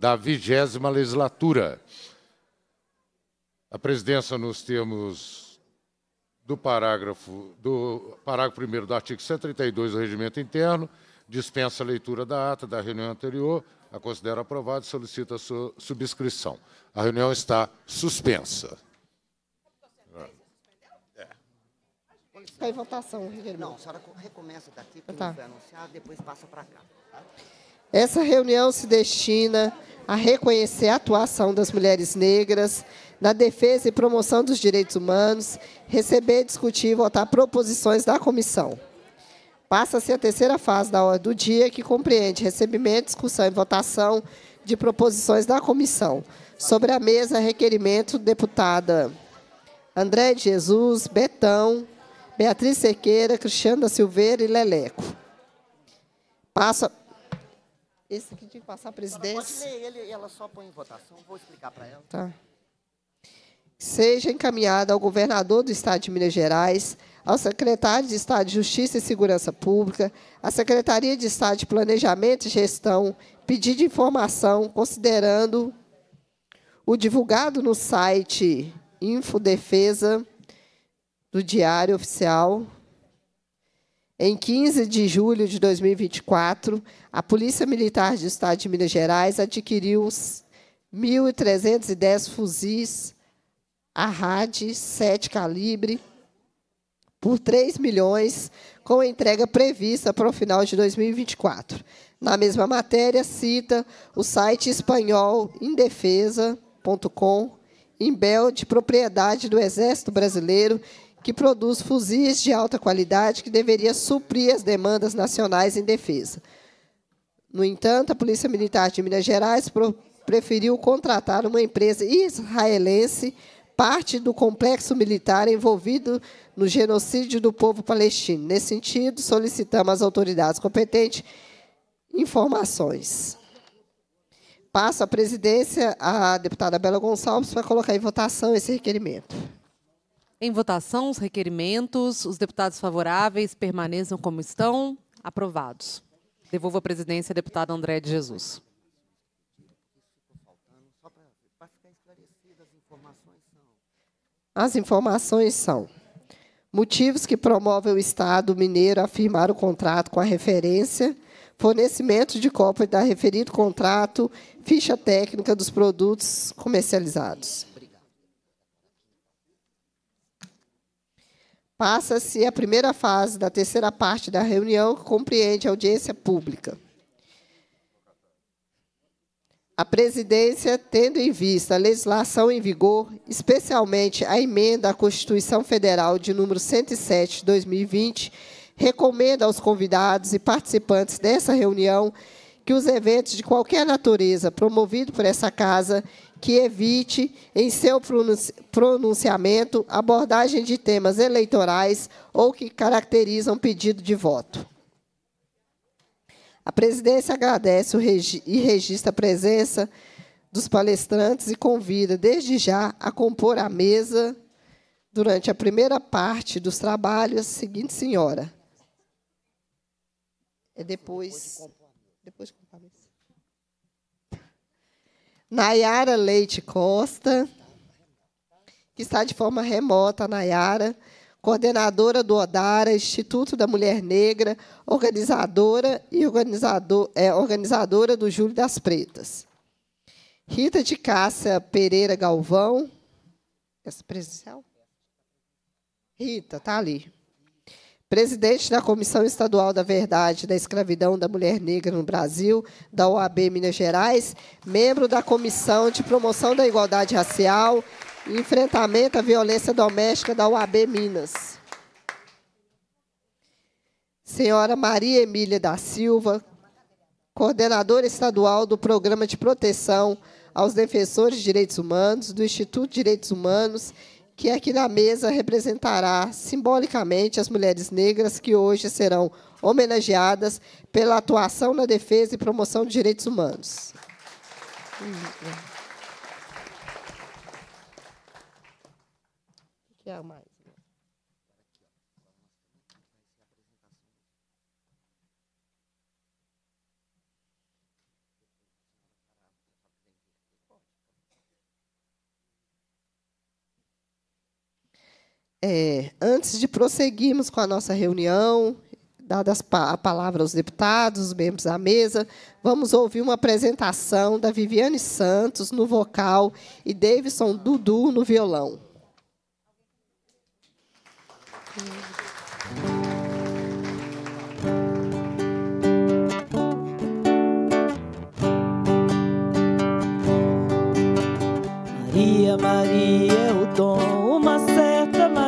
da vigésima legislatura. A presidência, nos termos do parágrafo do parágrafo 1 do artigo 132 do regimento interno, dispensa a leitura da ata da reunião anterior, a considera aprovada e solicita a sua subscrição. A reunião está suspensa. Está em votação, Não, a senhora recomeça daqui, porque tá. foi anunciado, depois passa para cá. Essa reunião se destina a reconhecer a atuação das mulheres negras na defesa e promoção dos direitos humanos, receber, discutir e votar proposições da comissão. Passa-se a terceira fase da hora do dia, que compreende recebimento, discussão e votação de proposições da comissão. Sobre a mesa, requerimento deputada André de Jesus, Betão, Beatriz Sequeira, Cristiana Silveira e Leleco. Passa esse aqui tinha que passar a presidência. Pode ler ele, ela só põe em votação, vou explicar para ela. Tá. Seja encaminhada ao governador do Estado de Minas Gerais, ao secretário de Estado de Justiça e Segurança Pública, à Secretaria de Estado de Planejamento e Gestão, pedido de informação, considerando o divulgado no site Infodefesa do Diário Oficial em 15 de julho de 2024, a Polícia Militar do Estado de Minas Gerais adquiriu 1.310 fuzis ARAD 7 calibre por 3 milhões, com entrega prevista para o final de 2024. Na mesma matéria, cita o site espanhol indefesa.com, Imbel, de propriedade do Exército Brasileiro, que produz fuzis de alta qualidade que deveria suprir as demandas nacionais em defesa. No entanto, a Polícia Militar de Minas Gerais preferiu contratar uma empresa israelense, parte do complexo militar envolvido no genocídio do povo palestino. Nesse sentido, solicitamos às autoridades competentes informações. Passo a presidência à deputada Bela Gonçalves para colocar em votação esse requerimento. Em votação, os requerimentos, os deputados favoráveis permaneçam como estão. Aprovados. Devolvo a presidência à deputada André de Jesus. As informações são motivos que promovem o Estado mineiro a firmar o contrato com a referência, fornecimento de cópia da referido contrato, ficha técnica dos produtos comercializados. Passa-se a primeira fase da terceira parte da reunião, que compreende audiência pública. A presidência, tendo em vista a legislação em vigor, especialmente a emenda à Constituição Federal de número 107 de 2020, recomenda aos convidados e participantes dessa reunião que os eventos de qualquer natureza promovidos por essa casa que evite, em seu pronunciamento, abordagem de temas eleitorais ou que caracterizam pedido de voto. A presidência agradece e registra a presença dos palestrantes e convida, desde já, a compor a mesa durante a primeira parte dos trabalhos, a seguinte senhora. É depois. Depois Nayara Leite Costa, que está de forma remota, Nayara, coordenadora do ODARA, Instituto da Mulher Negra, organizadora e organizador, é, organizadora do Júlio das Pretas. Rita de Cássia Pereira Galvão, essa presencial? Rita, tá ali. Presidente da Comissão Estadual da Verdade da Escravidão da Mulher Negra no Brasil, da OAB Minas Gerais, membro da Comissão de Promoção da Igualdade Racial e Enfrentamento à Violência Doméstica da OAB Minas. Senhora Maria Emília da Silva, coordenadora estadual do Programa de Proteção aos Defensores de Direitos Humanos, do Instituto de Direitos Humanos que aqui é na mesa representará simbolicamente as mulheres negras que hoje serão homenageadas pela atuação na defesa e promoção de direitos humanos. Uhum. que é É, antes de prosseguirmos com a nossa reunião, dada a palavra aos deputados, os membros da mesa, vamos ouvir uma apresentação da Viviane Santos no vocal e Davidson Dudu no violão. Maria, Maria eu o dom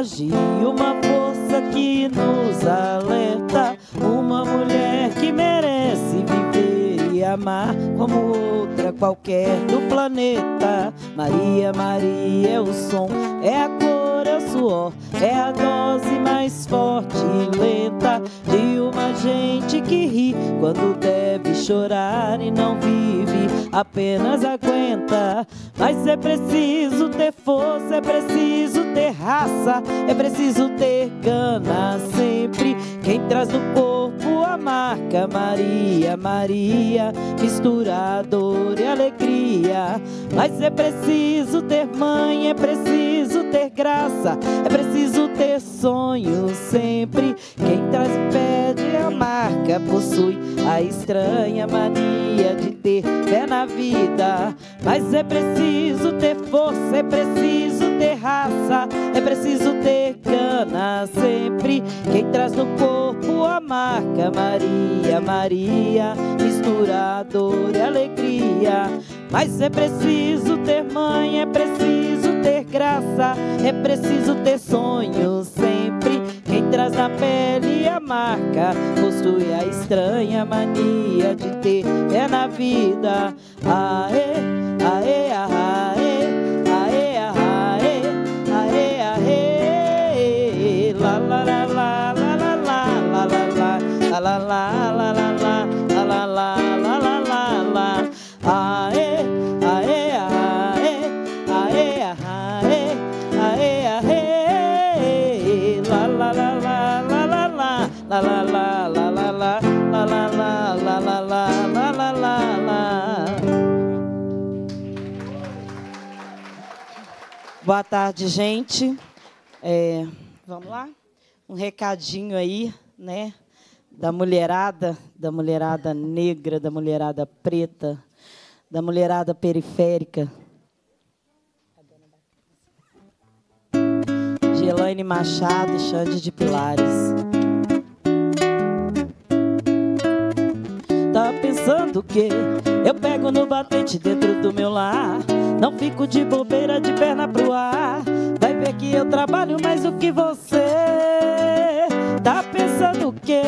age uma força que nos alerta, uma mulher que merece viver e amar como outra qualquer do planeta. Maria, Maria é o som, é a cor é o suor, é a dose mais forte e lenta de uma gente que ri quando deve chorar e não vive, apenas aguenta. Mas é preciso ter força, é preciso ter raça, é preciso ter cana sempre. Quem traz no corpo a marca Maria, Maria, mistura dor e alegria. Mas é preciso ter mãe, é preciso ter graça, é preciso ter sonho sempre. Quem traz pede a marca, possui a estranha mania de ter fé na vida. Mas é preciso ter força, é preciso ter raça, é preciso ter cana sempre. Quem traz no corpo a marca, Maria, Maria, misturadora e alegria. Mas é preciso ter mãe, é preciso ter graça, é preciso ter sonho sempre. Quem traz na pele a marca, possui a estranha mania de ter é na vida. Aê, aê, aê. Boa tarde, gente. É, vamos lá? Um recadinho aí, né? Da mulherada, da mulherada negra, da mulherada preta, da mulherada periférica. De Elaine Machado e Xande de Pilares. Tá pensando que eu pego no batente dentro do meu lar? Não fico de bobeira de perna pro ar. Vai ver que eu trabalho mais do que você. Tá pensando o quê?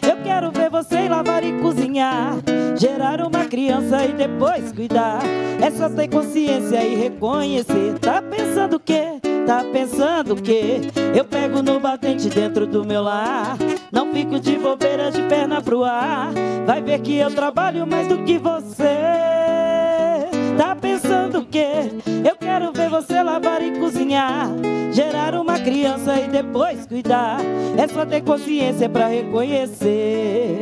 Eu quero ver você lavar e cozinhar. Gerar uma criança e depois cuidar. É só ter consciência e reconhecer. Tá pensando o quê? Tá pensando o quê? Eu pego no batente dentro do meu lar. Não fico de bobeira de perna pro ar. Vai ver que eu trabalho mais do que você. Tá pensando o quê? Eu quero ver você lavar e cozinhar, gerar uma criança e depois cuidar. É só ter consciência para reconhecer.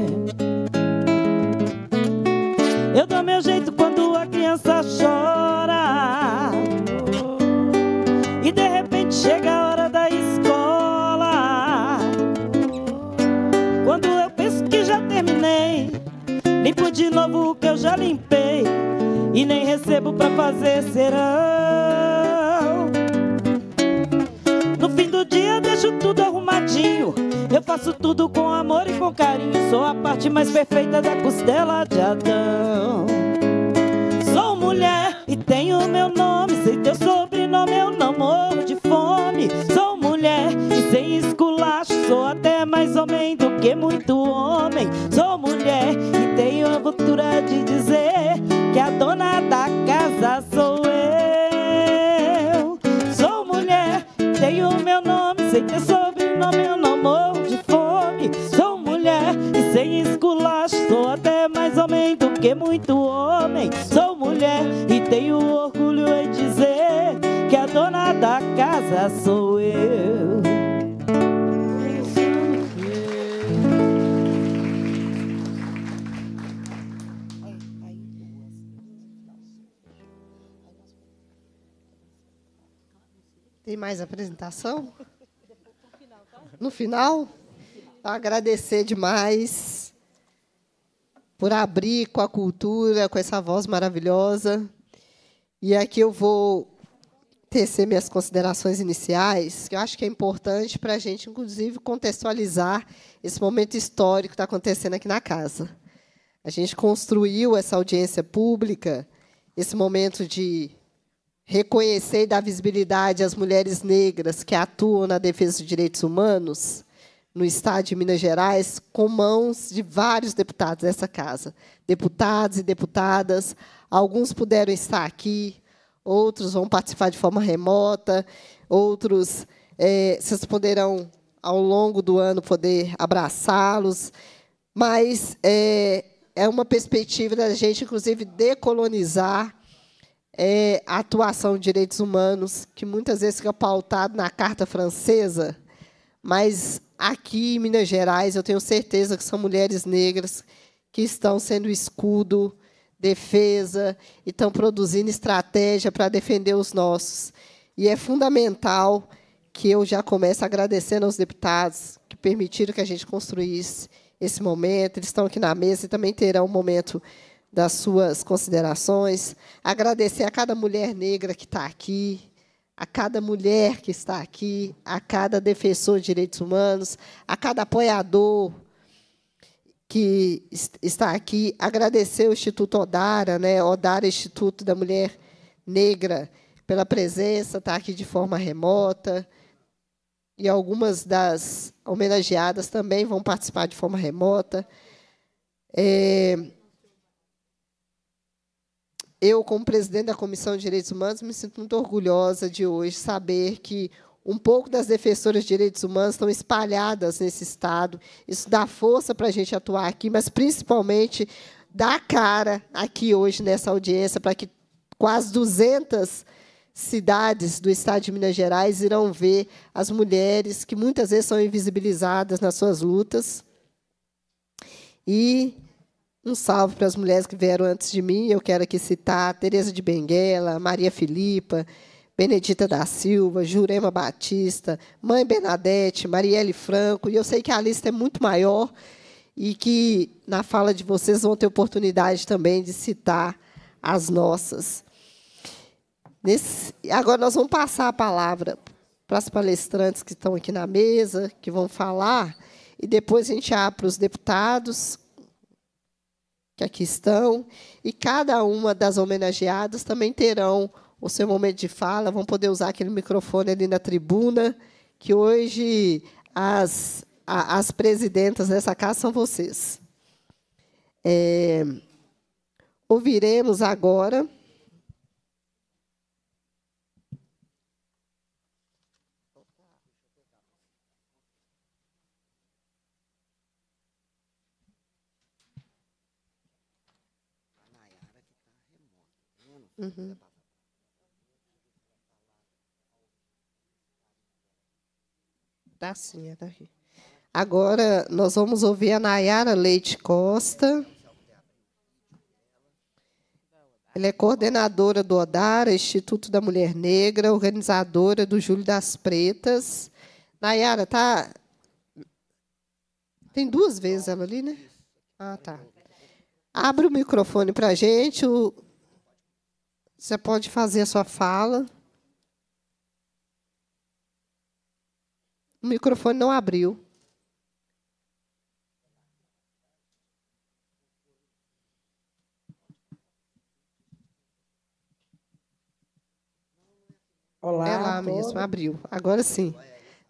Eu dou meu jeito quando a criança chora. E de repente chega a hora da escola. Quando eu penso que já terminei, limpo de novo o que eu já limpei e nem recebo pra fazer serão. No fim do dia deixo tudo arrumadinho. Eu faço tudo com amor e com carinho. Sou a parte mais perfeita da costela de Adão. Sou mulher e tenho meu nome. Sei teu sobrenome, eu não morro de fome. Sou mulher e sem esculacho. Sou até mais homem do que muito homem. Sou mulher e tenho a aventura de dizer a dona da casa sou eu. Sou mulher, tenho meu nome, sei ter é sobrenome, eu não morro de fome. Sou mulher e sem esculacho, sou até mais homem do que muito homem. Sou mulher e tenho orgulho em dizer que a dona da casa sou eu. Tem mais apresentação? No final? Então, agradecer demais por abrir com a cultura, com essa voz maravilhosa. E aqui eu vou tecer minhas considerações iniciais, que eu acho que é importante para a gente, inclusive, contextualizar esse momento histórico que está acontecendo aqui na casa. A gente construiu essa audiência pública, esse momento de reconhecer e dar visibilidade às mulheres negras que atuam na defesa dos direitos humanos no estado de Minas Gerais, com mãos de vários deputados dessa casa, deputados e deputadas. Alguns puderam estar aqui, outros vão participar de forma remota, outros é, vocês poderão, ao longo do ano, poder abraçá-los. Mas é, é uma perspectiva da gente, inclusive, decolonizar é, a atuação de direitos humanos, que muitas vezes fica pautado na Carta Francesa, mas aqui em Minas Gerais eu tenho certeza que são mulheres negras que estão sendo escudo, defesa, e estão produzindo estratégia para defender os nossos. E é fundamental que eu já comece agradecendo aos deputados que permitiram que a gente construísse esse momento. Eles estão aqui na mesa e também terão um momento das suas considerações. Agradecer a cada mulher negra que está aqui, a cada mulher que está aqui, a cada defensor de direitos humanos, a cada apoiador que está aqui. Agradecer o Instituto Odara, né? Odara Instituto da Mulher Negra, pela presença, está aqui de forma remota. E algumas das homenageadas também vão participar de forma remota. É, eu, como presidente da Comissão de Direitos Humanos, me sinto muito orgulhosa de hoje saber que um pouco das defensoras de direitos humanos estão espalhadas nesse Estado. Isso dá força para a gente atuar aqui, mas principalmente dá cara aqui hoje nessa audiência para que quase 200 cidades do Estado de Minas Gerais irão ver as mulheres que muitas vezes são invisibilizadas nas suas lutas. E um salve para as mulheres que vieram antes de mim. Eu quero aqui citar Teresa de Benguela, Maria Filipa, Benedita da Silva, Jurema Batista, Mãe Bernadette, Marielle Franco. E eu sei que a lista é muito maior e que na fala de vocês vão ter oportunidade também de citar as nossas. Nesse, agora nós vamos passar a palavra para as palestrantes que estão aqui na mesa, que vão falar, e depois a gente abre para os deputados que aqui estão, e cada uma das homenageadas também terão o seu momento de fala, vão poder usar aquele microfone ali na tribuna, que hoje as, a, as presidentas dessa casa são vocês. É, ouviremos agora Uhum. Tá sim, é daqui. Agora nós vamos ouvir a Nayara Leite Costa. Ela é coordenadora do Odar Instituto da Mulher Negra, organizadora do Júlio das Pretas. Nayara, tá? Tem duas vezes ela ali, né? Ah, tá. Abre o microfone para a gente. O você pode fazer a sua fala. O microfone não abriu. Olá, é lá mesmo, abriu. Agora sim.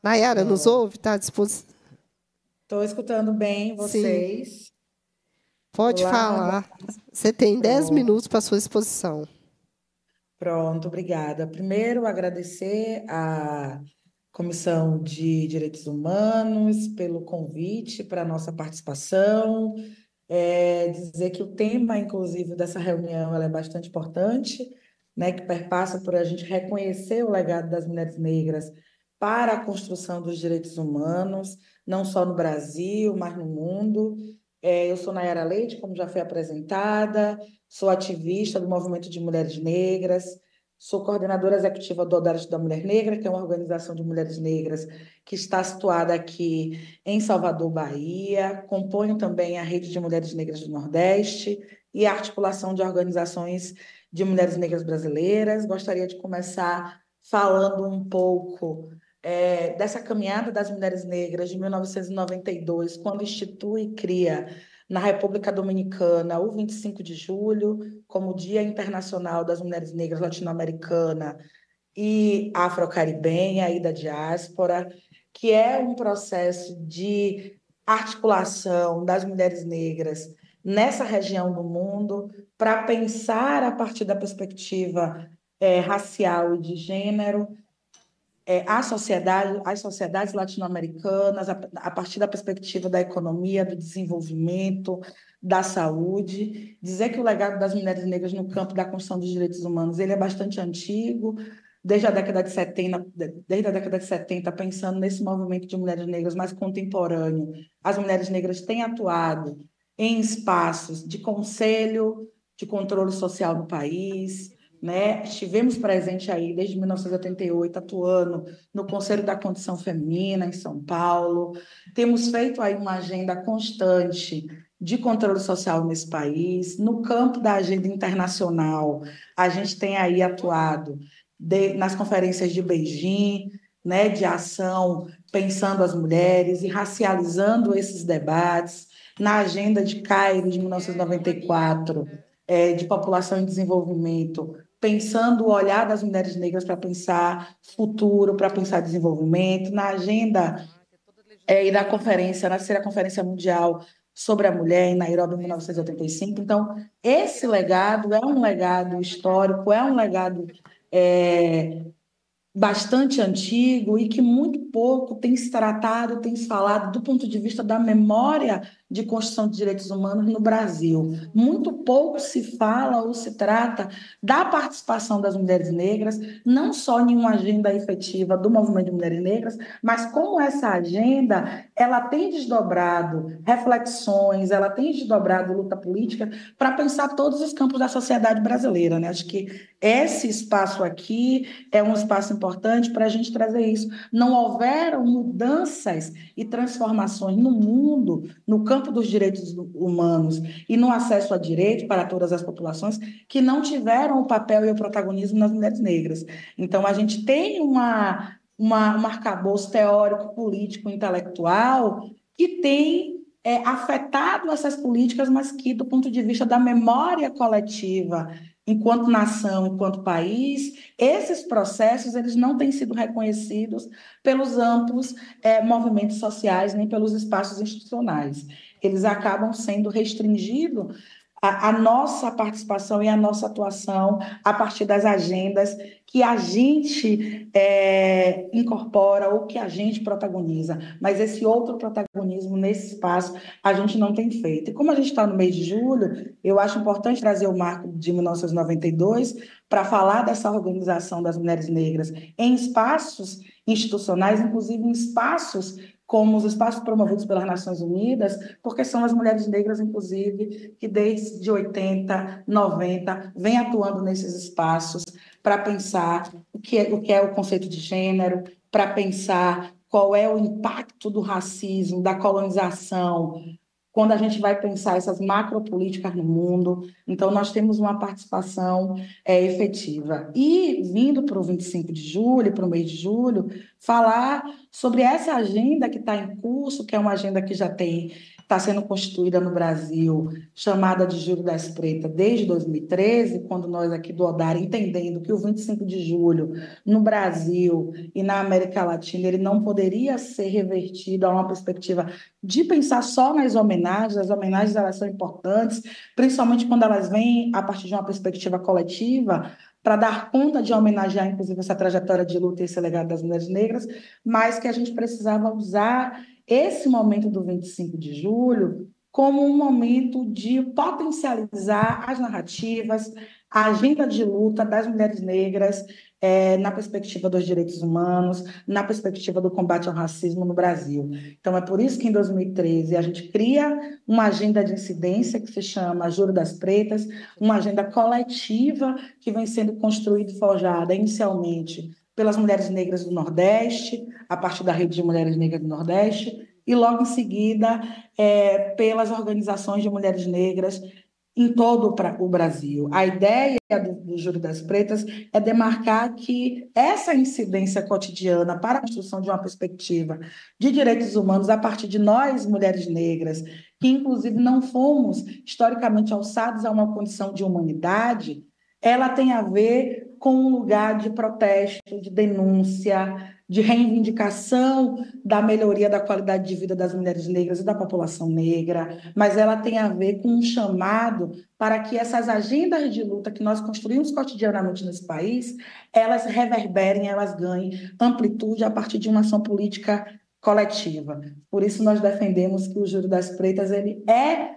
Nayara, nos ouve? Está disposto? Estou escutando bem vocês. Sim. Pode Olá. falar. Você tem 10 minutos para sua exposição. Pronto, obrigada. Primeiro, agradecer à Comissão de Direitos Humanos pelo convite para a nossa participação. É dizer que o tema, inclusive, dessa reunião é bastante importante, né, que perpassa por a gente reconhecer o legado das mulheres negras para a construção dos direitos humanos, não só no Brasil, mas no mundo. É, eu sou Nayara Leite, como já foi apresentada, sou ativista do Movimento de Mulheres Negras, sou coordenadora executiva do Odares da Mulher Negra, que é uma organização de mulheres negras que está situada aqui em Salvador, Bahia. Componho também a Rede de Mulheres Negras do Nordeste e a articulação de organizações de mulheres negras brasileiras. Gostaria de começar falando um pouco é, dessa caminhada das mulheres negras de 1992, quando institui e cria na República Dominicana o 25 de julho como Dia Internacional das Mulheres Negras Latino-Americana e Afro-Caribenha e da diáspora, que é um processo de articulação das mulheres negras nessa região do mundo para pensar a partir da perspectiva é, racial e de gênero é, a sociedade, as sociedades latino-americanas, a, a, partir da perspectiva da economia, do desenvolvimento, da saúde. Dizer que o legado das mulheres negras no campo da construção dos direitos humanos ele é bastante antigo, desde a década de 70, desde a década de 70 pensando nesse movimento de mulheres negras mais contemporâneo. As mulheres negras têm atuado em espaços de conselho, de controle social no país, né? Estivemos presentes aí desde 1988, atuando no Conselho da Condição Feminina em São Paulo. Temos feito aí uma agenda constante de controle social nesse país. No campo da agenda internacional, a gente tem aí atuado de, nas conferências de Beijing, né, de ação pensando as mulheres e racializando esses debates. Na agenda de Cairo de 1994, é, de população em desenvolvimento, pensando o olhar das mulheres negras para pensar futuro, para pensar desenvolvimento, na agenda é, e na conferência, na terceira conferência mundial sobre a mulher em Nairobi em 1985. Então, esse legado é um legado histórico, é um legado é, bastante antigo e que muito pouco tem se tratado, tem se falado do ponto de vista da memória de construção de direitos humanos no Brasil. Muito pouco se fala ou se trata da participação das mulheres negras, não só em uma agenda efetiva do movimento de mulheres negras, mas como essa agenda ela tem desdobrado reflexões, ela tem desdobrado luta política para pensar todos os campos da sociedade brasileira. Né? Acho que esse espaço aqui é um espaço importante para a gente trazer isso. Não houveram mudanças e transformações no mundo, no campo campo dos direitos humanos e no acesso a direito para todas as populações que não tiveram o papel e o protagonismo nas mulheres negras. Então, a gente tem uma, uma, um arcabouço teórico, político, intelectual que tem é, afetado essas políticas, mas que, do ponto de vista da memória coletiva, enquanto nação, enquanto país, esses processos eles não têm sido reconhecidos pelos amplos é, movimentos sociais nem pelos espaços institucionais eles acabam sendo restringidos a, a, nossa participação e a nossa atuação a partir das agendas que a gente é, incorpora ou que a gente protagoniza. Mas esse outro protagonismo nesse espaço a gente não tem feito. E como a gente está no mês de julho, eu acho importante trazer o marco de 1992 para falar dessa organização das mulheres negras em espaços institucionais, inclusive em espaços como os espaços promovidos pelas Nações Unidas, porque são as mulheres negras, inclusive, que desde 80, 90, vêm atuando nesses espaços para pensar o que, é, o que é o conceito de gênero, para pensar qual é o impacto do racismo, da colonização quando a gente vai pensar essas macropolíticas no mundo. Então, nós temos uma participação é, efetiva. E, vindo para o 25 de julho, para o mês de julho, falar sobre essa agenda que está em curso, que é uma agenda que já tem está sendo constituída no Brasil, chamada de Julho das Pretas, desde 2013, quando nós aqui do Odar entendendo que o 25 de julho no Brasil e na América Latina ele não poderia ser revertido a uma perspectiva de pensar só nas homenagens, as homenagens elas são importantes, principalmente quando elas vêm a partir de uma perspectiva coletiva, para dar conta de homenagear, inclusive, essa trajetória de luta e esse legado das mulheres negras, mas que a gente precisava usar esse momento do 25 de julho como um momento de potencializar as narrativas, a agenda de luta das mulheres negras é, na perspectiva dos direitos humanos, na perspectiva do combate ao racismo no Brasil. Então, é por isso que em 2013 a gente cria uma agenda de incidência que se chama Juro das Pretas, uma agenda coletiva que vem sendo construída e forjada inicialmente pelas mulheres negras do Nordeste, a partir da Rede de Mulheres Negras do Nordeste, e logo em seguida é, pelas organizações de mulheres negras em todo o Brasil. A ideia do, do Júri das Pretas é demarcar que essa incidência cotidiana para a construção de uma perspectiva de direitos humanos a partir de nós, mulheres negras, que inclusive não fomos historicamente alçados a uma condição de humanidade, ela tem a ver com um lugar de protesto, de denúncia, de reivindicação da melhoria da qualidade de vida das mulheres negras e da população negra, mas ela tem a ver com um chamado para que essas agendas de luta que nós construímos cotidianamente nesse país, elas reverberem, elas ganhem amplitude a partir de uma ação política coletiva. Por isso nós defendemos que o Júlio das Pretas ele é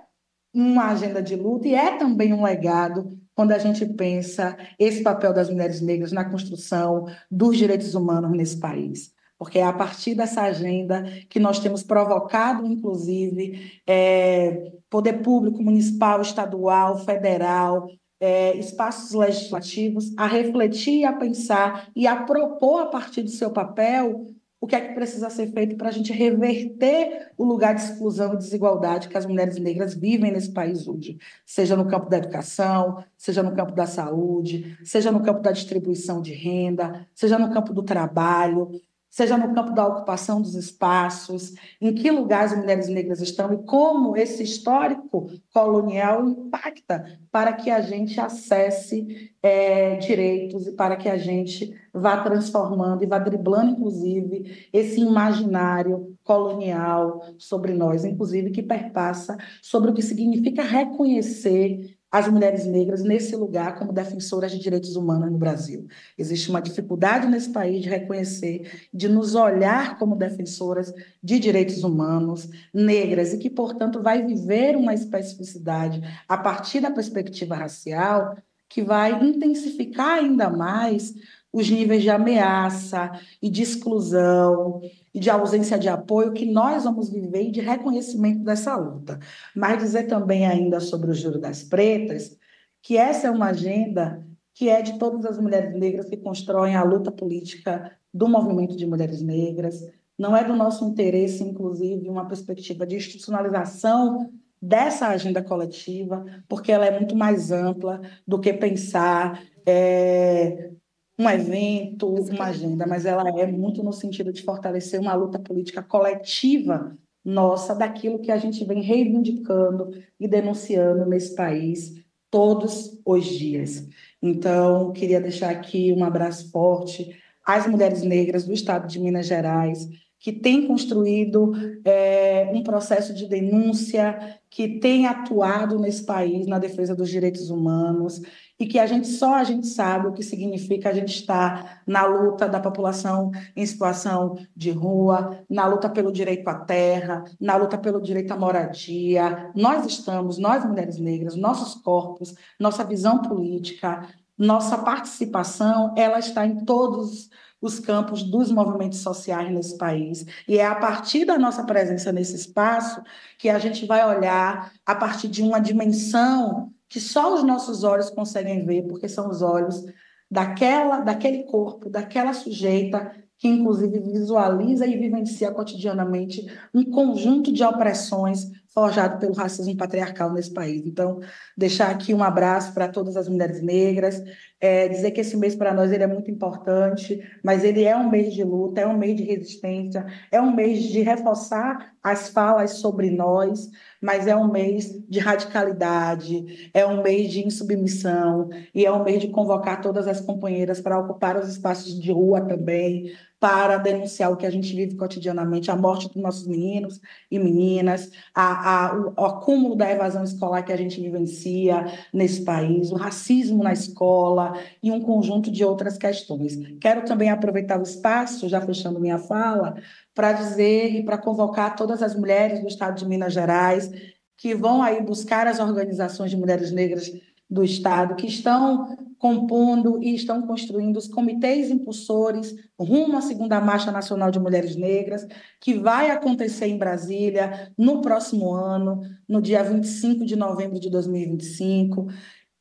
uma agenda de luta e é também um legado quando a gente pensa esse papel das mulheres negras na construção dos direitos humanos nesse país. Porque é a partir dessa agenda que nós temos provocado, inclusive, é, poder público, municipal, estadual, federal, é, espaços legislativos, a refletir, a pensar e a propor, a partir do seu papel, o que é que precisa ser feito para a gente reverter o lugar de exclusão e desigualdade que as mulheres negras vivem nesse país hoje, seja no campo da educação, seja no campo da saúde, seja no campo da distribuição de renda, seja no campo do trabalho, seja no campo da ocupação dos espaços, em que lugares as mulheres negras estão e como esse histórico colonial impacta para que a gente acesse é, direitos e para que a gente vá transformando e vá driblando, inclusive, esse imaginário colonial sobre nós, inclusive que perpassa sobre o que significa reconhecer as mulheres negras nesse lugar como defensoras de direitos humanos no Brasil. Existe uma dificuldade nesse país de reconhecer, de nos olhar como defensoras de direitos humanos negras e que, portanto, vai viver uma especificidade a partir da perspectiva racial que vai intensificar ainda mais os níveis de ameaça e de exclusão de ausência de apoio que nós vamos viver e de reconhecimento dessa luta. Mas dizer também ainda sobre o Juro das Pretas, que essa é uma agenda que é de todas as mulheres negras que constroem a luta política do movimento de mulheres negras. Não é do nosso interesse, inclusive, uma perspectiva de institucionalização dessa agenda coletiva, porque ela é muito mais ampla do que pensar é, um uhum. evento, uma agenda, mas ela é muito no sentido de fortalecer uma luta política coletiva nossa daquilo que a gente vem reivindicando e denunciando nesse país todos os dias. Então, queria deixar aqui um abraço forte às mulheres negras do estado de Minas Gerais, que têm construído é, um processo de denúncia, que tem atuado nesse país na defesa dos direitos humanos e que a gente só a gente sabe o que significa a gente estar na luta da população em situação de rua, na luta pelo direito à terra, na luta pelo direito à moradia. Nós estamos, nós mulheres negras, nossos corpos, nossa visão política, nossa participação, ela está em todos os campos dos movimentos sociais nesse país. E é a partir da nossa presença nesse espaço que a gente vai olhar a partir de uma dimensão que só os nossos olhos conseguem ver, porque são os olhos daquela, daquele corpo, daquela sujeita que inclusive visualiza e vivencia cotidianamente um conjunto de opressões forjado pelo racismo patriarcal nesse país. Então, deixar aqui um abraço para todas as mulheres negras, é, dizer que esse mês para nós ele é muito importante, mas ele é um mês de luta, é um mês de resistência, é um mês de reforçar as falas sobre nós, mas é um mês de radicalidade, é um mês de insubmissão e é um mês de convocar todas as companheiras para ocupar os espaços de rua também, para denunciar o que a gente vive cotidianamente, a morte dos nossos meninos e meninas, a, a, o acúmulo da evasão escolar que a gente vivencia nesse país, o racismo na escola e um conjunto de outras questões. Quero também aproveitar o espaço, já fechando minha fala, para dizer e para convocar todas as mulheres do estado de Minas Gerais que vão aí buscar as organizações de mulheres negras do Estado, que estão compondo e estão construindo os comitês impulsores rumo à Segunda Marcha Nacional de Mulheres Negras, que vai acontecer em Brasília no próximo ano, no dia 25 de novembro de 2025.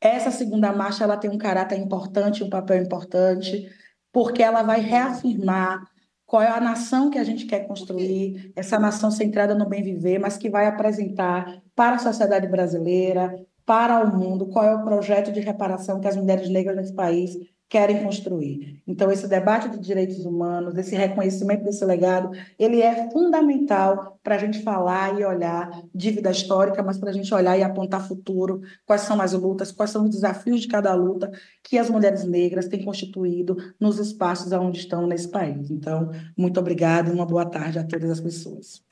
Essa segunda marcha ela tem um caráter importante, um papel importante, porque ela vai reafirmar qual é a nação que a gente quer construir, essa nação centrada no bem viver, mas que vai apresentar para a sociedade brasileira, para o mundo qual é o projeto de reparação que as mulheres negras nesse país querem construir. Então, esse debate de direitos humanos, esse reconhecimento desse legado, ele é fundamental para a gente falar e olhar dívida histórica, mas para a gente olhar e apontar futuro, quais são as lutas, quais são os desafios de cada luta que as mulheres negras têm constituído nos espaços onde estão nesse país. Então, muito obrigada e uma boa tarde a todas as pessoas.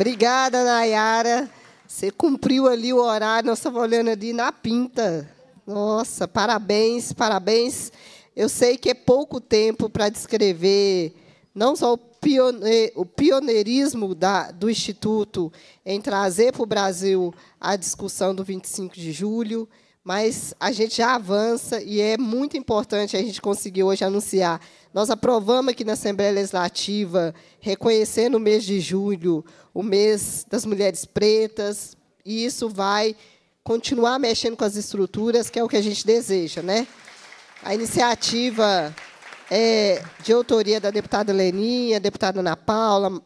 Obrigada, Nayara. Você cumpriu ali o horário, nós estamos olhando ali na pinta. Nossa, parabéns, parabéns. Eu sei que é pouco tempo para descrever não só o pioneirismo da, do Instituto em trazer para o Brasil a discussão do 25 de julho, mas a gente já avança e é muito importante a gente conseguir hoje anunciar. Nós aprovamos aqui na Assembleia Legislativa, reconhecendo o mês de julho, o mês das mulheres pretas, e isso vai continuar mexendo com as estruturas, que é o que a gente deseja. Né? A iniciativa é de autoria da deputada Leninha, deputada Ana Paula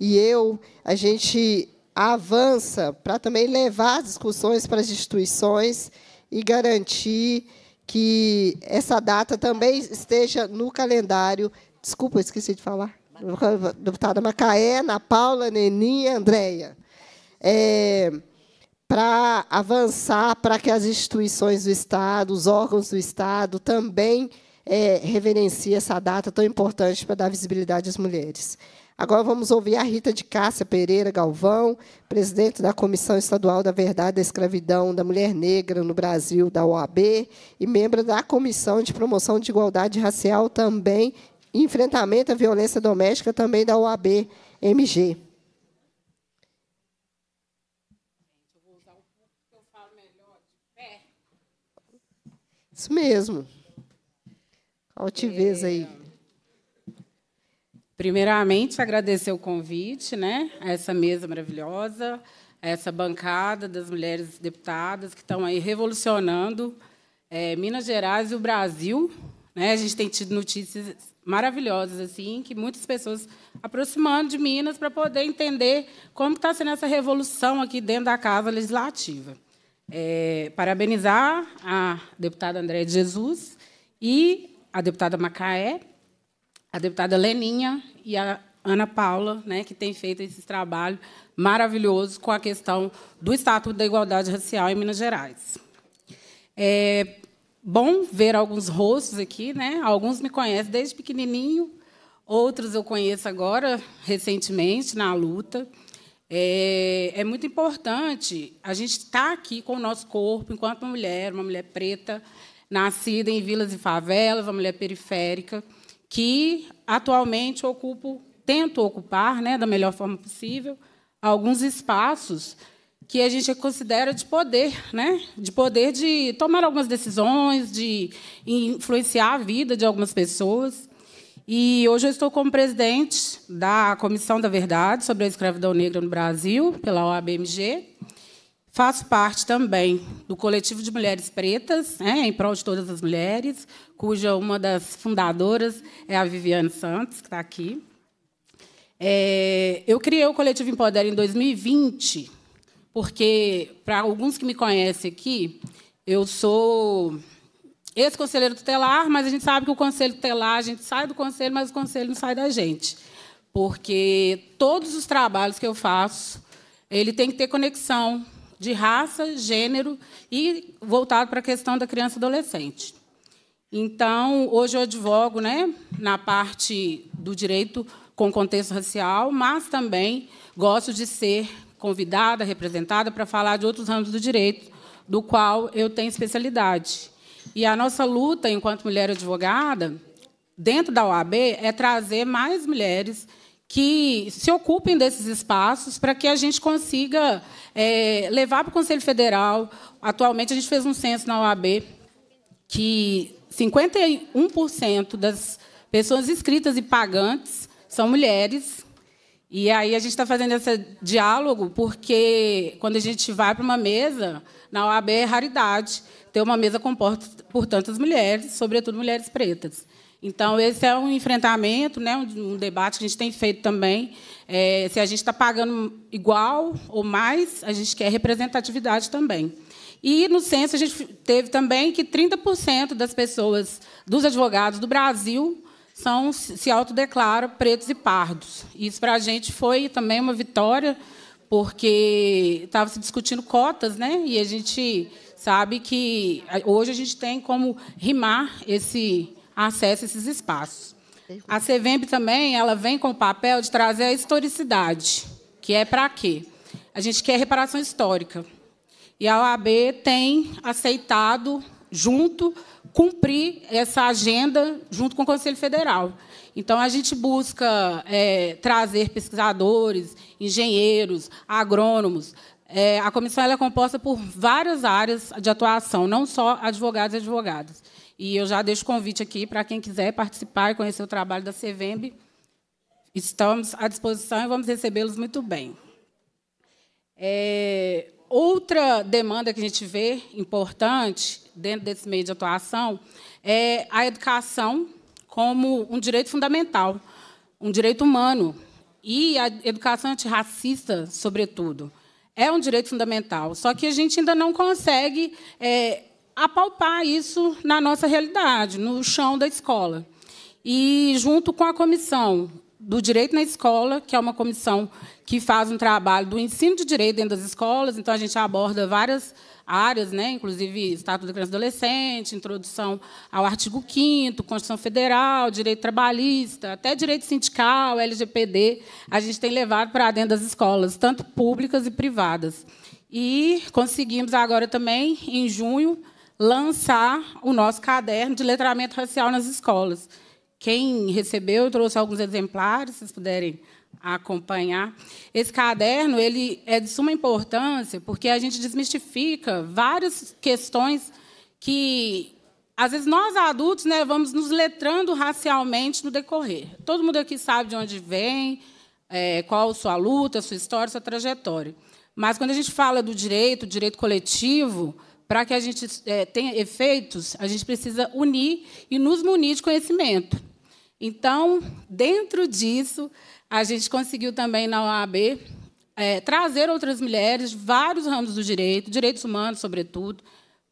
e eu, a gente avança para também levar as discussões para as instituições e garantir que essa data também esteja no calendário. Desculpa, esqueci de falar. Deputada Macaé, Ana Paula, Neninha, Andréia. É, para avançar para que as instituições do Estado, os órgãos do Estado também é, reverenciem essa data tão importante para dar visibilidade às mulheres. Agora vamos ouvir a Rita de Cássia Pereira Galvão, presidente da Comissão Estadual da Verdade da Escravidão da Mulher Negra no Brasil, da OAB, e membro da Comissão de Promoção de Igualdade Racial também, e Enfrentamento à Violência Doméstica também da OAB MG. Isso mesmo. Altivez aí. Primeiramente, agradecer o convite, né? A essa mesa maravilhosa, a essa bancada das mulheres deputadas que estão aí revolucionando é, Minas Gerais e o Brasil. Né? A gente tem tido notícias maravilhosas assim, que muitas pessoas aproximando de Minas para poder entender como está sendo essa revolução aqui dentro da Casa Legislativa. É, parabenizar a deputada Andréa de Jesus e a deputada Macaé a deputada Leninha e a Ana Paula, né, que tem feito esse trabalho maravilhoso com a questão do Estatuto da Igualdade Racial em Minas Gerais. É bom ver alguns rostos aqui, né? Alguns me conhecem desde pequenininho, outros eu conheço agora, recentemente, na luta. É, é muito importante a gente estar tá aqui com o nosso corpo, enquanto uma mulher, uma mulher preta, nascida em vilas e favelas, uma mulher periférica, que atualmente ocupo, tento ocupar, né, da melhor forma possível, alguns espaços que a gente considera de poder, né? de poder de tomar algumas decisões, de influenciar a vida de algumas pessoas. E hoje eu estou como presidente da Comissão da Verdade sobre a Escravidão Negra no Brasil, pela OABMG. Faço parte também do coletivo de mulheres pretas, né, em prol de todas as mulheres, cuja uma das fundadoras é a Viviane Santos, que está aqui. É, eu criei o Coletivo Empodera em 2020, porque, para alguns que me conhecem aqui, eu sou ex-conselheiro tutelar, mas a gente sabe que o conselho tutelar, a gente sai do conselho, mas o conselho não sai da gente. Porque todos os trabalhos que eu faço, ele tem que ter conexão de raça, gênero e voltado para a questão da criança e adolescente. Então, hoje eu advogo né, na parte do direito com contexto racial, mas também gosto de ser convidada, representada, para falar de outros ramos do direito, do qual eu tenho especialidade. E a nossa luta, enquanto mulher advogada, dentro da OAB, é trazer mais mulheres que se ocupem desses espaços para que a gente consiga é, levar para o Conselho Federal. Atualmente, a gente fez um censo na OAB que 51% das pessoas inscritas e pagantes são mulheres. E aí a gente está fazendo esse diálogo porque quando a gente vai para uma mesa, na OAB é raridade ter uma mesa composta por tantas mulheres, sobretudo mulheres pretas. Então, esse é um enfrentamento, né, um debate que a gente tem feito também. É, se a gente está pagando igual ou mais, a gente quer representatividade também. E no censo a gente teve também que 30% das pessoas, dos advogados do Brasil, são se autodeclaram pretos e pardos. Isso para a gente foi também uma vitória, porque estava se discutindo cotas, né? E a gente sabe que hoje a gente tem como rimar esse acesso a esses espaços. A CVMP também ela vem com o papel de trazer a historicidade, que é para quê? A gente quer reparação histórica. E a OAB tem aceitado, junto, cumprir essa agenda junto com o Conselho Federal. Então, a gente busca é, trazer pesquisadores, engenheiros, agrônomos. É, a comissão é composta por várias áreas de atuação, não só advogados e advogadas. E eu já deixo o convite aqui para quem quiser participar e conhecer o trabalho da CVEMB. Estamos à disposição e vamos recebê-los muito bem. É, outra demanda que a gente vê importante dentro desse meio de atuação é a educação como um direito fundamental, um direito humano. E a educação antirracista, sobretudo, é um direito fundamental. Só que a gente ainda não consegue é, apalpar isso na nossa realidade, no chão da escola. E, junto com a comissão do Direito na Escola, que é uma comissão que faz um trabalho do ensino de direito dentro das escolas, então a gente aborda várias áreas, né, inclusive Estatuto da Criança e Adolescente, introdução ao artigo 5 Constituição Federal, direito trabalhista, até direito sindical, LGPD, a gente tem levado para dentro das escolas, tanto públicas e privadas. E conseguimos agora também, em junho, lançar o nosso caderno de letramento racial nas escolas quem recebeu, eu trouxe alguns exemplares, se vocês puderem acompanhar. Esse caderno ele é de suma importância porque a gente desmistifica várias questões que às vezes nós adultos né, vamos nos letrando racialmente no decorrer. Todo mundo aqui sabe de onde vem, é, qual a sua luta, a sua história, a sua trajetória. Mas quando a gente fala do direito, direito coletivo, para que a gente é, tenha efeitos, a gente precisa unir e nos munir de conhecimento. Então, dentro disso, a gente conseguiu também na OAB é, trazer outras mulheres, vários ramos do direito, direitos humanos, sobretudo,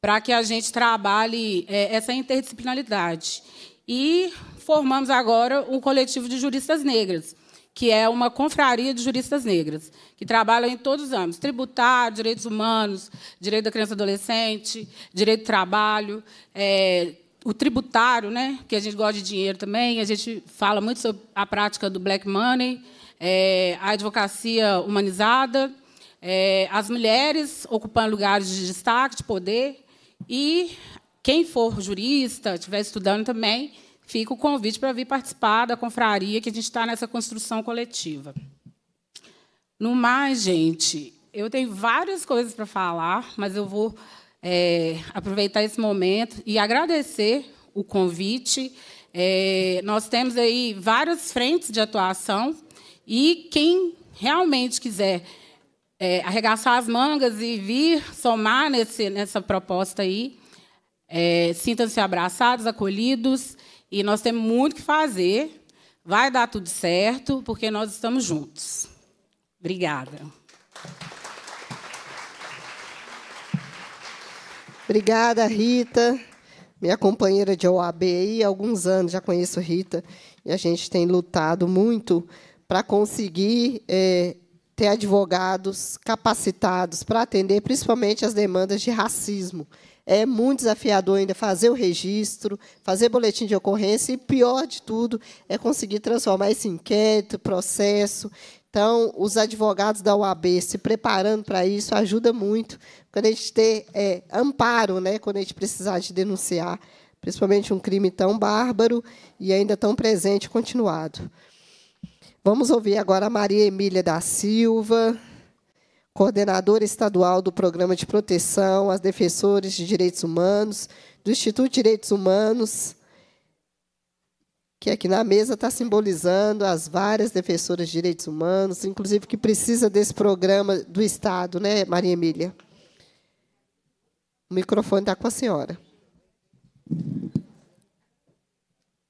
para que a gente trabalhe é, essa interdisciplinaridade. E formamos agora um coletivo de juristas negras, que é uma confraria de juristas negras, que trabalha em todos os âmbitos: tributário, direitos humanos, direito da criança e adolescente, direito do trabalho, é, o tributário, né, que a gente gosta de dinheiro também, a gente fala muito sobre a prática do black money, é, a advocacia humanizada, é, as mulheres ocupando lugares de destaque, de poder, e quem for jurista, estiver estudando também, fica o convite para vir participar da confraria que a gente está nessa construção coletiva. No mais, gente, eu tenho várias coisas para falar, mas eu vou é, aproveitar esse momento e agradecer o convite. É, nós temos aí várias frentes de atuação e quem realmente quiser é, arregaçar as mangas e vir somar nesse, nessa proposta aí, é, sintam-se abraçados, acolhidos e nós temos muito que fazer. Vai dar tudo certo porque nós estamos juntos. Obrigada. Obrigada, Rita, minha companheira de OAB aí, há alguns anos já conheço Rita, e a gente tem lutado muito para conseguir é, ter advogados capacitados para atender principalmente as demandas de racismo. É muito desafiador ainda fazer o registro, fazer boletim de ocorrência e, pior de tudo, é conseguir transformar esse inquérito, processo então, os advogados da UAB se preparando para isso ajuda muito. Quando a gente ter é, amparo, né, quando a gente precisar de denunciar, principalmente um crime tão bárbaro e ainda tão presente e continuado. Vamos ouvir agora a Maria Emília da Silva, coordenadora estadual do Programa de Proteção às Defensores de Direitos Humanos, do Instituto de Direitos Humanos que aqui na mesa está simbolizando as várias defensoras de direitos humanos, inclusive que precisa desse programa do Estado, né, Maria Emília? O microfone está com a senhora.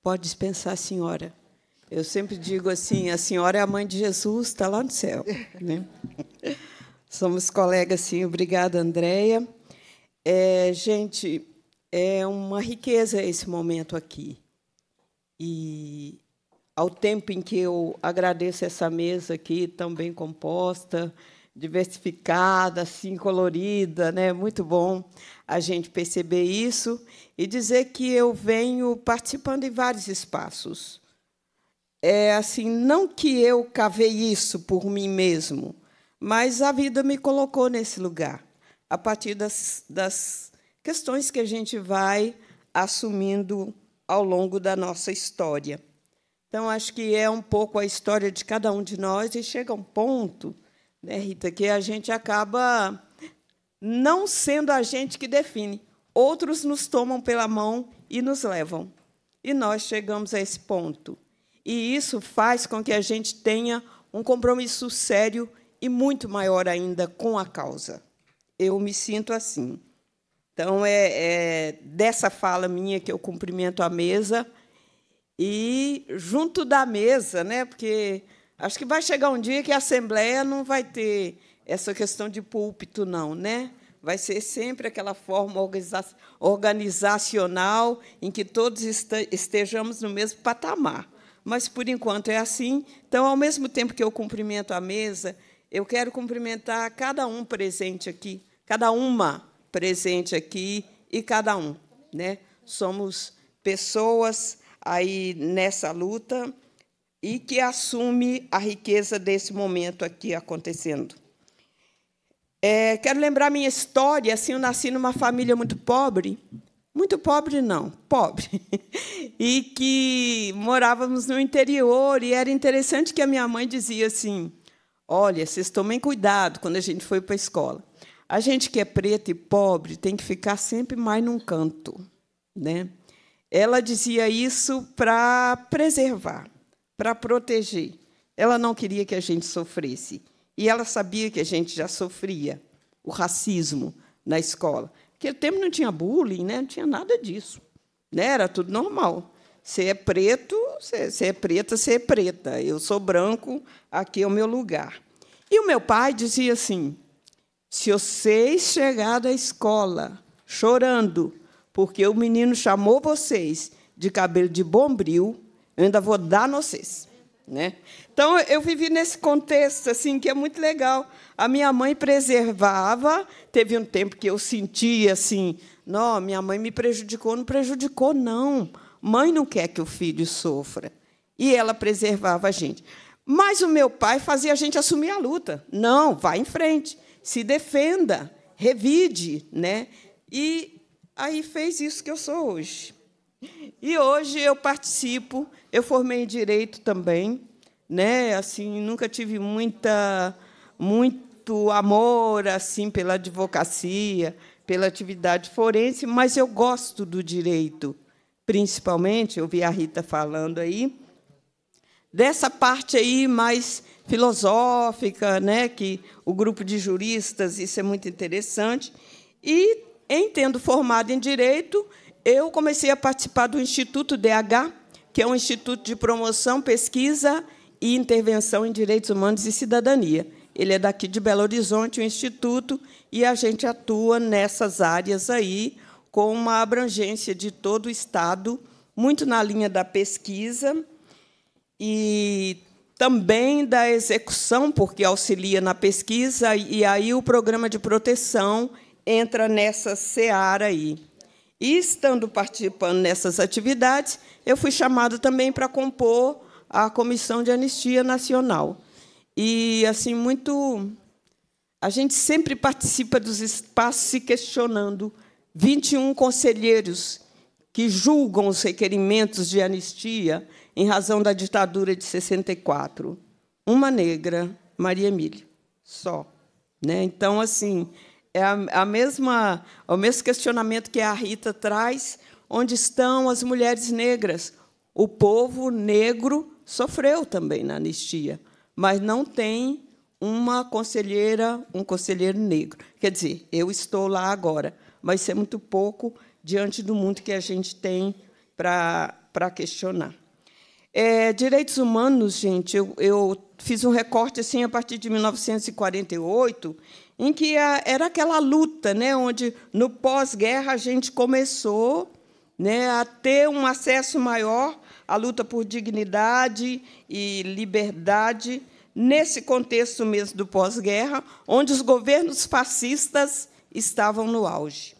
Pode dispensar, senhora. Eu sempre digo assim: a senhora é a mãe de Jesus, está lá no céu. Né? Somos colegas, sim. Obrigada, Andréia. É, gente, é uma riqueza esse momento aqui. E ao tempo em que eu agradeço essa mesa aqui, tão bem composta, diversificada, assim, colorida, né? Muito bom a gente perceber isso e dizer que eu venho participando em vários espaços. É assim, não que eu cavei isso por mim mesmo, mas a vida me colocou nesse lugar, a partir das, das questões que a gente vai assumindo ao longo da nossa história. Então, acho que é um pouco a história de cada um de nós e chega um ponto, né, Rita, que a gente acaba não sendo a gente que define. Outros nos tomam pela mão e nos levam. E nós chegamos a esse ponto. E isso faz com que a gente tenha um compromisso sério e muito maior ainda com a causa. Eu me sinto assim. Então, é, é, dessa fala minha que eu cumprimento a mesa e junto da mesa, né? porque acho que vai chegar um dia que a Assembleia não vai ter essa questão de púlpito, não, né? Vai ser sempre aquela forma organizacional em que todos estejamos no mesmo patamar. Mas, por enquanto, é assim. Então, ao mesmo tempo que eu cumprimento a mesa, eu quero cumprimentar cada um presente aqui, cada uma presente aqui e cada um, né? Somos pessoas aí nessa luta e que assume a riqueza desse momento aqui acontecendo. É, quero lembrar minha história. Assim, eu nasci numa família muito pobre, muito pobre não, pobre, e que morávamos no interior. E era interessante que a minha mãe dizia assim: "Olha, vocês tomem cuidado quando a gente foi para a escola, a gente que é preta e pobre tem que ficar sempre mais num canto. Né? Ela dizia isso para preservar, para proteger. Ela não queria que a gente sofresse. E ela sabia que a gente já sofria o racismo na escola. Naquele tempo não tinha bullying, né? não tinha nada disso. Né? Era tudo normal. Você é preto, você é preta, você é preta. Eu sou branco, aqui é o meu lugar. E o meu pai dizia assim: se vocês chegarem da escola chorando, porque o menino chamou vocês de cabelo de bombril, eu ainda vou dar vocês. Né? Então, eu vivi nesse contexto assim que é muito legal. A minha mãe preservava. Teve um tempo que eu sentia assim: não, minha mãe me prejudicou. Não prejudicou, não. Mãe não quer que o filho sofra. E ela preservava a gente. Mas o meu pai fazia a gente assumir a luta. Não, vai em frente se defenda, revide, né? E aí fez isso que eu sou hoje. E hoje eu participo, eu formei em direito também, né? Assim, nunca tive muita muito amor assim pela advocacia, pela atividade forense, mas eu gosto do direito, principalmente, eu vi a Rita falando aí, dessa parte aí mais filosófica, né, que o grupo de juristas, isso é muito interessante. E, em tendo formado em direito, eu comecei a participar do Instituto DH, que é um instituto de promoção, pesquisa e intervenção em direitos humanos e cidadania. Ele é daqui de Belo Horizonte, o instituto, e a gente atua nessas áreas aí com uma abrangência de todo o estado, muito na linha da pesquisa e também da execução, porque auxilia na pesquisa, e aí o programa de proteção entra nessa seara aí. E estando participando nessas atividades, eu fui chamada também para compor a Comissão de Anistia Nacional. E assim, muito a gente sempre participa dos espaços se questionando. 21 conselheiros que julgam os requerimentos de anistia em razão da ditadura de 64. Uma negra, Maria Emília, só. Né? Então, assim, é a, a mesma, é o mesmo questionamento que a Rita traz: onde estão as mulheres negras? O povo negro sofreu também na anistia, mas não tem uma conselheira, um conselheiro negro. Quer dizer, eu estou lá agora, mas isso é muito pouco diante do mundo que a gente tem para questionar. É, direitos humanos, gente, eu, eu, fiz um recorte assim a partir de 1948, em que a, era aquela luta, né, onde no pós-guerra a gente começou né, a ter um acesso maior à luta por dignidade e liberdade nesse contexto mesmo do pós-guerra, onde os governos fascistas estavam no auge.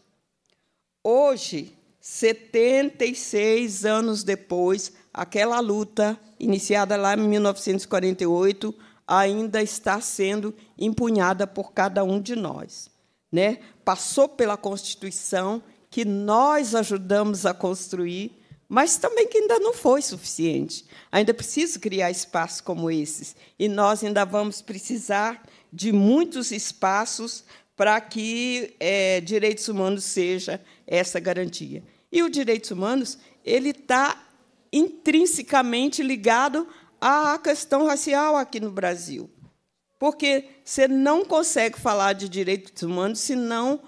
Hoje, 76 anos depois, aquela luta iniciada lá em 1948 ainda está sendo empunhada por cada um de nós, né? Passou pela Constituição que nós ajudamos a construir, mas também que ainda não foi suficiente. Ainda preciso criar espaços como esses, e nós ainda vamos precisar de muitos espaços para que é, direitos humanos seja essa garantia. E o direitos humanos ele está intrinsecamente ligado à questão racial aqui no Brasil. Porque você não consegue falar de direitos humanos se não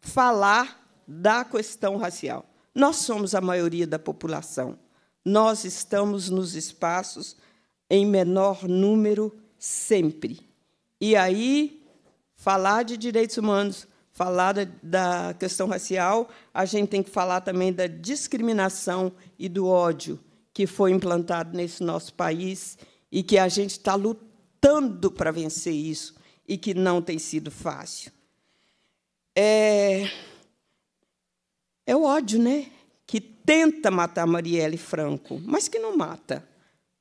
falar da questão racial. Nós somos a maioria da população. Nós estamos nos espaços em menor número sempre. E aí, falar de direitos humanos, falar da questão racial, a gente tem que falar também da discriminação e do ódio que foi implantado nesse nosso país e que a gente está lutando para vencer isso e que não tem sido fácil. É, é o ódio, né? Que tenta matar Marielle Franco, mas que não mata,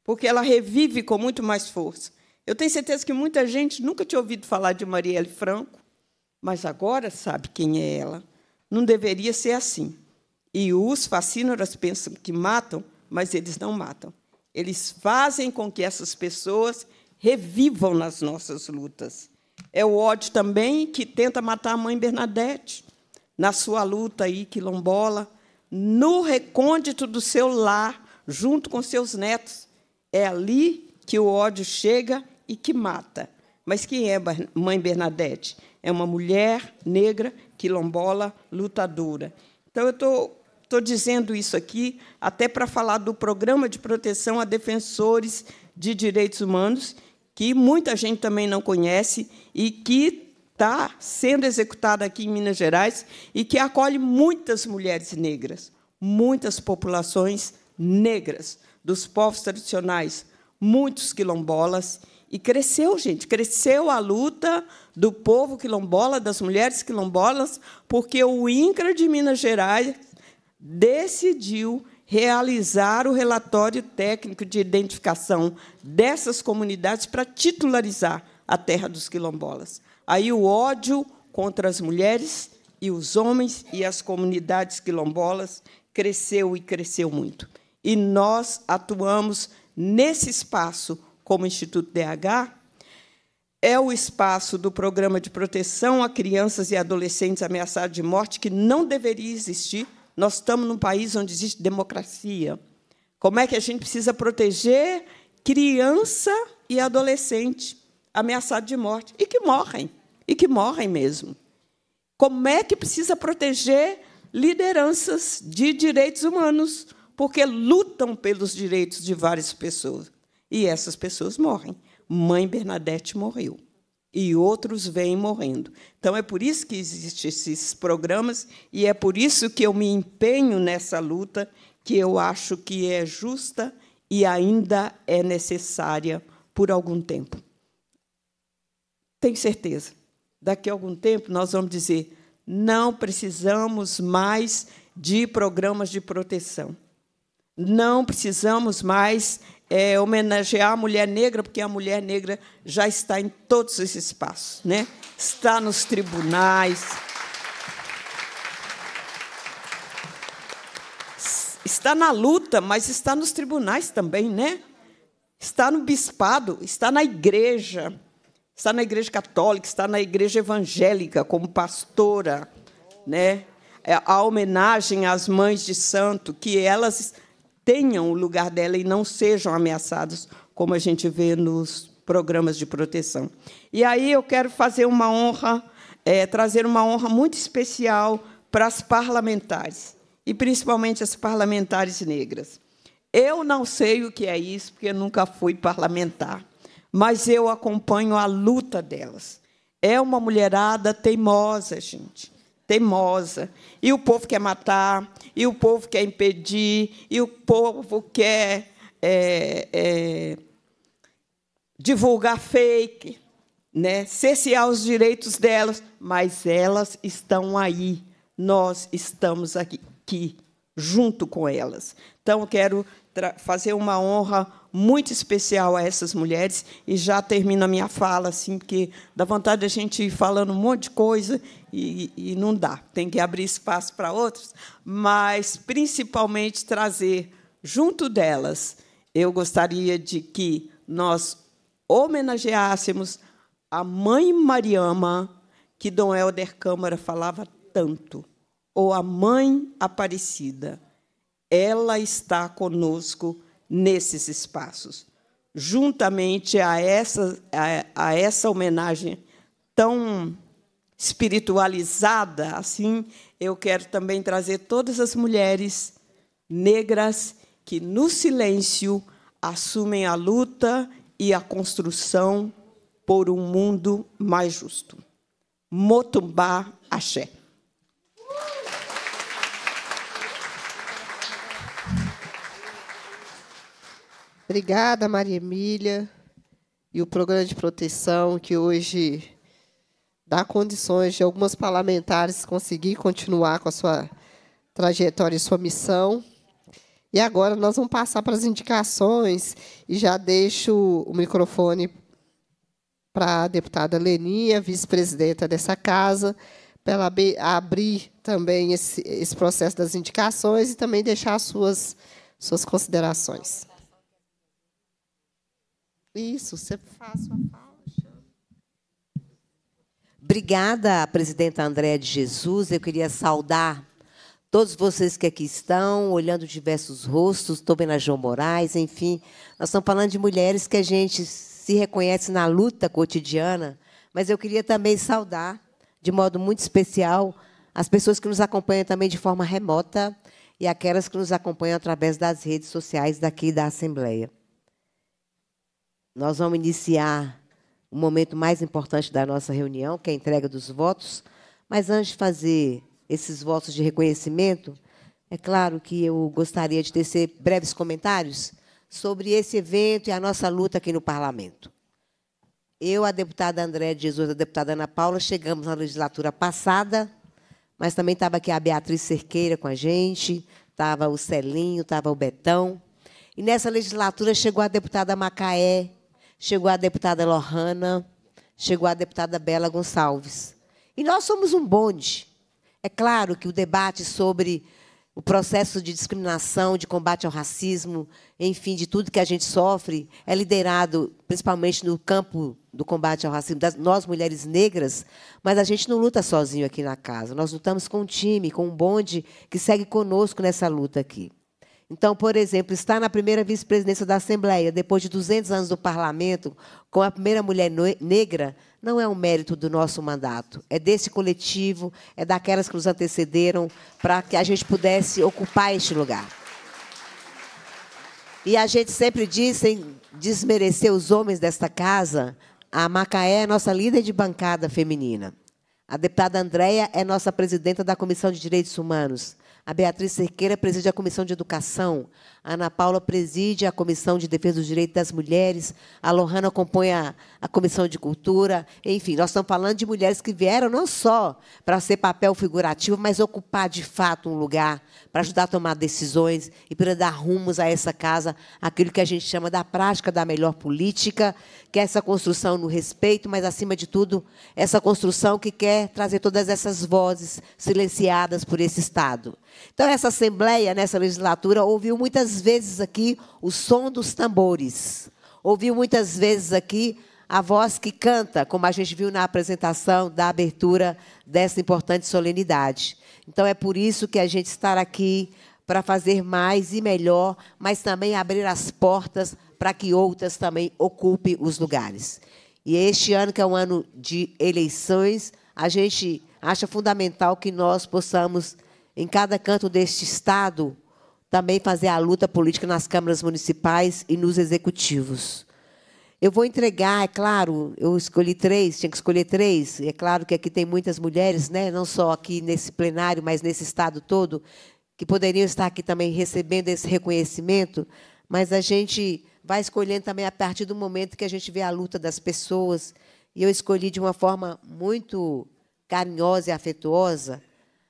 porque ela revive com muito mais força. Eu tenho certeza que muita gente nunca tinha ouvido falar de Marielle Franco, mas agora sabe quem é ela. Não deveria ser assim. E os fascínoras pensam que matam, mas eles não matam. Eles fazem com que essas pessoas revivam nas nossas lutas. É o ódio também que tenta matar a mãe Bernadette na sua luta aí quilombola, no recôndito do seu lar, junto com seus netos. É ali que o ódio chega e que mata. Mas quem é mãe Bernadette? é uma mulher negra, quilombola, lutadora. Então, eu estou Estou dizendo isso aqui até para falar do programa de proteção a defensores de direitos humanos, que muita gente também não conhece e que está sendo executado aqui em Minas Gerais e que acolhe muitas mulheres negras, muitas populações negras dos povos tradicionais, muitos quilombolas e cresceu, gente, cresceu a luta do povo quilombola, das mulheres quilombolas, porque o INCRA de Minas Gerais decidiu realizar o relatório técnico de identificação dessas comunidades para titularizar a terra dos quilombolas. Aí o ódio contra as mulheres e os homens e as comunidades quilombolas cresceu e cresceu muito. E nós atuamos nesse espaço como Instituto DH, é o espaço do programa de proteção a crianças e adolescentes ameaçados de morte que não deveria existir. Nós estamos num país onde existe democracia. Como é que a gente precisa proteger criança e adolescente ameaçado de morte e que morrem, e que morrem mesmo? Como é que precisa proteger lideranças de direitos humanos porque lutam pelos direitos de várias pessoas? E essas pessoas morrem. Mãe Bernadette morreu. E outros vêm morrendo. Então, é por isso que existem esses programas e é por isso que eu me empenho nessa luta, que eu acho que é justa e ainda é necessária por algum tempo. Tenho certeza. Daqui a algum tempo, nós vamos dizer: não precisamos mais de programas de proteção. Não precisamos mais é, homenagear a mulher negra, porque a mulher negra já está em todos os espaços, né? Está nos tribunais. Está na luta, mas está nos tribunais também, né? Está no bispado, está na igreja, está na igreja católica, está na igreja evangélica como pastora, né? É, a homenagem às mães de santo, que elas tenham o lugar dela e não sejam ameaçados, como a gente vê nos programas de proteção. E aí eu quero fazer uma honra, é, trazer uma honra muito especial para as parlamentares, e principalmente as parlamentares negras. Eu não sei o que é isso, porque nunca fui parlamentar, mas eu acompanho a luta delas. É uma mulherada teimosa, gente teimosa, e o povo quer matar, e o povo quer impedir, e o povo quer é, é, divulgar fake, né? cercear os direitos delas, mas elas estão aí, nós estamos aqui, aqui junto com elas. Então, quero fazer uma honra muito especial a essas mulheres e já termino a minha fala assim porque dá vontade de a gente ir falando um monte de coisa e, e não dá tem que abrir espaço para outros mas principalmente trazer junto delas eu gostaria de que nós homenageássemos a mãe Mariama que Dom Helder Câmara falava tanto ou a mãe Aparecida ela está conosco nesses espaços. Juntamente a essa, a, a essa homenagem tão espiritualizada, assim, eu quero também trazer todas as mulheres negras que, no silêncio, assumem a luta e a construção por um mundo mais justo. Motumbá Axé. Obrigada, Maria Emília, e o programa de proteção que hoje dá condições de algumas parlamentares conseguir continuar com a sua trajetória e sua missão. E agora nós vamos passar para as indicações e já deixo o microfone para a deputada Leninha, vice-presidenta dessa casa, para ela abrir também esse, esse processo das indicações e também deixar as suas, suas considerações. Isso, você faz sua fala. Obrigada, presidenta Andréa de Jesus. Eu queria saudar todos vocês que aqui estão, olhando diversos rostos, estou vendo a João Moraes, enfim. Nós estamos falando de mulheres que a gente se reconhece na luta cotidiana, mas eu queria também saudar, de modo muito especial, as pessoas que nos acompanham também de forma remota e aquelas que nos acompanham através das redes sociais daqui da Assembleia. Nós vamos iniciar o momento mais importante da nossa reunião, que é a entrega dos votos. Mas antes de fazer esses votos de reconhecimento, é claro que eu gostaria de tecer breves comentários sobre esse evento e a nossa luta aqui no Parlamento. Eu, a deputada André de Jesus, a deputada Ana Paula, chegamos na legislatura passada, mas também estava aqui a Beatriz Cerqueira com a gente, estava o Celinho, estava o Betão. E nessa legislatura chegou a deputada Macaé, chegou a deputada Lohana, chegou a deputada Bela Gonçalves. E nós somos um bonde. É claro que o debate sobre o processo de discriminação, de combate ao racismo, enfim, de tudo que a gente sofre, é liderado principalmente no campo do combate ao racismo, das, nós mulheres negras, mas a gente não luta sozinho aqui na casa. Nós lutamos com um time, com um bonde que segue conosco nessa luta aqui. Então, por exemplo, estar na primeira vice-presidência da Assembleia, depois de 200 anos do parlamento, com a primeira mulher negra, não é um mérito do nosso mandato. É desse coletivo, é daquelas que nos antecederam, para que a gente pudesse ocupar este lugar. E a gente sempre diz, sem desmerecer os homens desta casa, a Macaé é nossa líder de bancada feminina. A deputada Andréia é nossa presidenta da Comissão de Direitos Humanos. A Beatriz Cerqueira preside a Comissão de Educação. A Ana Paula preside a Comissão de Defesa dos Direitos das Mulheres, a Lohana compõe a, a Comissão de Cultura. Enfim, nós estamos falando de mulheres que vieram não só para ser papel figurativo, mas ocupar de fato um lugar, para ajudar a tomar decisões e para dar rumos a essa casa, aquilo que a gente chama da prática da melhor política, que é essa construção no respeito, mas, acima de tudo, essa construção que quer trazer todas essas vozes silenciadas por esse Estado. Então, essa Assembleia, nessa legislatura, ouviu muitas muitas vezes aqui o som dos tambores. Ouviu muitas vezes aqui a voz que canta, como a gente viu na apresentação da abertura dessa importante solenidade. Então é por isso que a gente está aqui para fazer mais e melhor, mas também abrir as portas para que outras também ocupem os lugares. E este ano, que é um ano de eleições, a gente acha fundamental que nós possamos, em cada canto deste Estado, também fazer a luta política nas câmaras municipais e nos executivos. Eu vou entregar, é claro, eu escolhi três, tinha que escolher três. É claro que aqui tem muitas mulheres, né? não só aqui nesse plenário, mas nesse estado todo, que poderiam estar aqui também recebendo esse reconhecimento, mas a gente vai escolhendo também a partir do momento que a gente vê a luta das pessoas. E eu escolhi de uma forma muito carinhosa e afetuosa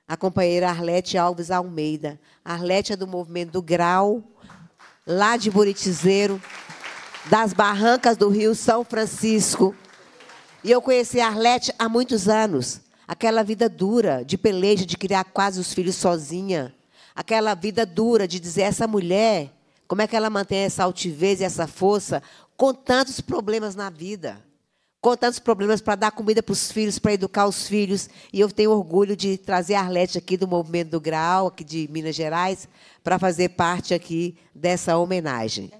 a companheira Arlete Alves Almeida. Arlete é do movimento do Grau, lá de Buritizeiro, das barrancas do Rio São Francisco. E eu conheci a Arlete há muitos anos. Aquela vida dura de peleja, de criar quase os filhos sozinha. Aquela vida dura de dizer essa mulher, como é que ela mantém essa altivez e essa força com tantos problemas na vida? com tantos problemas para dar comida para os filhos, para educar os filhos. E eu tenho orgulho de trazer a Arlete aqui do Movimento do Graal, aqui de Minas Gerais, para fazer parte aqui dessa homenagem.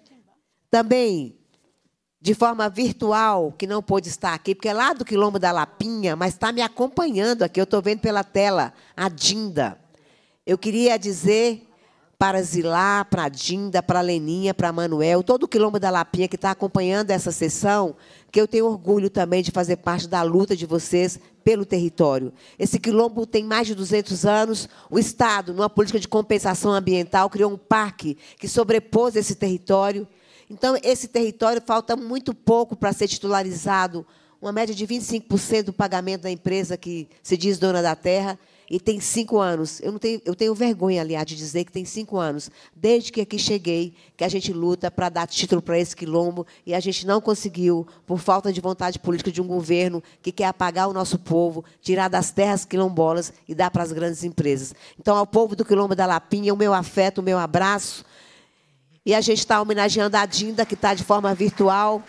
Também, de forma virtual, que não pôde estar aqui, porque é lá do Quilombo da Lapinha, mas está me acompanhando aqui, eu estou vendo pela tela, a Dinda. Eu queria dizer para Zilá, para Dinda, para Leninha, para Manuel, todo o Quilombo da Lapinha que está acompanhando essa sessão, que eu tenho orgulho também de fazer parte da luta de vocês pelo território. Esse quilombo tem mais de 200 anos. O Estado, numa política de compensação ambiental, criou um parque que sobrepôs esse território. Então, esse território falta muito pouco para ser titularizado uma média de 25% do pagamento da empresa que se diz dona da terra e tem cinco anos. Eu, não tenho, eu tenho vergonha, aliás, de dizer que tem cinco anos, desde que aqui cheguei, que a gente luta para dar título para esse quilombo e a gente não conseguiu, por falta de vontade política de um governo que quer apagar o nosso povo, tirar das terras quilombolas e dar para as grandes empresas. Então, ao povo do Quilombo da Lapinha, o meu afeto, o meu abraço. E a gente está homenageando a Dinda, que está de forma virtual.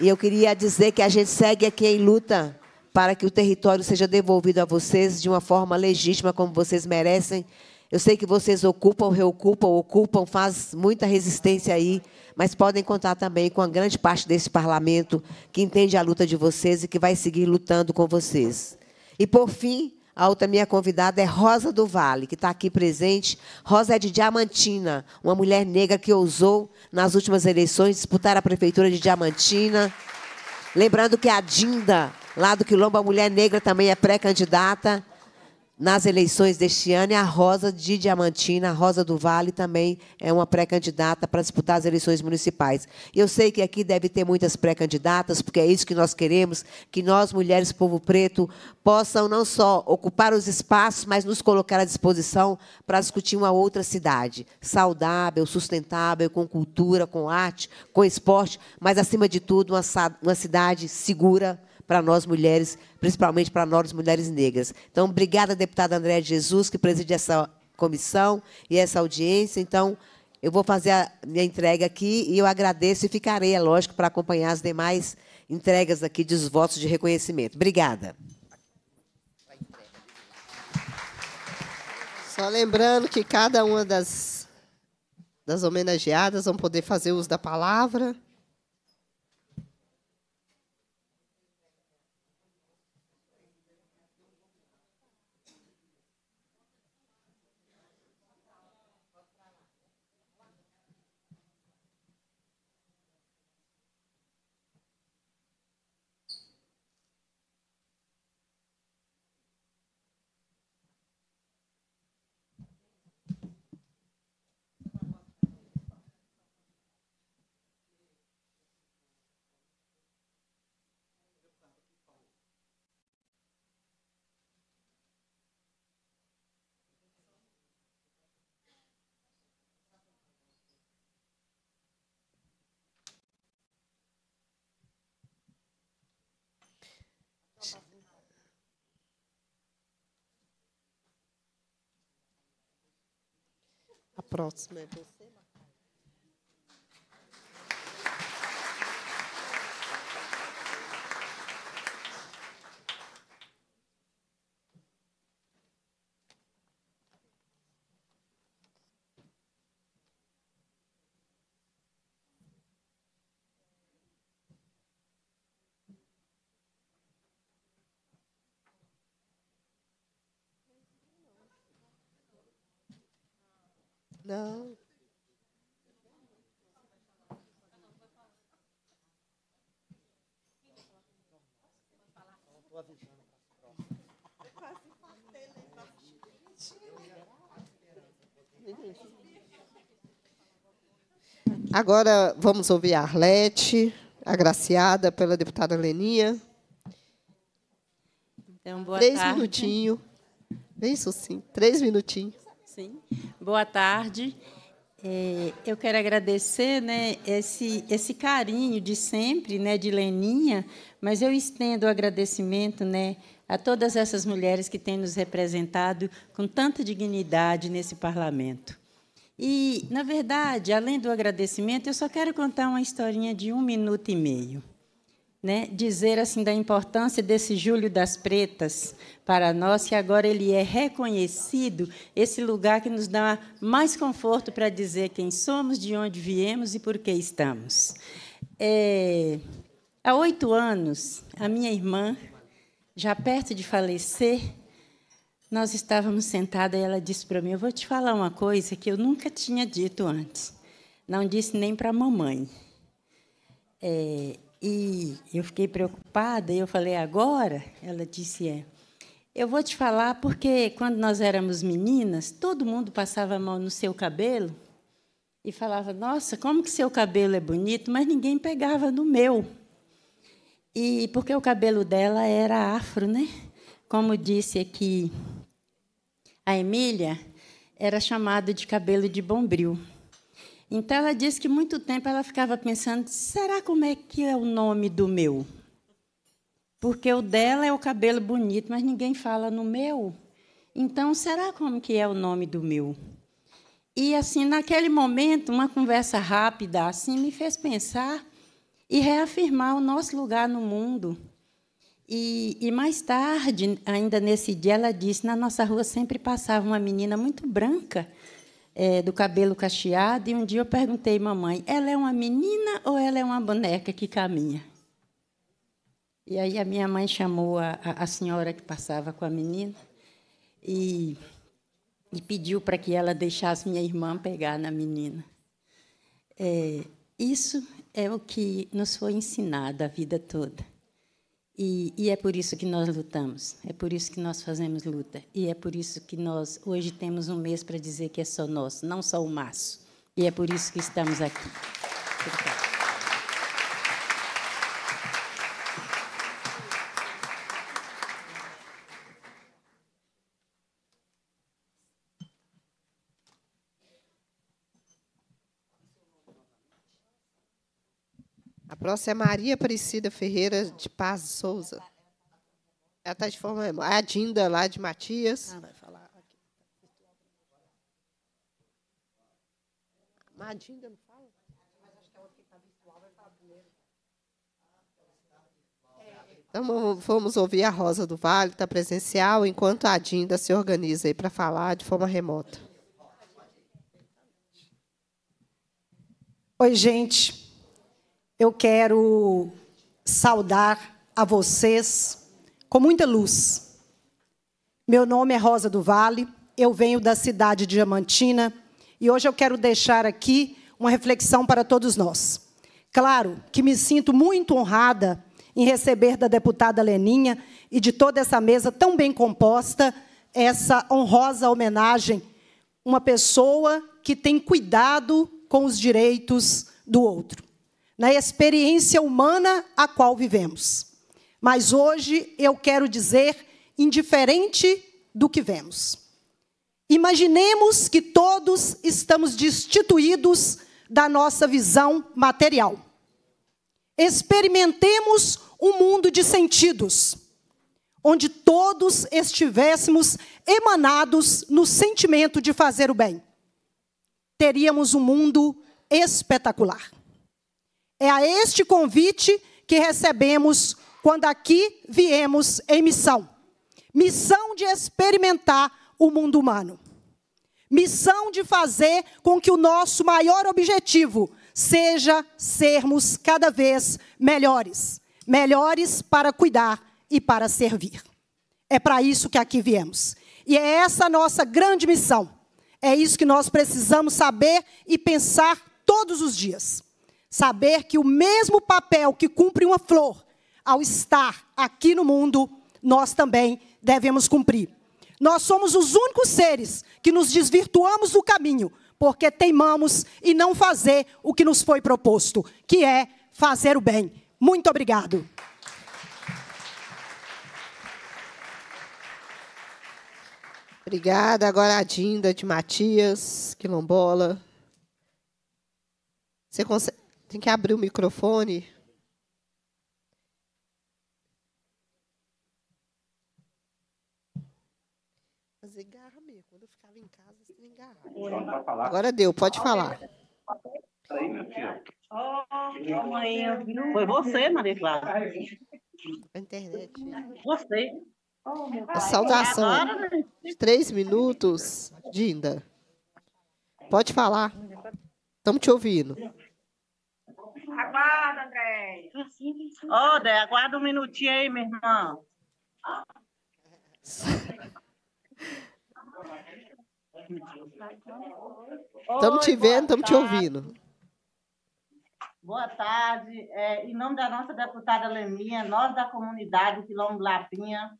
E eu queria dizer que a gente segue aqui em luta para que o território seja devolvido a vocês de uma forma legítima, como vocês merecem. Eu sei que vocês ocupam, reocupam, ocupam, faz muita resistência aí, mas podem contar também com a grande parte desse parlamento que entende a luta de vocês e que vai seguir lutando com vocês. E, por fim, a outra minha convidada é Rosa do Vale, que está aqui presente. Rosa é de Diamantina, uma mulher negra que ousou, nas últimas eleições, disputar a prefeitura de Diamantina. Lembrando que a Dinda, lá do Quilombo, a mulher negra também é pré-candidata nas eleições deste ano, e é a Rosa de Diamantina, a Rosa do Vale, também é uma pré-candidata para disputar as eleições municipais. eu sei que aqui deve ter muitas pré-candidatas, porque é isso que nós queremos, que nós, mulheres, povo preto, possam não só ocupar os espaços, mas nos colocar à disposição para discutir uma outra cidade, saudável, sustentável, com cultura, com arte, com esporte, mas, acima de tudo, uma, uma cidade segura, para nós mulheres, principalmente para nós mulheres negras. Então, obrigada, deputada Andréa Jesus, que preside essa comissão e essa audiência. Então, eu vou fazer a minha entrega aqui e eu agradeço e ficarei, é lógico, para acompanhar as demais entregas aqui dos votos de reconhecimento. Obrigada. Só lembrando que cada uma das, das homenageadas vão poder fazer uso da palavra. A próxima é você. Não. Agora vamos ouvir a Arlete, agraciada pela deputada Leninha. Então, boa Três tarde. minutinhos. Bem assim, sucinto. Três minutinhos. Sim. Boa tarde. É, eu quero agradecer né, esse, esse carinho de sempre, né, de Leninha, mas eu estendo o agradecimento né, a todas essas mulheres que têm nos representado com tanta dignidade nesse parlamento. E, na verdade, além do agradecimento, eu só quero contar uma historinha de um minuto e meio né, dizer assim da importância desse Júlio das Pretas para nós, que agora ele é reconhecido, esse lugar que nos dá mais conforto para dizer quem somos, de onde viemos e por que estamos. É, há oito anos, a minha irmã, já perto de falecer, nós estávamos sentadas e ela disse para mim: Eu vou te falar uma coisa que eu nunca tinha dito antes. Não disse nem para a mamãe. É, e eu fiquei preocupada e eu falei: "Agora?" Ela disse: "É. Eu vou te falar porque quando nós éramos meninas, todo mundo passava a mão no seu cabelo e falava: "Nossa, como que seu cabelo é bonito", mas ninguém pegava no meu. E porque o cabelo dela era afro, né? Como disse aqui a Emília, era chamado de cabelo de bombril. Então ela disse que muito tempo ela ficava pensando: será como é que é o nome do meu? Porque o dela é o cabelo bonito, mas ninguém fala no meu. Então será como que é o nome do meu? E assim, naquele momento, uma conversa rápida assim me fez pensar e reafirmar o nosso lugar no mundo. E, e, mais tarde, ainda nesse dia, ela disse: na nossa rua sempre passava uma menina muito branca é, do cabelo cacheado, e um dia eu perguntei mamãe: ela é uma menina ou ela é uma boneca que caminha? E aí a minha mãe chamou a, a senhora que passava com a menina e, e pediu para que ela deixasse minha irmã pegar na menina. É, isso é o que nos foi ensinado a vida toda. E, e, é por isso que nós lutamos, é por isso que nós fazemos luta, e é por isso que nós hoje temos um mês para dizer que é só nós, não só o março. E é por isso que estamos aqui. Obrigada. Próxima é Maria Aparecida Ferreira de Paz Souza. Ela está de forma. É a Dinda, lá de Matias. Ah, vai falar. A Dinda não fala? Então, vamos ouvir a Rosa do Vale, está presencial, enquanto a Dinda se organiza aí para falar de forma remota. Oi, gente eu quero saudar a vocês com muita luz. Meu nome é Rosa do Vale, eu venho da cidade de Diamantina e hoje eu quero deixar aqui uma reflexão para todos nós. Claro que me sinto muito honrada em receber da deputada Leninha e de toda essa mesa tão bem composta essa honrosa homenagem, uma pessoa que tem cuidado com os direitos do outro na experiência humana a qual vivemos. Mas hoje eu quero dizer indiferente do que vemos. Imaginemos que todos estamos destituídos da nossa visão material. Experimentemos um mundo de sentidos, onde todos estivéssemos emanados no sentimento de fazer o bem. Teríamos um mundo espetacular. É a este convite que recebemos quando aqui viemos em missão. Missão de experimentar o mundo humano. Missão de fazer com que o nosso maior objetivo seja sermos cada vez melhores. Melhores para cuidar e para servir. É para isso que aqui viemos. E é essa a nossa grande missão. É isso que nós precisamos saber e pensar todos os dias. Saber que o mesmo papel que cumpre uma flor, ao estar aqui no mundo, nós também devemos cumprir. Nós somos os únicos seres que nos desvirtuamos do caminho, porque teimamos em não fazer o que nos foi proposto, que é fazer o bem. Muito obrigado. Obrigada. Agora a Dinda de Matias, quilombola. Você consegue. Tem que abrir o microfone. Fazer garra mesmo. Quando eu ficava em casa, Agora deu, pode ah, falar. Foi você, Maria Clara. A internet. Você. A saudação. Né? Três minutos, Dinda. Pode falar. Estamos te ouvindo. Aguarda, André. Ó, oh, Dé, aguarda um minutinho aí, meu irmão. Estamos te vendo, estamos te ouvindo. Boa tarde. É, em nome da nossa deputada Leminha, nós da comunidade Quilombo Lapinha,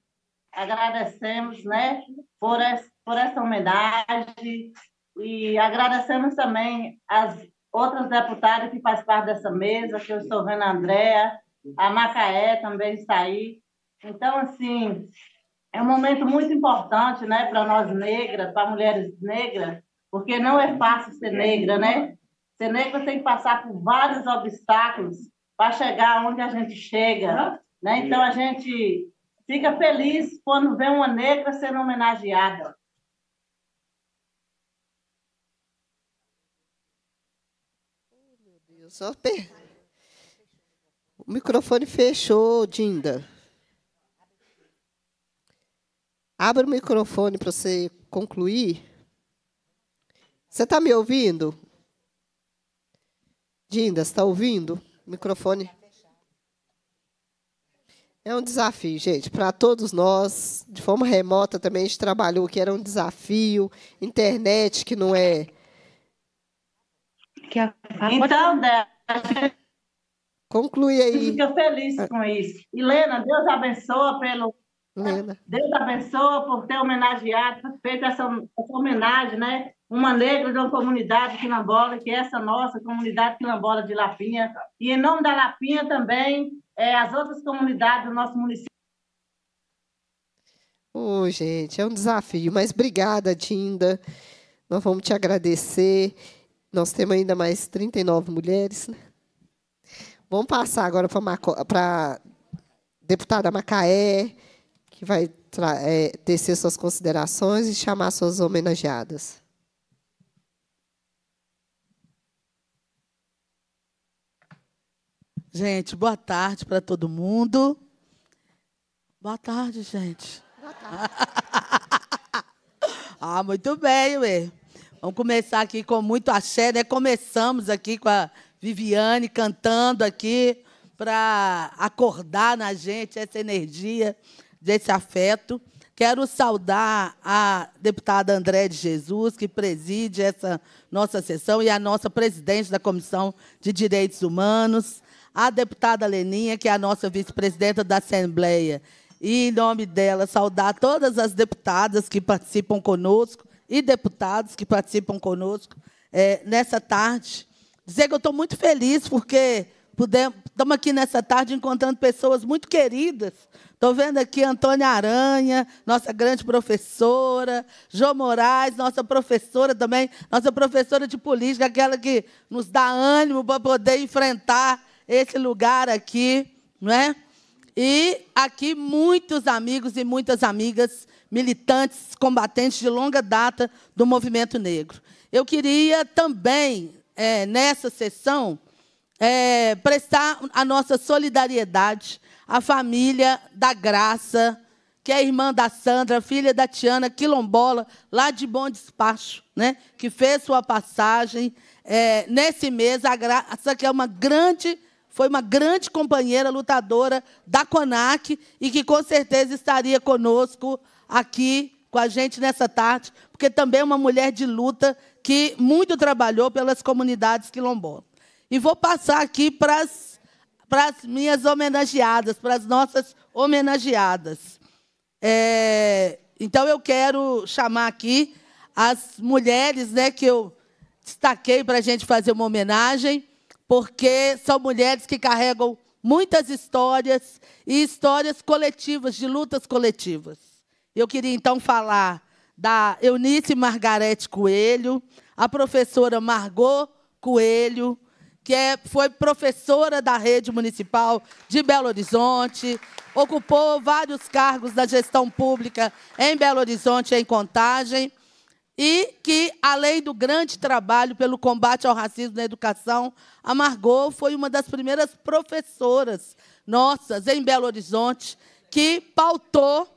agradecemos né, por, es, por essa homenagem e agradecemos também as outras deputadas que fazem parte dessa mesa, que eu estou vendo a Andréa, a Macaé também está aí. Então, assim, é um momento muito importante né, para nós negras, para mulheres negras, porque não é fácil ser negra, né? Ser negra tem que passar por vários obstáculos para chegar onde a gente chega. Né? Então, a gente fica feliz quando vê uma negra sendo homenageada. Eu só per... O microfone fechou, Dinda. Abra o microfone para você concluir. Você está me ouvindo? Dinda, está ouvindo? O microfone. É um desafio, gente, para todos nós. De forma remota também a gente trabalhou que era um desafio. Internet que não é que a Então, Débora... Conclui aí. Fica feliz com isso. Helena, Deus abençoa pelo. Helena. Deus abençoa por ter homenageado, feito essa, essa homenagem, né? Uma negra de uma comunidade quilombola, que é essa nossa comunidade quilombola de Lapinha. E em nome da Lapinha também, é, as outras comunidades do nosso município. Ô, oh, gente, é um desafio, mas obrigada, Dinda. Nós vamos te agradecer. Nós temos ainda mais 39 mulheres. Né? Vamos passar agora para a deputada Macaé, que vai é, tecer suas considerações e chamar suas homenageadas. Gente, boa tarde para todo mundo. Boa tarde, gente. Boa tarde. ah, muito bem, ué. Vamos começar aqui com muito axé, né? Começamos aqui com a Viviane cantando aqui para acordar na gente essa energia, desse afeto. Quero saudar a deputada André de Jesus, que preside essa nossa sessão, e a nossa presidente da Comissão de Direitos Humanos, a deputada Leninha, que é a nossa vice-presidenta da Assembleia. E, em nome dela, saudar todas as deputadas que participam conosco e deputados que participam conosco é, nessa tarde. Dizer que eu estou muito feliz porque estamos aqui nessa tarde encontrando pessoas muito queridas. Estou vendo aqui Antônia Aranha, nossa grande professora, Jô Moraes, nossa professora também, nossa professora de política, aquela que nos dá ânimo para poder enfrentar esse lugar aqui, não é? E aqui muitos amigos e muitas amigas militantes, combatentes de longa data do movimento negro. Eu queria também, é, nessa sessão, é, prestar a nossa solidariedade à família da Graça, que é irmã da Sandra, filha da Tiana Quilombola, lá de Bom Despacho, né? que fez sua passagem. É, nesse mês, a Graça, que é uma grande foi uma grande companheira lutadora da CONAC e que com certeza estaria conosco aqui com a gente nessa tarde, porque também é uma mulher de luta que muito trabalhou pelas comunidades quilombolas. E vou passar aqui para as, minhas homenageadas, para as nossas homenageadas. É, então, eu quero chamar aqui as mulheres né, que eu destaquei para a gente fazer uma homenagem, porque são mulheres que carregam muitas histórias e histórias coletivas, de lutas coletivas. Eu queria então falar da Eunice Margarete Coelho, a professora Margot Coelho, que é, foi professora da rede municipal de Belo Horizonte, ocupou vários cargos da gestão pública em Belo Horizonte, em Contagem, e que, além do grande trabalho pelo combate ao racismo na educação, a Margot foi uma das primeiras professoras nossas em Belo Horizonte que pautou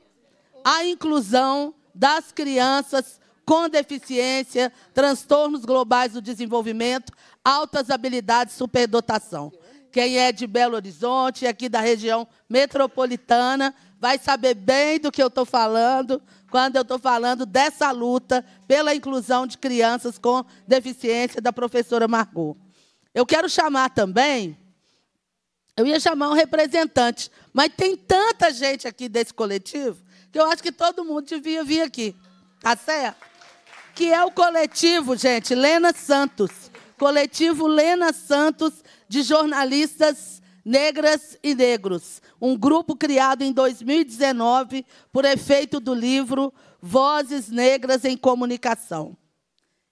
a inclusão das crianças com deficiência, transtornos globais do desenvolvimento, altas habilidades, superdotação. Quem é de Belo Horizonte, aqui da região metropolitana, vai saber bem do que eu estou falando quando eu estou falando dessa luta pela inclusão de crianças com deficiência da professora Margot. Eu quero chamar também, eu ia chamar um representante, mas tem tanta gente aqui desse coletivo que eu acho que todo mundo devia vir aqui. Tá certo? Que é o coletivo, gente, Lena Santos. Coletivo Lena Santos de jornalistas negras e negros. Um grupo criado em 2019 por efeito do livro Vozes Negras em Comunicação.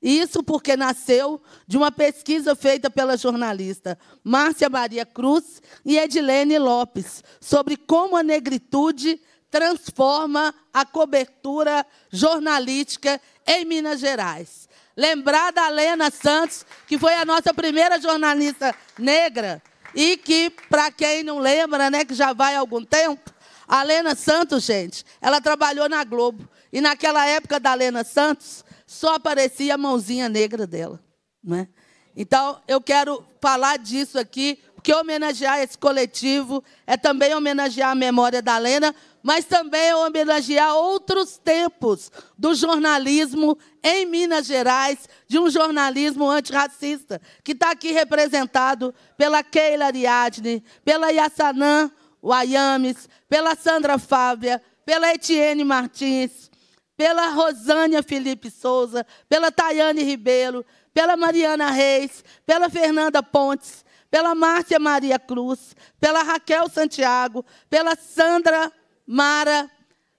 Isso porque nasceu de uma pesquisa feita pela jornalista Márcia Maria Cruz e Edilene Lopes sobre como a negritude transforma a cobertura jornalística em Minas Gerais. Lembrar da Lena Santos, que foi a nossa primeira jornalista negra e que, para quem não lembra, né, que já vai há algum tempo, a Lena Santos, gente, ela trabalhou na Globo. E naquela época da Lena Santos, só aparecia a mãozinha negra dela. Né? Então, eu quero falar disso aqui, porque homenagear esse coletivo é também homenagear a memória da Lena, mas também homenagear outros tempos do jornalismo em Minas Gerais, de um jornalismo antirracista, que está aqui representado pela Keila Ariadne, pela Yassanã Wayames, pela Sandra Fábia, pela Etienne Martins, pela Rosânia Felipe Souza, pela Tayane Ribeiro, pela Mariana Reis, pela Fernanda Pontes, pela Márcia Maria Cruz, pela Raquel Santiago, pela Sandra Mara,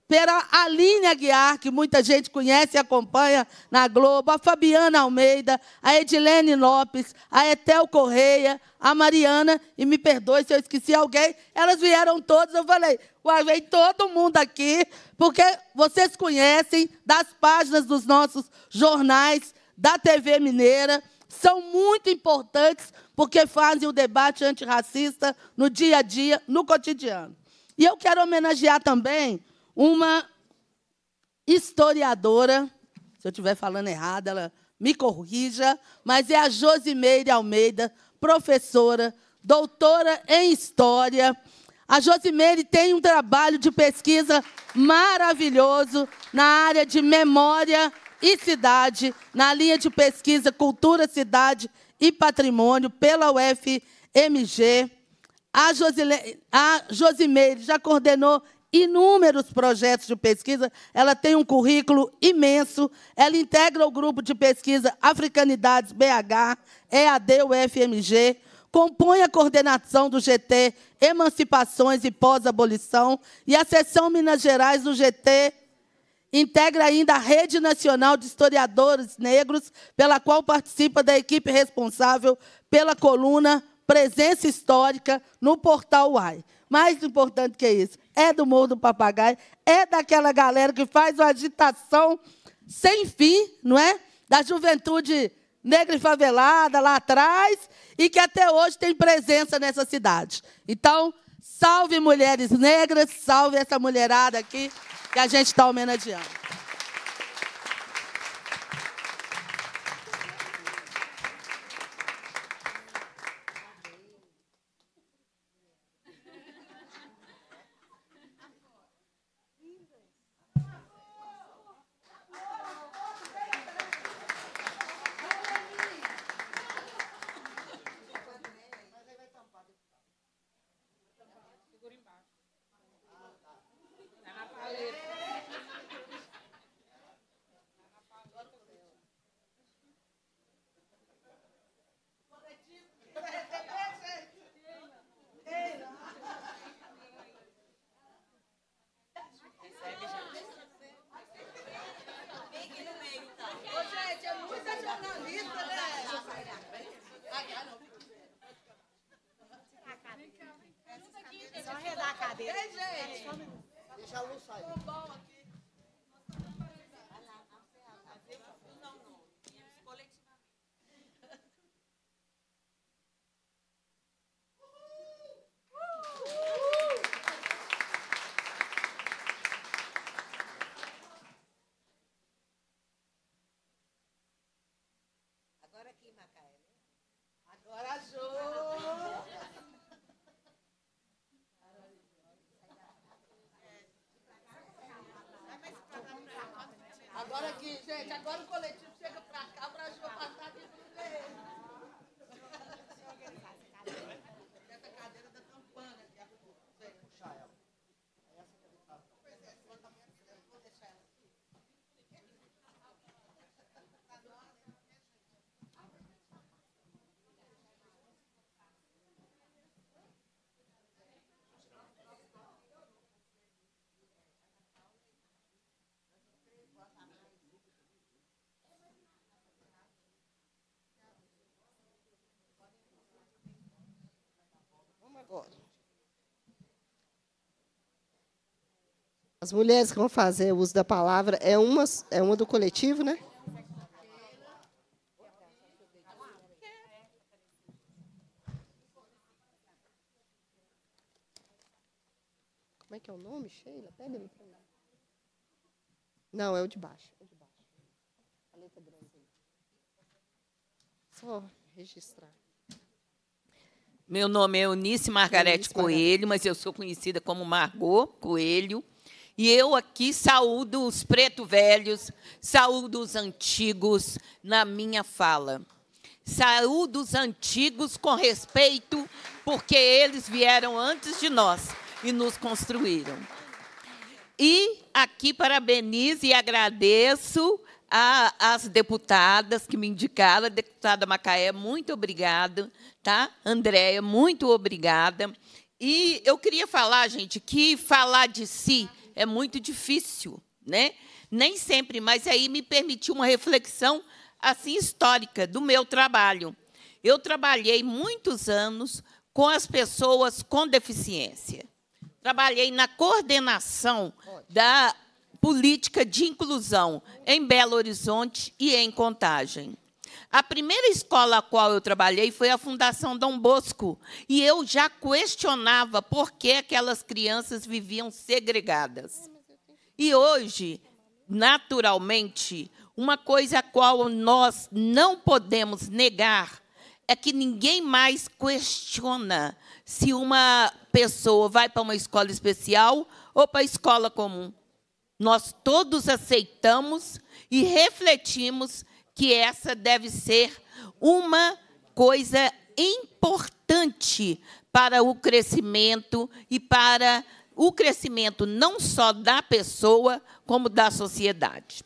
pela Aline Aguiar, que muita gente conhece e acompanha na Globo, a Fabiana Almeida, a Edilene Lopes, a Etel Correia, a Mariana, e me perdoe se eu esqueci alguém, elas vieram todas, eu falei, uai, vem todo mundo aqui, porque vocês conhecem das páginas dos nossos jornais, da TV Mineira, são muito importantes porque fazem o debate antirracista no dia a dia, no cotidiano. E eu quero homenagear também uma historiadora, se eu estiver falando errado, ela me corrija, mas é a Josimeire Almeida, professora, doutora em História. A Josimeire tem um trabalho de pesquisa maravilhoso na área de memória e cidade, na linha de pesquisa Cultura, Cidade e Patrimônio, pela UFMG. A, Josile, a Josimeire já coordenou inúmeros projetos de pesquisa, ela tem um currículo imenso, ela integra o grupo de pesquisa Africanidades BH, EAD UFMG, compõe a coordenação do GT Emancipações e Pós-Abolição e a seção Minas Gerais do GT integra ainda a Rede Nacional de Historiadores Negros, pela qual participa da equipe responsável pela coluna presença histórica no portal UAI. Mais importante que isso, é do morro do papagaio, é daquela galera que faz uma agitação sem fim, não é? Da juventude negra e favelada lá atrás e que até hoje tem presença nessa cidade. Então, salve mulheres negras, salve essa mulherada aqui que a gente está homenageando. agora. As mulheres que vão fazer uso da palavra é uma, é uma do coletivo, né? Como é que é o nome, Sheila? Pega Não, é o de baixo. É o de baixo. A letra grande. Só registrar. Meu nome é Eunice Margarete Coelho, mas eu sou conhecida como Margot Coelho. E eu aqui saúdo os preto velhos, saúdo os antigos na minha fala. Saúdo os antigos com respeito, porque eles vieram antes de nós e nos construíram. E aqui parabenizo e agradeço as deputadas que me indicaram, a deputada Macaé, muito obrigada, tá? Andréia, muito obrigada. E eu queria falar, gente, que falar de si é muito difícil, né? Nem sempre, mas aí me permitiu uma reflexão assim histórica do meu trabalho. Eu trabalhei muitos anos com as pessoas com deficiência. Trabalhei na coordenação da política de inclusão em Belo Horizonte e em Contagem. A primeira escola a qual eu trabalhei foi a Fundação Dom Bosco, e eu já questionava por que aquelas crianças viviam segregadas. E hoje, naturalmente, uma coisa a qual nós não podemos negar é que ninguém mais questiona se uma pessoa vai para uma escola especial ou para a escola comum. Nós todos aceitamos e refletimos que essa deve ser uma coisa importante para o crescimento e para o crescimento não só da pessoa, como da sociedade.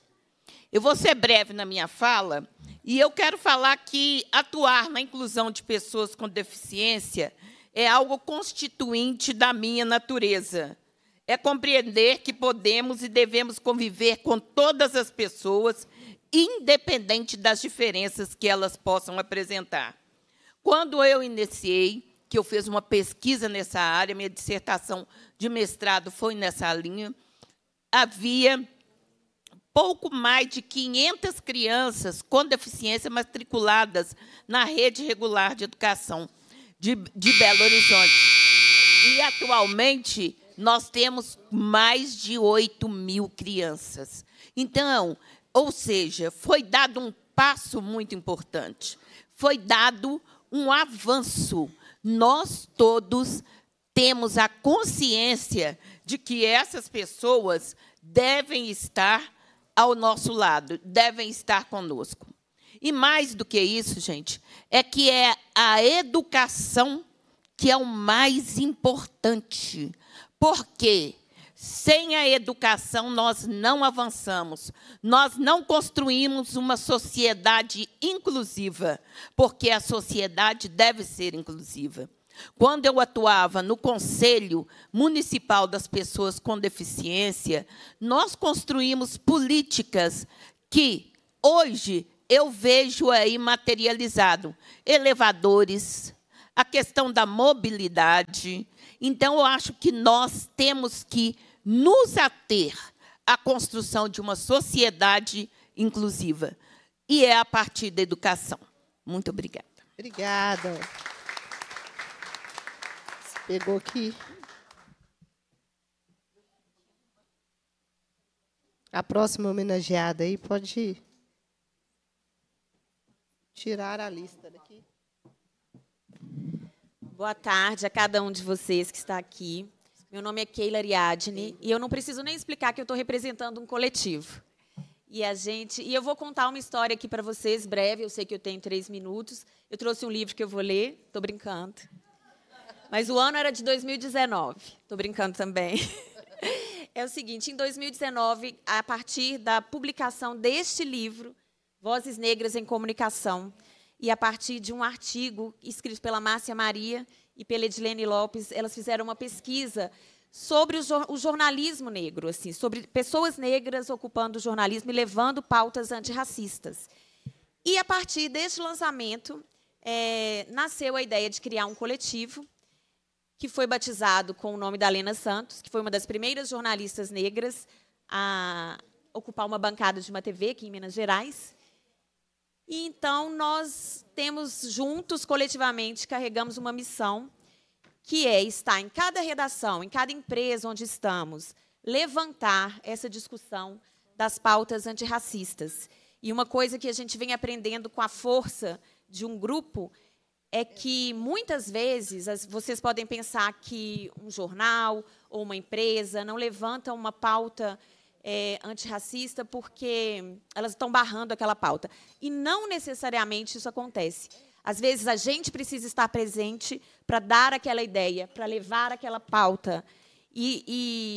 Eu vou ser breve na minha fala e eu quero falar que atuar na inclusão de pessoas com deficiência é algo constituinte da minha natureza é compreender que podemos e devemos conviver com todas as pessoas, independente das diferenças que elas possam apresentar. Quando eu iniciei, que eu fiz uma pesquisa nessa área, minha dissertação de mestrado foi nessa linha, havia pouco mais de 500 crianças com deficiência matriculadas na rede regular de educação de, de Belo Horizonte. E, atualmente, nós temos mais de 8 mil crianças. Então, ou seja, foi dado um passo muito importante, foi dado um avanço. Nós todos temos a consciência de que essas pessoas devem estar ao nosso lado, devem estar conosco. E mais do que isso, gente, é que é a educação que é o mais importante, porque sem a educação nós não avançamos, nós não construímos uma sociedade inclusiva, porque a sociedade deve ser inclusiva. Quando eu atuava no Conselho Municipal das Pessoas com Deficiência, nós construímos políticas que hoje eu vejo aí materializado elevadores, a questão da mobilidade, então, eu acho que nós temos que nos ater à construção de uma sociedade inclusiva. E é a partir da educação. Muito obrigada. Obrigada. Você pegou aqui. A próxima homenageada aí pode tirar a lista daqui. Boa tarde a cada um de vocês que está aqui. Meu nome é Keila Ariadne e eu não preciso nem explicar que eu estou representando um coletivo. E a gente, e eu vou contar uma história aqui para vocês breve. Eu sei que eu tenho três minutos. Eu trouxe um livro que eu vou ler. Estou brincando. Mas o ano era de 2019. Estou brincando também. É o seguinte: em 2019, a partir da publicação deste livro, Vozes Negras em Comunicação, e a partir de um artigo escrito pela Márcia Maria e pela Edilene Lopes, elas fizeram uma pesquisa sobre o, jornalismo negro, assim, sobre pessoas negras ocupando o jornalismo e levando pautas antirracistas. E, a partir deste lançamento, é, nasceu a ideia de criar um coletivo que foi batizado com o nome da Lena Santos, que foi uma das primeiras jornalistas negras a ocupar uma bancada de uma TV aqui em Minas Gerais. E então nós temos juntos, coletivamente, carregamos uma missão que é estar em cada redação, em cada empresa onde estamos, levantar essa discussão das pautas antirracistas. E uma coisa que a gente vem aprendendo com a força de um grupo é que muitas vezes vocês podem pensar que um jornal ou uma empresa não levanta uma pauta é, antirracista porque elas estão barrando aquela pauta. E não necessariamente isso acontece. Às vezes a gente precisa estar presente para dar aquela ideia, para levar aquela pauta. E,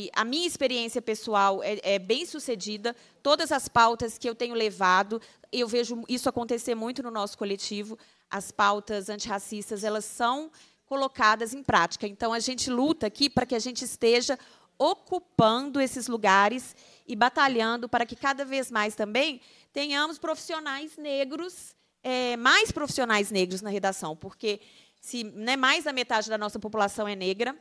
e, a minha experiência pessoal é, é, bem sucedida. Todas as pautas que eu tenho levado, eu vejo isso acontecer muito no nosso coletivo. As pautas antirracistas elas são colocadas em prática. Então a gente luta aqui para que a gente esteja ocupando esses lugares e batalhando para que cada vez mais também tenhamos profissionais negros, é, mais profissionais negros na redação, porque se né, mais da metade da nossa população é negra,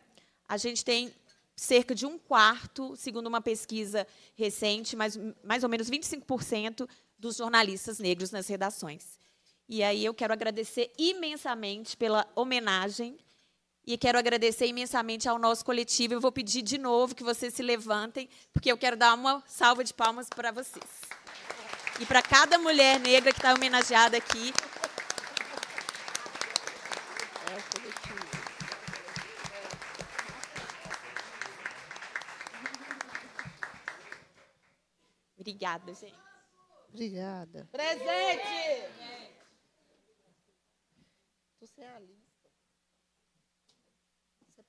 a gente tem cerca de um quarto, segundo uma pesquisa recente, mais, mais ou menos 25% dos jornalistas negros nas redações. E aí eu quero agradecer imensamente pela homenagem e quero agradecer imensamente ao nosso coletivo. Eu vou pedir de novo que vocês se levantem, porque eu quero dar uma salva de palmas para vocês. E para cada mulher negra que está homenageada aqui. Obrigada, gente. Obrigada. Presente! Você é ali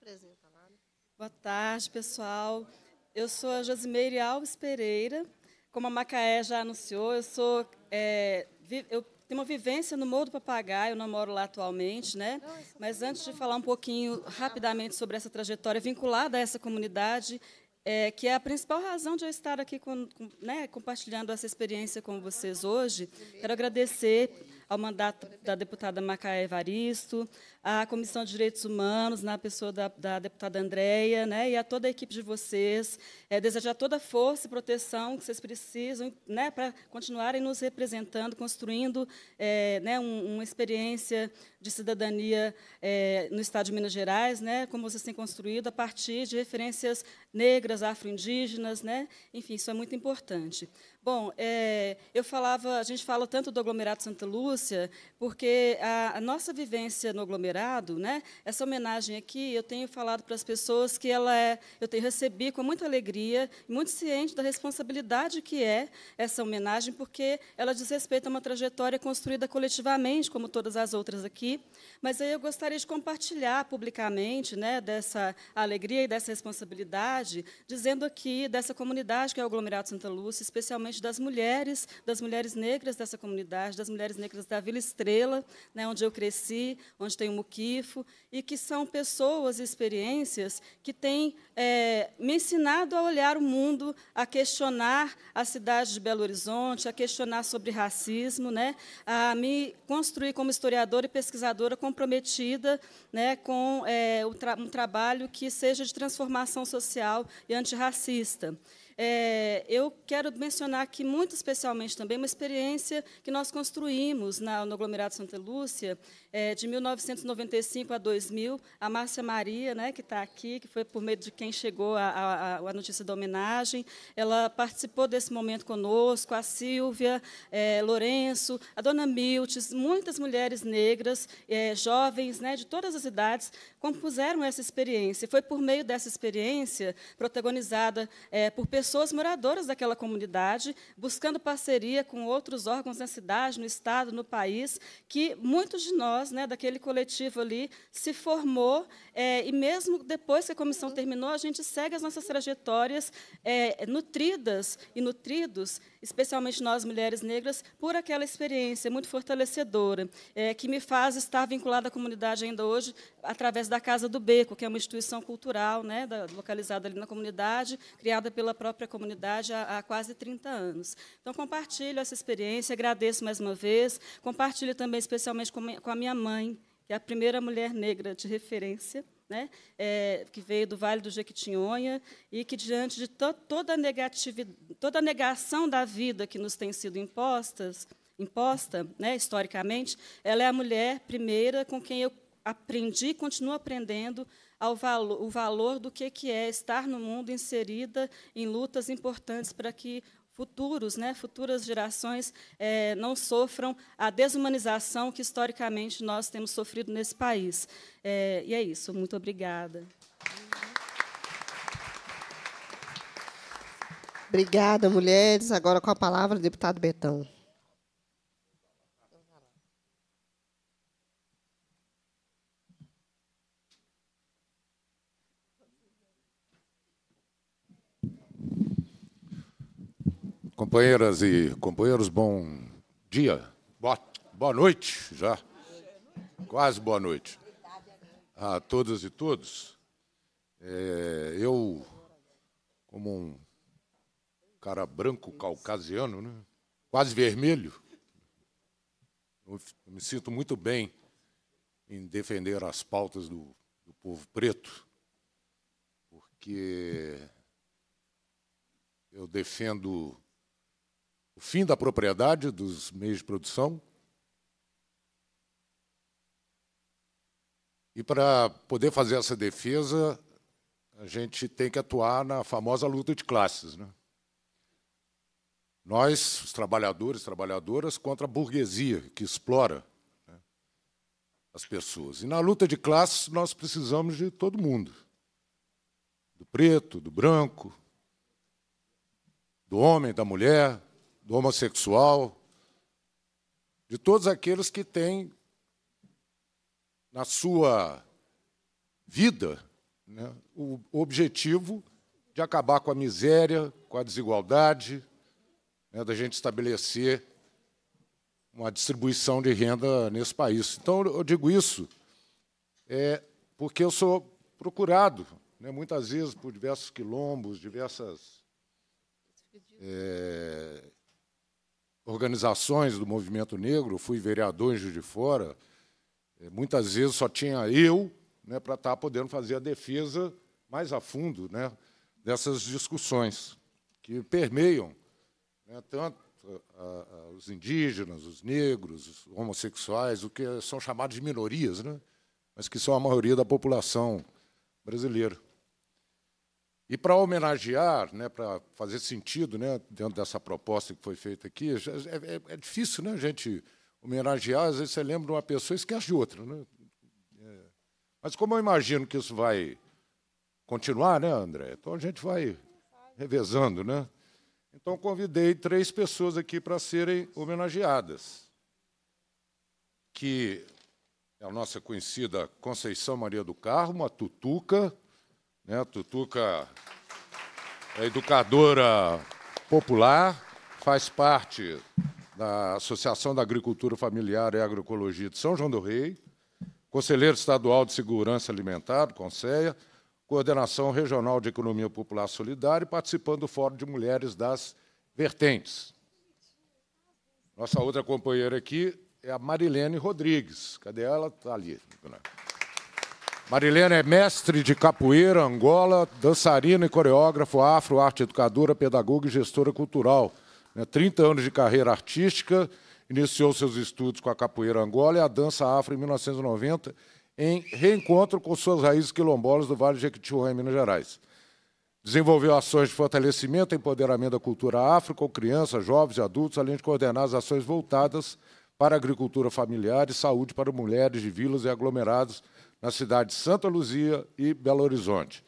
apresenta lá. Né? Boa tarde, pessoal. Eu sou a Josimeire Alves Pereira. Como a Macaé já anunciou, eu sou é, vi, eu tenho uma vivência no Morro do Papagaio, eu não moro lá atualmente, né? Mas antes de falar um pouquinho rapidamente sobre essa trajetória vinculada a essa comunidade, é, que é a principal razão de eu estar aqui com, com, né, compartilhando essa experiência com vocês hoje, quero agradecer ao mandato da deputada Macaé Evaristo, à Comissão de Direitos Humanos, na pessoa da, da deputada Andréia, né, e a toda a equipe de vocês. É, desejar toda a força e proteção que vocês precisam né, para continuarem nos representando, construindo é, né, um, uma experiência de cidadania é, no Estado de Minas Gerais, né, como vocês têm construído, a partir de referências negras, afro-indígenas. Né, enfim, isso é muito importante. Bom, é, eu falava, a gente fala tanto do aglomerado Santa Lúcia, porque a, a, nossa vivência no aglomerado, né, essa homenagem aqui, eu tenho falado para as pessoas que ela é, eu tenho recebido com muita alegria, muito ciente da responsabilidade que é essa homenagem, porque ela diz respeito a uma trajetória construída coletivamente, como todas as outras aqui. Mas aí eu gostaria de compartilhar publicamente, né, dessa alegria e dessa responsabilidade, dizendo aqui dessa comunidade que é o aglomerado Santa Lúcia, especialmente principalmente das mulheres, das mulheres negras dessa comunidade, das mulheres negras da Vila Estrela, né, onde eu cresci, onde tem o Muquifo, e que são pessoas e experiências que têm é, me ensinado a olhar o mundo, a questionar a cidade de Belo Horizonte, a questionar sobre racismo, né, a me construir como historiadora e pesquisadora comprometida né, com é, um trabalho que seja de transformação social e antirracista. É, eu quero mencionar aqui, muito especialmente também, uma experiência que nós construímos na, no aglomerado Santa Lúcia, é, de 1995 a 2000, a Márcia Maria, né, que está aqui, que foi por meio de quem chegou a, a, a, notícia da homenagem, ela participou desse momento conosco, a Silvia, é, Lourenço, a dona Miltes, muitas mulheres negras, é, jovens, né, de todas as idades, compuseram essa experiência. Foi por meio dessa experiência, protagonizada é, por pessoas moradoras daquela comunidade, buscando parceria com outros órgãos na cidade, no Estado, no país, que muitos de nós nós, né, daquele coletivo ali, se formou é, e mesmo depois que a comissão terminou, a gente segue as nossas trajetórias é, nutridas e nutridos, especialmente nós mulheres negras, por aquela experiência muito fortalecedora, é, que me faz estar vinculada à comunidade ainda hoje, através da Casa do Beco, que é uma instituição cultural né, da, localizada ali na comunidade, criada pela própria comunidade há, há quase 30 anos. Então, compartilho essa experiência, agradeço mais uma vez, compartilho também especialmente com, com a minha mãe que é a primeira mulher negra de referência, né, é, que veio do Vale do Jequitinhonha e que, diante de to toda, a toda a negação da vida que nos tem sido impostas, imposta né, historicamente, ela é a mulher primeira com quem eu aprendi e continuo aprendendo ao valo, o valor do que, que é estar no mundo inserida em lutas importantes para que futuros, né, futuras gerações é, não sofram a desumanização que historicamente nós temos sofrido nesse país. É, e é isso. Muito obrigada. Obrigada, mulheres. Agora com a palavra, o deputado Betão. Companheiras e companheiros, bom dia, boa, boa noite já, quase boa noite a todas e todos. É, eu, como um cara branco caucasiano, né? quase vermelho, eu me sinto muito bem em defender as pautas do, do povo preto, porque eu defendo fim da propriedade dos meios de produção. E para poder fazer essa defesa, a gente tem que atuar na famosa luta de classes. Né? Nós, os trabalhadores, trabalhadoras, contra a burguesia que explora né, as pessoas. E na luta de classes nós precisamos de todo mundo. Do preto, do branco, do homem, da mulher, do homossexual, de todos aqueles que têm na sua vida né, o objetivo de acabar com a miséria, com a desigualdade, né, da gente estabelecer uma distribuição de renda nesse país. Então, eu digo isso é, porque eu sou procurado, né, muitas vezes, por diversos quilombos, diversas é, organizações do movimento negro, fui vereador em Juiz de Fora, eh, muitas vezes só tinha eu né, para estar tá podendo fazer a defesa mais a fundo né, dessas discussões que permeiam né, tanto a, a, os indígenas, os negros, os homossexuais, o que são chamados de minorias, né, mas que são a maioria da população brasileira. E para homenagear, né, para fazer sentido né, dentro dessa proposta que foi feita aqui, é, é, é difícil né, a gente homenagear, às vezes você lembra de uma pessoa e esquece de outra. Né? É. Mas como eu imagino que isso vai continuar, né, André? Então a gente vai revezando, né? Então convidei três pessoas aqui para serem homenageadas, que é a nossa conhecida Conceição Maria do Carmo, a Tutuca, né? Tutuca é educadora popular, faz parte da Associação da Agricultura Familiar e Agroecologia de São João do Rei, Conselheiro Estadual de Segurança Alimentar, Conselha, Coordenação Regional de Economia Popular Solidária e participando do Fórum de Mulheres das Vertentes. Nossa outra companheira aqui é a Marilene Rodrigues. Cadê ela? Está ali. Marilena é mestre de capoeira, Angola, dançarina e coreógrafo afro, arte educadora, pedagoga e gestora cultural. 30 né, anos de carreira artística, iniciou seus estudos com a capoeira Angola e a dança afro em 1990, em reencontro com suas raízes quilombolas do Vale de Jequitinhonha, em Minas Gerais. Desenvolveu ações de fortalecimento e empoderamento da cultura afro com crianças, jovens e adultos, além de coordenar as ações voltadas para a agricultura familiar e saúde para mulheres de vilas e aglomerados, na cidade de Santa Luzia e Belo Horizonte.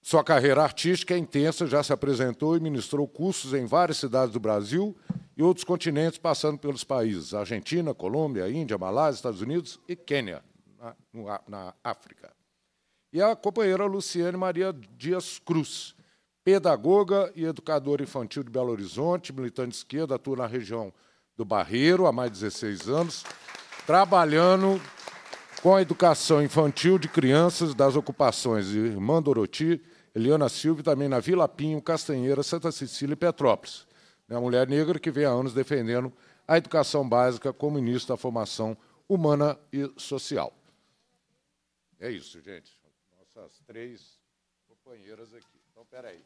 Sua carreira artística é intensa, já se apresentou e ministrou cursos em várias cidades do Brasil e outros continentes, passando pelos países Argentina, Colômbia, Índia, Malásia, Estados Unidos e Quênia, na, na África. E a companheira Luciane Maria Dias Cruz, pedagoga e educadora infantil de Belo Horizonte, militante de esquerda, atua na região do Barreiro há mais de 16 anos, trabalhando com a educação infantil de crianças das ocupações de Irmã Doroti, Eliana Silva também na Vila Pinho, Castanheira, Santa Cecília e Petrópolis. É uma mulher negra que vem há anos defendendo a educação básica como início da formação humana e social. É isso, gente. Nossas três companheiras aqui. Então, peraí.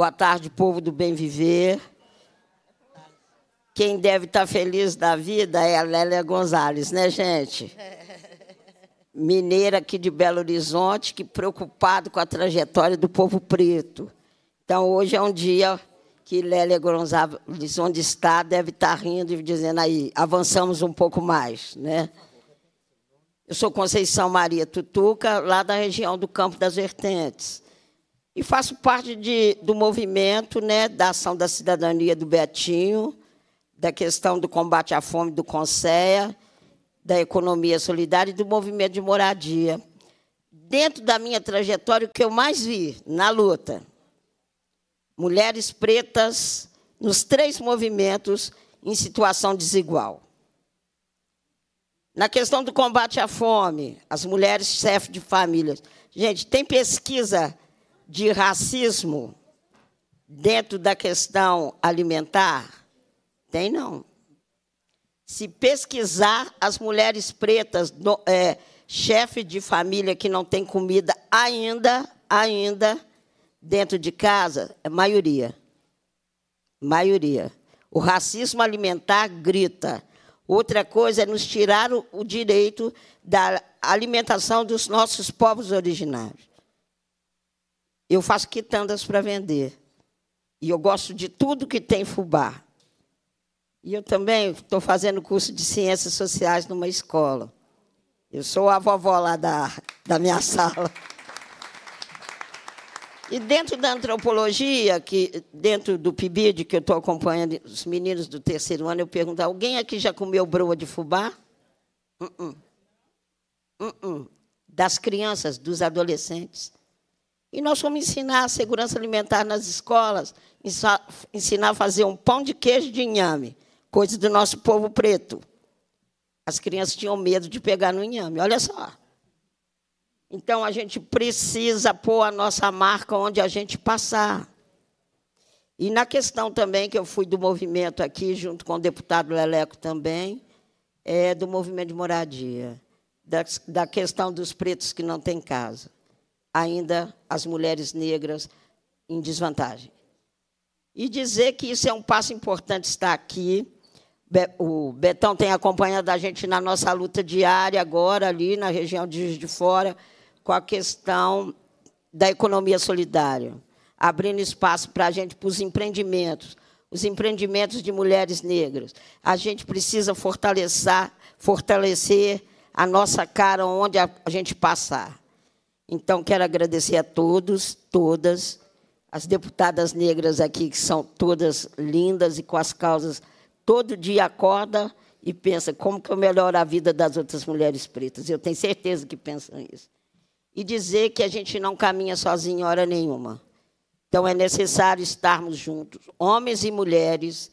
Boa tarde, povo do bem viver. Quem deve estar tá feliz da vida é a Lélia Gonzalez, né, gente? Mineira aqui de Belo Horizonte, que preocupado com a trajetória do povo preto. Então, hoje é um dia que Lélia Gonzalez, onde está, deve estar tá rindo e dizendo aí, avançamos um pouco mais, né? Eu sou Conceição Maria Tutuca, lá da região do Campo das Vertentes. E faço parte de, do movimento né, da ação da cidadania do Betinho, da questão do combate à fome do Conceia, da economia solidária e do movimento de moradia. Dentro da minha trajetória, o que eu mais vi na luta, mulheres pretas nos três movimentos em situação desigual. Na questão do combate à fome, as mulheres chefes de família. Gente, tem pesquisa de racismo dentro da questão alimentar? Tem não. Se pesquisar as mulheres pretas, no, é, chefe de família que não tem comida ainda, ainda dentro de casa, é maioria. Maioria. O racismo alimentar grita. Outra coisa é nos tirar o, o direito da alimentação dos nossos povos originários. Eu faço quitandas para vender. E eu gosto de tudo que tem fubá. E eu também estou fazendo curso de ciências sociais numa escola. Eu sou a vovó lá da, da minha sala. E dentro da antropologia, que dentro do PIBID, que eu estou acompanhando os meninos do terceiro ano, eu pergunto: alguém aqui já comeu broa de fubá? Uh -uh. Uh das crianças, dos adolescentes. E nós fomos ensinar a segurança alimentar nas escolas, ensinar a fazer um pão de queijo de inhame, coisa do nosso povo preto. As crianças tinham medo de pegar no inhame, olha só. Então a gente precisa pôr a nossa marca onde a gente passar. E na questão também que eu fui do movimento aqui, junto com o deputado Leleco também, é do movimento de moradia, da, da questão dos pretos que não têm casa ainda as mulheres negras em desvantagem. E dizer que isso é um passo importante estar aqui. O Betão tem acompanhado a gente na nossa luta diária agora, ali na região de Juiz de Fora, com a questão da economia solidária, abrindo espaço para a gente, para os empreendimentos, os empreendimentos de mulheres negras. A gente precisa fortalecer, fortalecer a nossa cara onde a gente passar. Então, quero agradecer a todos, todas, as deputadas negras aqui, que são todas lindas e com as causas. Todo dia acorda e pensa como que eu melhoro a vida das outras mulheres pretas. Eu tenho certeza que pensam isso. E dizer que a gente não caminha sozinho hora nenhuma. Então, é necessário estarmos juntos, homens e mulheres,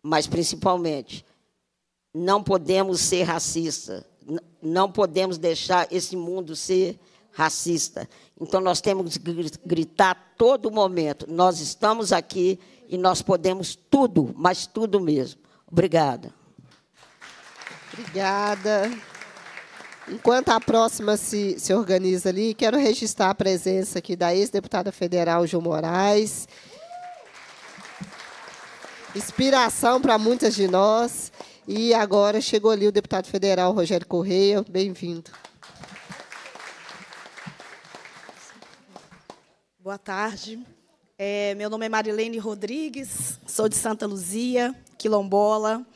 mas principalmente, não podemos ser racistas, não podemos deixar esse mundo ser racista. Então nós temos que gritar todo momento. Nós estamos aqui e nós podemos tudo, mas tudo mesmo. Obrigada. Obrigada. Enquanto a próxima se, se organiza ali, quero registrar a presença aqui da ex-deputada federal Gil Moraes. Inspiração para muitas de nós. E agora chegou ali o deputado federal Rogério Correia. Bem-vindo. Boa tarde. É, meu nome é Marilene Rodrigues, sou de Santa Luzia, quilombola.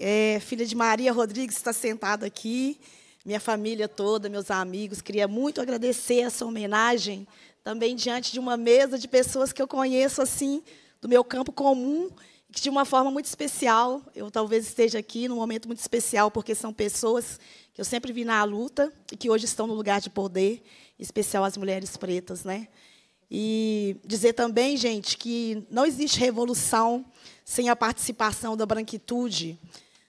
É, filha de Maria Rodrigues está sentada aqui, minha família toda, meus amigos. Queria muito agradecer essa homenagem, também diante de uma mesa de pessoas que eu conheço assim, do meu campo comum, que de uma forma muito especial, eu talvez esteja aqui num momento muito especial, porque são pessoas que eu sempre vi na luta e que hoje estão no lugar de poder, em especial as mulheres pretas, né? E dizer também, gente, que não existe revolução sem a participação da branquitude.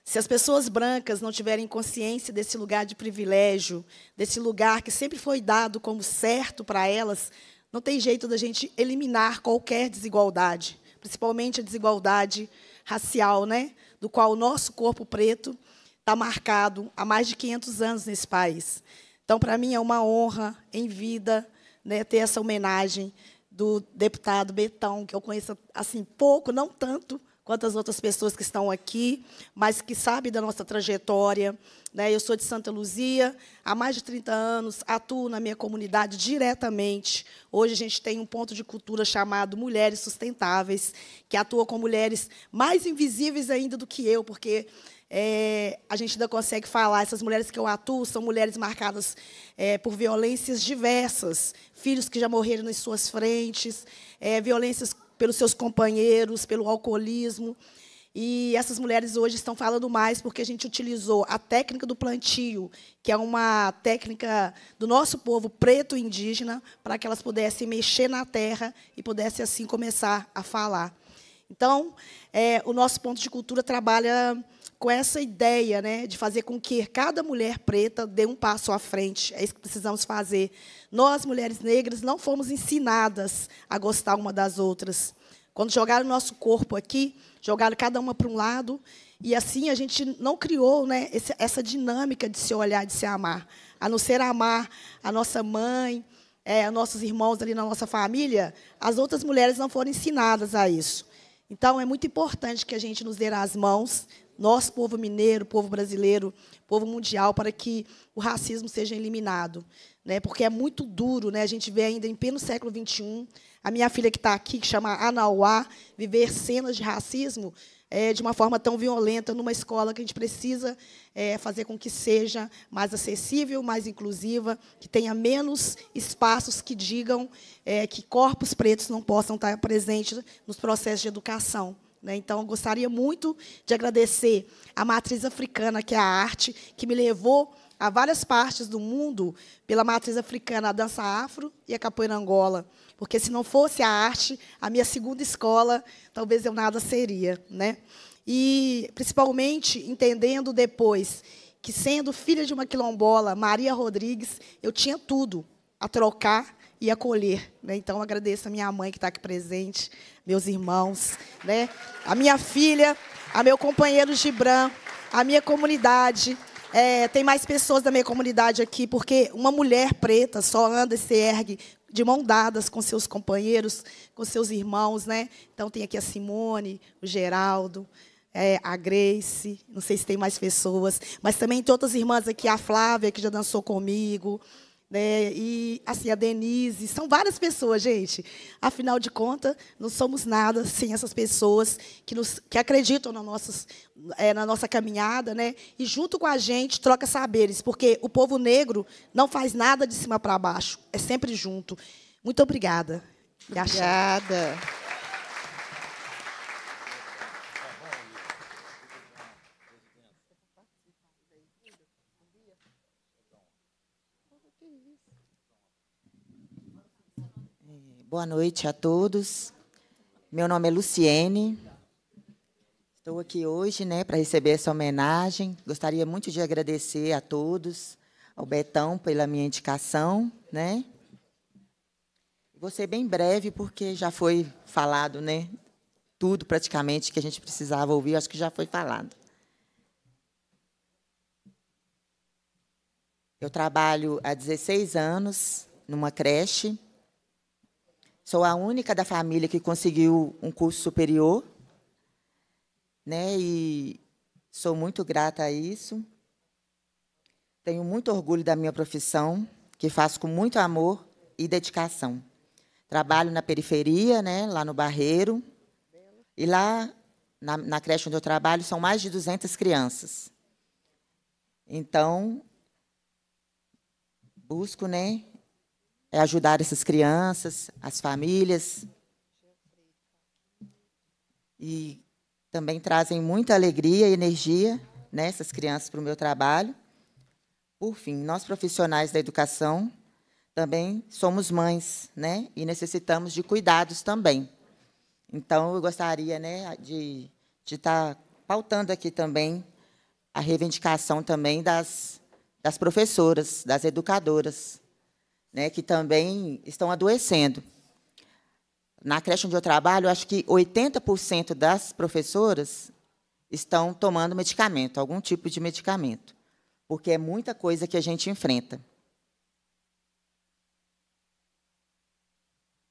Se as pessoas brancas não tiverem consciência desse lugar de privilégio, desse lugar que sempre foi dado como certo para elas, não tem jeito da gente eliminar qualquer desigualdade, principalmente a desigualdade racial, né? do qual o nosso corpo preto está marcado há mais de 500 anos nesse país. Então, para mim, é uma honra em vida né, ter essa homenagem do deputado Betão, que eu conheço assim pouco, não tanto quanto as outras pessoas que estão aqui, mas que sabe da nossa trajetória. Né? Eu sou de Santa Luzia, há mais de 30 anos, atuo na minha comunidade diretamente. Hoje a gente tem um ponto de cultura chamado Mulheres Sustentáveis, que atua com mulheres mais invisíveis ainda do que eu, porque é, a gente ainda consegue falar. Essas mulheres que eu atuo são mulheres marcadas é, por violências diversas, filhos que já morreram nas suas frentes, é, violências pelos seus companheiros, pelo alcoolismo. E essas mulheres hoje estão falando mais porque a gente utilizou a técnica do plantio, que é uma técnica do nosso povo preto indígena, para que elas pudessem mexer na terra e pudessem assim começar a falar. Então, é, o nosso ponto de cultura trabalha com essa ideia né, de fazer com que cada mulher preta dê um passo à frente. É isso que precisamos fazer. Nós, mulheres negras, não fomos ensinadas a gostar uma das outras. Quando jogaram o nosso corpo aqui, jogaram cada uma para um lado, e assim a gente não criou né, essa dinâmica de se olhar, de se amar. A não ser amar a nossa mãe, é, nossos irmãos ali na nossa família, as outras mulheres não foram ensinadas a isso. Então, é muito importante que a gente nos dê as mãos, nós, povo mineiro, povo brasileiro, povo mundial, para que o racismo seja eliminado. Né? Porque é muito duro, né? a gente vê ainda em pleno século XXI, a minha filha que está aqui, que chama Anauá, viver cenas de racismo é, de uma forma tão violenta numa escola que a gente precisa é, fazer com que seja mais acessível, mais inclusiva, que tenha menos espaços que digam é, que corpos pretos não possam estar tá presentes nos processos de educação. Né? Então, gostaria muito de agradecer a Matriz Africana, que é a arte, que me levou a várias partes do mundo pela matriz africana, a dança afro e a capoeira angola. Porque se não fosse a arte, a minha segunda escola, talvez eu nada seria. Né? E, principalmente, entendendo depois que, sendo filha de uma quilombola, Maria Rodrigues, eu tinha tudo a trocar e acolher. Né? Então, agradeço a minha mãe que está aqui presente, meus irmãos, né? a minha filha, a meu companheiro Gibran, a minha comunidade. É, tem mais pessoas da minha comunidade aqui, porque uma mulher preta só anda e se ergue de mão dadas com seus companheiros, com seus irmãos. Né? Então, tem aqui a Simone, o Geraldo, é, a Grace, não sei se tem mais pessoas, mas também tem outras irmãs aqui, a Flávia, que já dançou comigo, né? E assim, a Denise, são várias pessoas, gente. Afinal de contas, não somos nada sem essas pessoas que, nos, que acreditam na nossos, é, eh, na nossa caminhada, né? E junto com a gente troca saberes, porque o povo negro não faz nada de cima para baixo, é sempre junto. Muito obrigada. Obrigada. Boa noite a todos. Meu nome é Luciene. Estou aqui hoje né, para receber essa homenagem. Gostaria muito de agradecer a todos, ao Betão pela minha indicação. Né? Vou ser bem breve, porque já foi falado né, tudo praticamente que a gente precisava ouvir, acho que já foi falado. Eu trabalho há 16 anos numa creche Sou a única da família que conseguiu um curso superior, né? E sou muito grata a isso. Tenho muito orgulho da minha profissão, que faço com muito amor e dedicação. Trabalho na periferia, né, lá no Barreiro. E lá, na, na creche onde eu trabalho, são mais de 200 crianças. Então, busco né, é ajudar essas crianças, as famílias. E também trazem muita alegria e energia né, essas crianças para o meu trabalho. Por fim, nós profissionais da educação também somos mães, né? E necessitamos de cuidados também. Então, eu gostaria, né, de de estar tá pautando aqui também a reivindicação também das das professoras, das educadoras, né, que também estão adoecendo. Na creche onde eu trabalho, acho que 80% das professoras estão tomando medicamento, algum tipo de medicamento, porque é muita coisa que a gente enfrenta.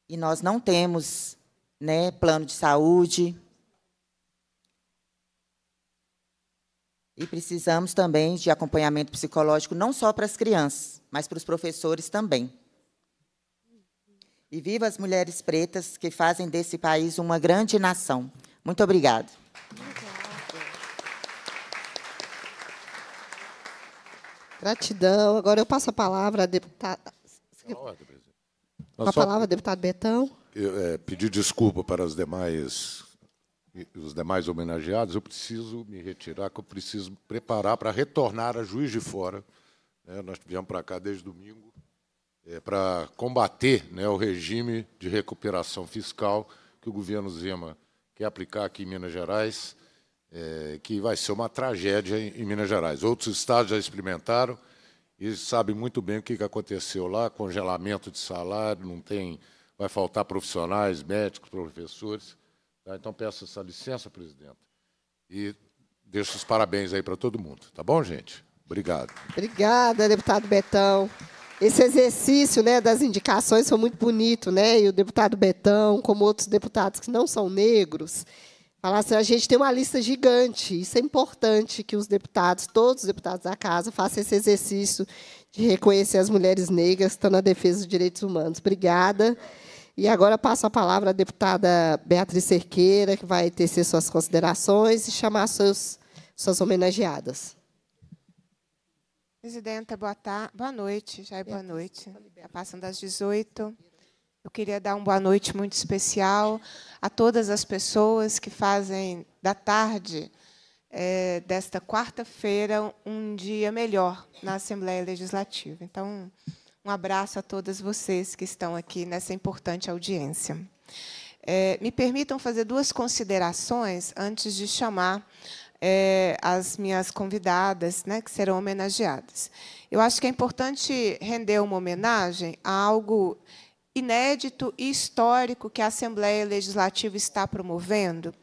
E nós não temos né, plano de saúde. E precisamos também de acompanhamento psicológico, não só para as crianças, mas para os professores também. E viva as mulheres pretas que fazem desse país uma grande nação. Muito obrigada. Gratidão. Agora eu passo a palavra à deputada. Com a palavra, deputado Betão. Eu, é, pedir desculpa para as demais, os demais homenageados. Eu preciso me retirar, que eu preciso preparar para retornar a Juiz de Fora. Né? Nós viemos para cá desde domingo é, para combater né, o regime de recuperação fiscal que o governo Zema quer aplicar aqui em Minas Gerais, é, que vai ser uma tragédia em, em Minas Gerais. Outros estados já experimentaram e sabem muito bem o que, que aconteceu lá, congelamento de salário, não tem, vai faltar profissionais, médicos, professores. Tá? Então peço essa licença, presidente, e deixo os parabéns aí para todo mundo. Tá bom, gente? Obrigado. Obrigada, deputado Betão. Esse exercício né, das indicações foi muito bonito, né? E o deputado Betão, como outros deputados que não são negros, falaram assim, a gente tem uma lista gigante. Isso é importante que os deputados, todos os deputados da casa, façam esse exercício de reconhecer as mulheres negras que estão na defesa dos direitos humanos. Obrigada. E agora passo a palavra à deputada Beatriz Cerqueira, que vai tecer suas considerações e chamar seus, suas homenageadas. Presidenta, boa, tarde, boa noite, já é boa noite. Já tá tá passando das 18. Eu queria dar uma boa noite muito especial a todas as pessoas que fazem da tarde é, desta quarta-feira um dia melhor na Assembleia Legislativa. Então, um abraço a todas vocês que estão aqui nessa importante audiência. É, me permitam fazer duas considerações antes de chamar é, as minhas convidadas, né, que serão homenageadas. Eu acho que é importante render uma homenagem a algo inédito e histórico que a Assembleia Legislativa está promovendo.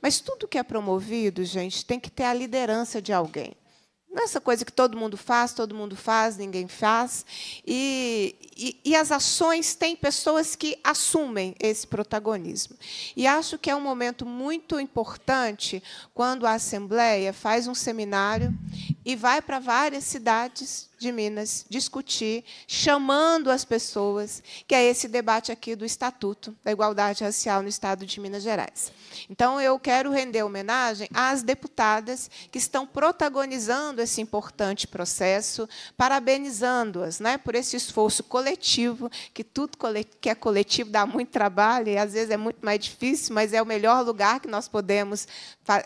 Mas tudo que é promovido, gente, tem que ter a liderança de alguém nessa coisa que todo mundo faz, todo mundo faz, ninguém faz. E, e, e, as ações têm pessoas que assumem esse protagonismo. E acho que é um momento muito importante quando a Assembleia faz um seminário e vai para várias cidades de Minas discutir, chamando as pessoas, que é esse debate aqui do Estatuto da Igualdade Racial no Estado de Minas Gerais. Então, eu quero render homenagem às deputadas que estão protagonizando esse importante processo, parabenizando-as né, por esse esforço coletivo, que tudo que é coletivo dá muito trabalho, e às vezes é muito mais difícil, mas é o melhor lugar que nós podemos.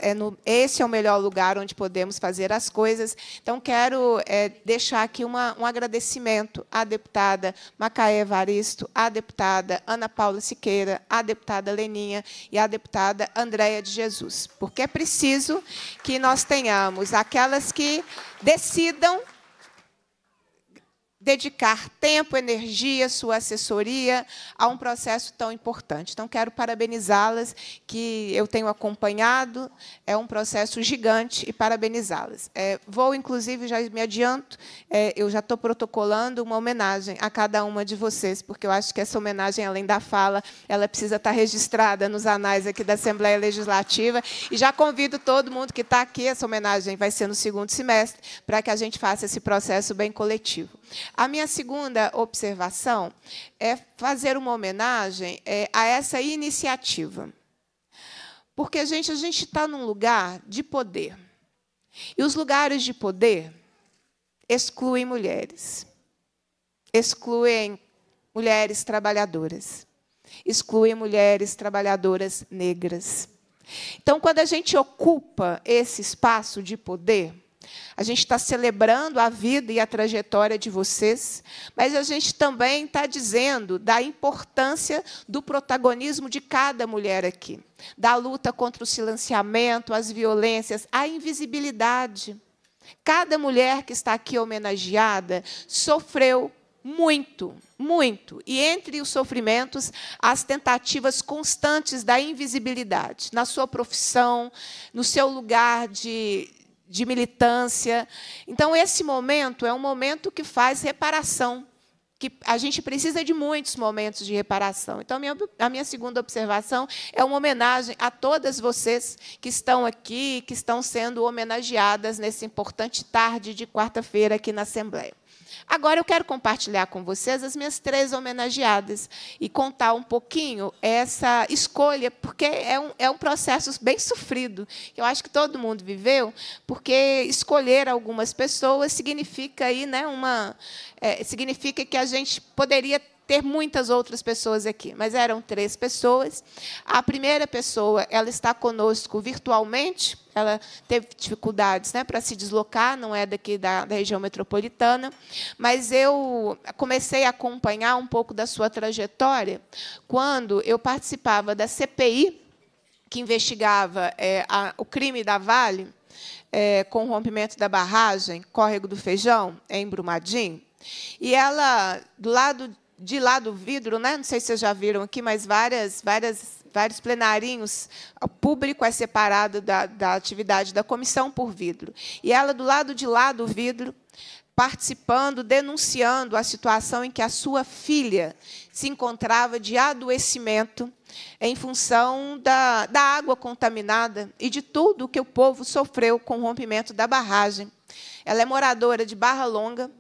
É no, esse é o melhor lugar onde podemos fazer as coisas coisas. Então, quero é, deixar aqui uma, um agradecimento à deputada Macaé Evaristo, à deputada Ana Paula Siqueira, à deputada Leninha e à deputada Andréia de Jesus, porque é preciso que nós tenhamos aquelas que decidam dedicar tempo, energia, sua assessoria a um processo tão importante. Então, quero parabenizá-las, que eu tenho acompanhado, é um processo gigante, e parabenizá-las. É, vou, inclusive, já me adianto, é, eu já estou protocolando uma homenagem a cada uma de vocês, porque eu acho que essa homenagem, além da fala, ela precisa estar registrada nos anais aqui da Assembleia Legislativa. E já convido todo mundo que está aqui, essa homenagem vai ser no segundo semestre, para que a gente faça esse processo bem coletivo. A minha segunda observação é fazer uma homenagem é, a essa iniciativa. Porque, gente, a gente está num lugar de poder. E os lugares de poder excluem mulheres, excluem mulheres trabalhadoras, excluem mulheres trabalhadoras negras. Então, quando a gente ocupa esse espaço de poder, a gente está celebrando a vida e a trajetória de vocês, mas a gente também está dizendo da importância do protagonismo de cada mulher aqui, da luta contra o silenciamento, as violências, a invisibilidade. Cada mulher que está aqui homenageada sofreu muito, muito. E entre os sofrimentos, as tentativas constantes da invisibilidade na sua profissão, no seu lugar de, de militância. Então, esse momento é um momento que faz reparação, que a gente precisa de muitos momentos de reparação. Então, minha, a minha segunda observação é uma homenagem a todas vocês que estão aqui, que estão sendo homenageadas nessa importante tarde de quarta-feira aqui na Assembleia. Agora eu quero compartilhar com vocês as minhas três homenageadas e contar um pouquinho essa escolha, porque é um, é um processo bem sofrido. Eu acho que todo mundo viveu, porque escolher algumas pessoas significa aí, né, uma é, significa que a gente poderia ter muitas outras pessoas aqui, mas eram três pessoas. A primeira pessoa, ela está conosco virtualmente, ela teve dificuldades né, para se deslocar, não é daqui da, da, região metropolitana, mas eu comecei a acompanhar um pouco da sua trajetória quando eu participava da CPI, que investigava é, a, o crime da Vale, é, com o rompimento da barragem, Córrego do Feijão, em Brumadinho, e ela, do lado de lá do vidro, né? não sei se vocês já viram aqui, mas várias, várias, vários plenarinhos, o público é separado da, da atividade da comissão por vidro. E ela, do lado de lá do vidro, participando, denunciando a situação em que a sua filha se encontrava de adoecimento em função da, da água contaminada e de tudo que o povo sofreu com o rompimento da barragem. Ela é moradora de Barra Longa,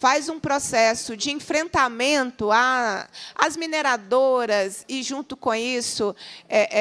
faz um processo de enfrentamento às mineradoras e, junto com isso, é,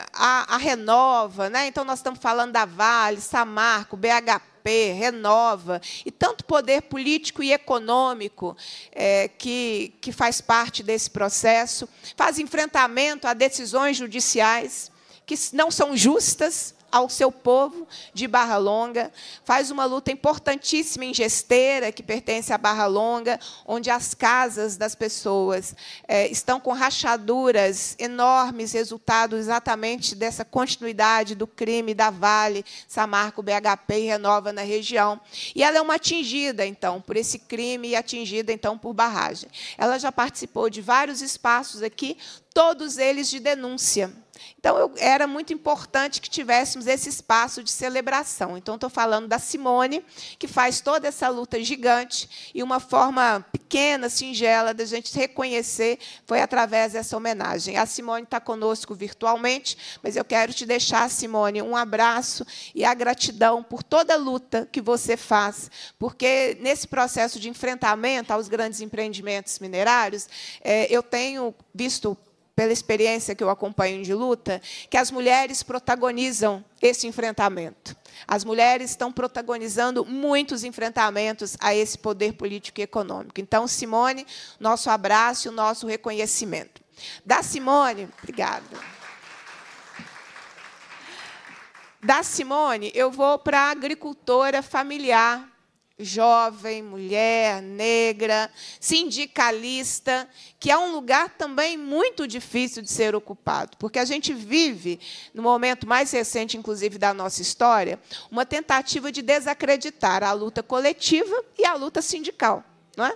é, a, a, Renova. Né? Então, nós estamos falando da Vale, Samarco, BHP, Renova, e tanto poder político e econômico é, que, que faz parte desse processo. Faz enfrentamento a decisões judiciais que não são justas, ao seu povo de Barra Longa, faz uma luta importantíssima em Gesteira, que pertence à Barra Longa, onde as casas das pessoas é, estão com rachaduras enormes, resultado exatamente dessa continuidade do crime da Vale, Samarco, BHP e Renova na região. E ela é uma atingida, então, por esse crime e atingida, então, por barragem. Ela já participou de vários espaços aqui, todos eles de denúncia. Então, eu, era muito importante que tivéssemos esse espaço de celebração. Então, estou falando da Simone, que faz toda essa luta gigante, e uma forma pequena, singela, da gente reconhecer foi através dessa homenagem. A Simone está conosco virtualmente, mas eu quero te deixar, Simone, um abraço e a gratidão por toda a luta que você faz, porque nesse processo de enfrentamento aos grandes empreendimentos minerários, eh, eu tenho visto pela experiência que eu acompanho de luta, que as mulheres protagonizam esse enfrentamento. As mulheres estão protagonizando muitos enfrentamentos a esse poder político e econômico. Então, Simone, nosso abraço e o nosso reconhecimento. Da Simone, obrigada. Da Simone, eu vou para a agricultora familiar jovem, mulher, negra, sindicalista, que é um lugar também muito difícil de ser ocupado, porque a gente vive, no momento mais recente, inclusive, da nossa história, uma tentativa de desacreditar a luta coletiva e a luta sindical. Não é?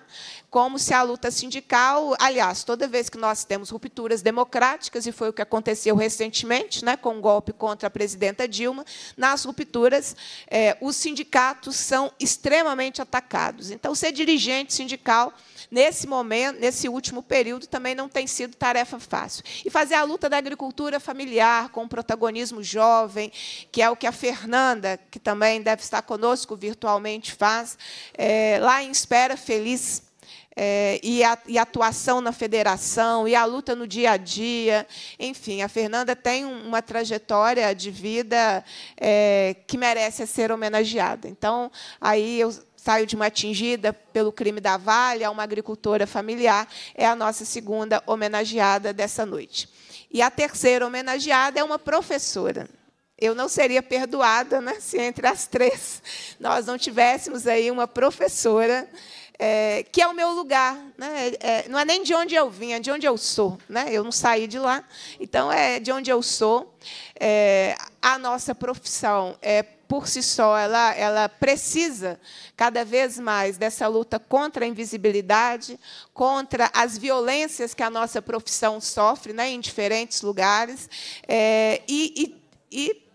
Como se a luta sindical, aliás, toda vez que nós temos rupturas democráticas, e foi o que aconteceu recentemente, né, com o um golpe contra a presidenta Dilma, nas rupturas, eh, os sindicatos são extremamente atacados. Então, ser dirigente sindical nesse momento, nesse último período, também não tem sido tarefa fácil. E fazer a luta da agricultura familiar com o protagonismo jovem, que é o que a Fernanda, que também deve estar conosco virtualmente, faz, é, lá em Espera Feliz. É, e, a, e atuação na federação, e a luta no dia a dia. Enfim, a Fernanda tem uma trajetória de vida é, que merece ser homenageada. Então, aí eu saio de uma atingida pelo crime da Vale a uma agricultora familiar, é a nossa segunda homenageada dessa noite. E a terceira homenageada é uma professora. Eu não seria perdoada né, se entre as três nós não tivéssemos aí uma professora é, que é o meu lugar. Né? É, não é nem de onde eu vim, é de onde eu sou. Né? Eu não saí de lá, então é de onde eu sou. É, a nossa profissão é por si só, ela, ela precisa cada vez mais dessa luta contra a invisibilidade, contra as violências que a nossa profissão sofre né, em diferentes lugares. É, e, e, e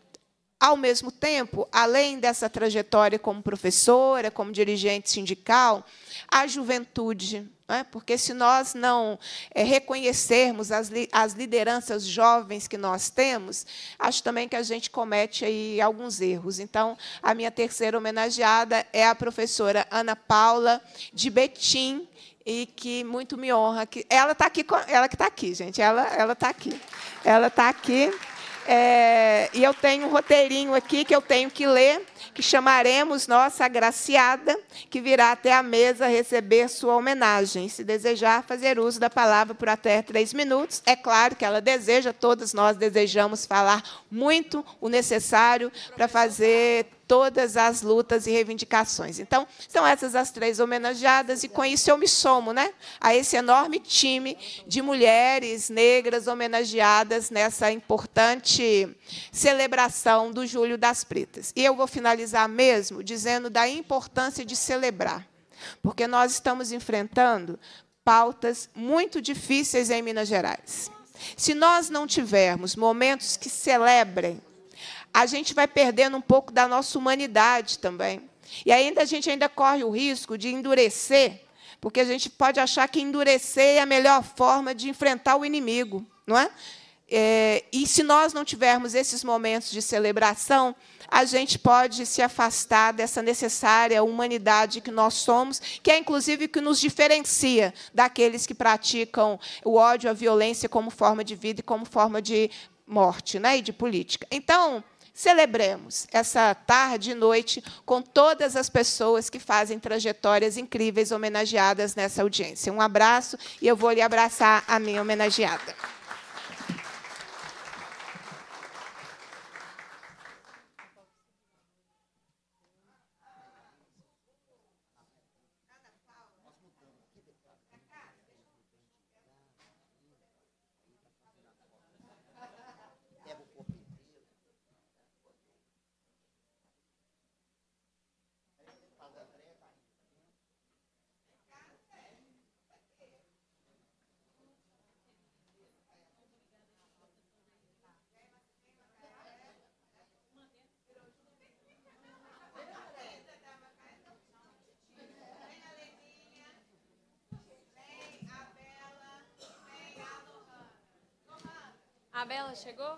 ao mesmo tempo, além dessa trajetória como professora, como dirigente sindical, a juventude, é? porque se nós não é, reconhecermos as, li as lideranças jovens que nós temos, acho também que a gente comete aí alguns erros. Então, a minha terceira homenageada é a professora Ana Paula de Betim, e que muito me honra que ela está aqui, ela que está aqui, gente, ela ela está aqui, ela está aqui. É, e eu tenho um roteirinho aqui que eu tenho que ler, que chamaremos nossa agraciada, que virá até a mesa receber sua homenagem. Se desejar fazer uso da palavra por até três minutos, é claro que ela deseja, todos nós desejamos falar muito o necessário para fazer todas as lutas e reivindicações. Então, são essas as três homenageadas, e com isso eu me somo né, a esse enorme time de mulheres negras homenageadas nessa importante celebração do Júlio das Pretas. E eu vou finalizar mesmo dizendo da importância de celebrar, porque nós estamos enfrentando pautas muito difíceis em Minas Gerais. Se nós não tivermos momentos que celebrem a gente vai perdendo um pouco da nossa humanidade também. E ainda a gente ainda corre o risco de endurecer, porque a gente pode achar que endurecer é a melhor forma de enfrentar o inimigo, não é? é e se nós não tivermos esses momentos de celebração, a gente pode se afastar dessa necessária humanidade que nós somos, que é inclusive o que nos diferencia daqueles que praticam o ódio, a violência como forma de vida e como forma de morte, né, e de política. Então, Celebremos essa tarde e noite com todas as pessoas que fazem trajetórias incríveis homenageadas nessa audiência. Um abraço e eu vou lhe abraçar a minha homenageada. chegou?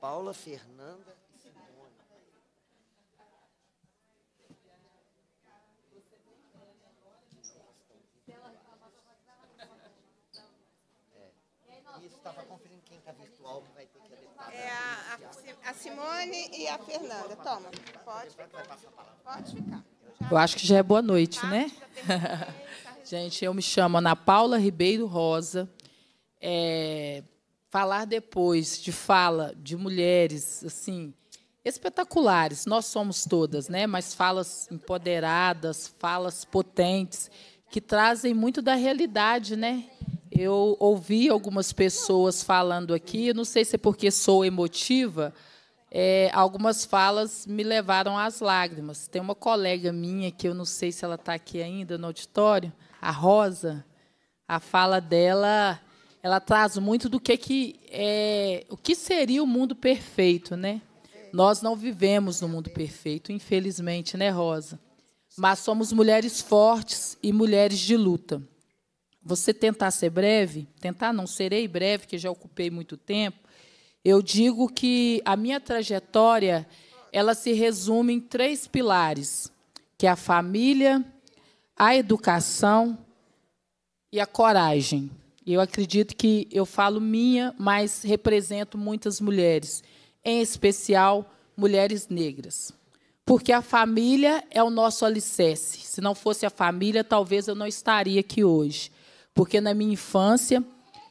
Paula, Fernanda e Simone. É. Isso, estava conferindo quem está é virtual, que vai ter que adaptar. É a, a, Simone e a Fernanda. Toma, pode ficar. Pode ficar. Eu, acho que já é boa noite, tá, né? Tá gente, eu me chamo Ana Paula Ribeiro Rosa. É, falar depois de fala de mulheres assim espetaculares, nós somos todas, né? Mas falas empoderadas, falas potentes que trazem muito da realidade, né? Eu ouvi algumas pessoas falando aqui, não sei se é porque sou emotiva, é, algumas falas me levaram às lágrimas. Tem uma colega minha que eu não sei se ela está aqui ainda no auditório, a Rosa. A fala dela ela traz muito do que, que é, o que seria o mundo perfeito, né? Nós não vivemos no mundo perfeito, infelizmente, né, Rosa? Mas somos mulheres fortes e mulheres de luta. Você tentar ser breve, tentar não serei breve, que já ocupei muito tempo. Eu digo que a minha trajetória ela se resume em três pilares, que é a família, a educação e a coragem. Eu acredito que eu falo minha, mas represento muitas mulheres, em especial mulheres negras. Porque a família é o nosso alicerce. Se não fosse a família, talvez eu não estaria aqui hoje. Porque na minha infância,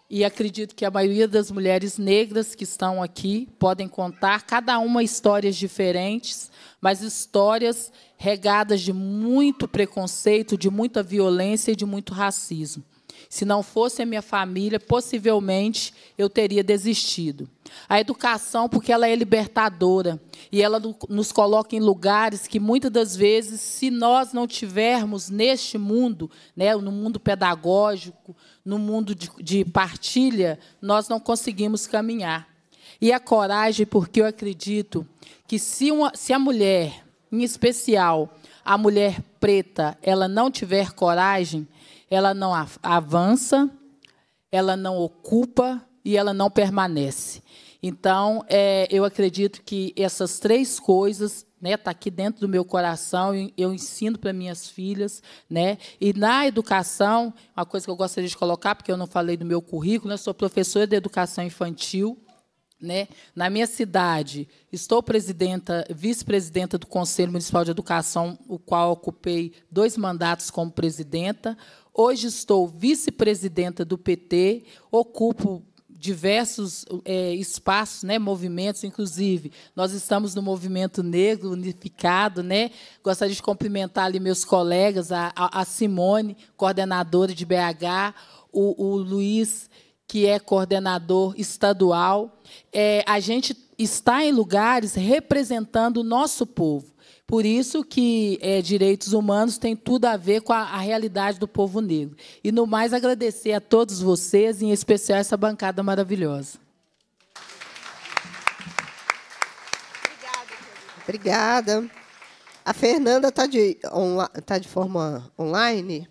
e acredito que a maioria das mulheres negras que estão aqui podem contar, cada uma histórias diferentes, mas histórias regadas de muito preconceito, de muita violência e de muito racismo. Se não fosse a minha família, possivelmente eu teria desistido. A educação, porque ela é libertadora e ela nos coloca em lugares que muitas das vezes, se nós não tivermos neste mundo, né, no mundo pedagógico, no mundo de, de partilha, nós não conseguimos caminhar. E a coragem, porque eu acredito que se, uma, se a mulher, em especial a mulher preta, ela não tiver coragem, ela não avança, ela não ocupa e ela não permanece. Então, é, eu acredito que essas três coisas né, tá aqui dentro do meu coração, eu ensino para minhas filhas, né? E na educação, uma coisa que eu gostaria de colocar, porque eu não falei do meu currículo, né? sou professora de educação infantil, né? Na minha cidade, estou presidenta, vice-presidenta do Conselho Municipal de Educação, o qual ocupei dois mandatos como presidenta. Hoje estou vice-presidenta do PT, ocupo diversos é, espaços, né, movimentos, inclusive nós estamos no movimento negro unificado, né? Gostaria de cumprimentar ali meus colegas, a, a Simone, coordenadora de BH, o, o Luiz, que é coordenador estadual. É, a gente está em lugares representando o nosso povo. Por isso que é, direitos humanos tem tudo a ver com a, a, realidade do povo negro. E, no mais, agradecer a todos vocês, em especial essa bancada maravilhosa. Obrigada. Obrigada. A Fernanda está de, tá de forma online.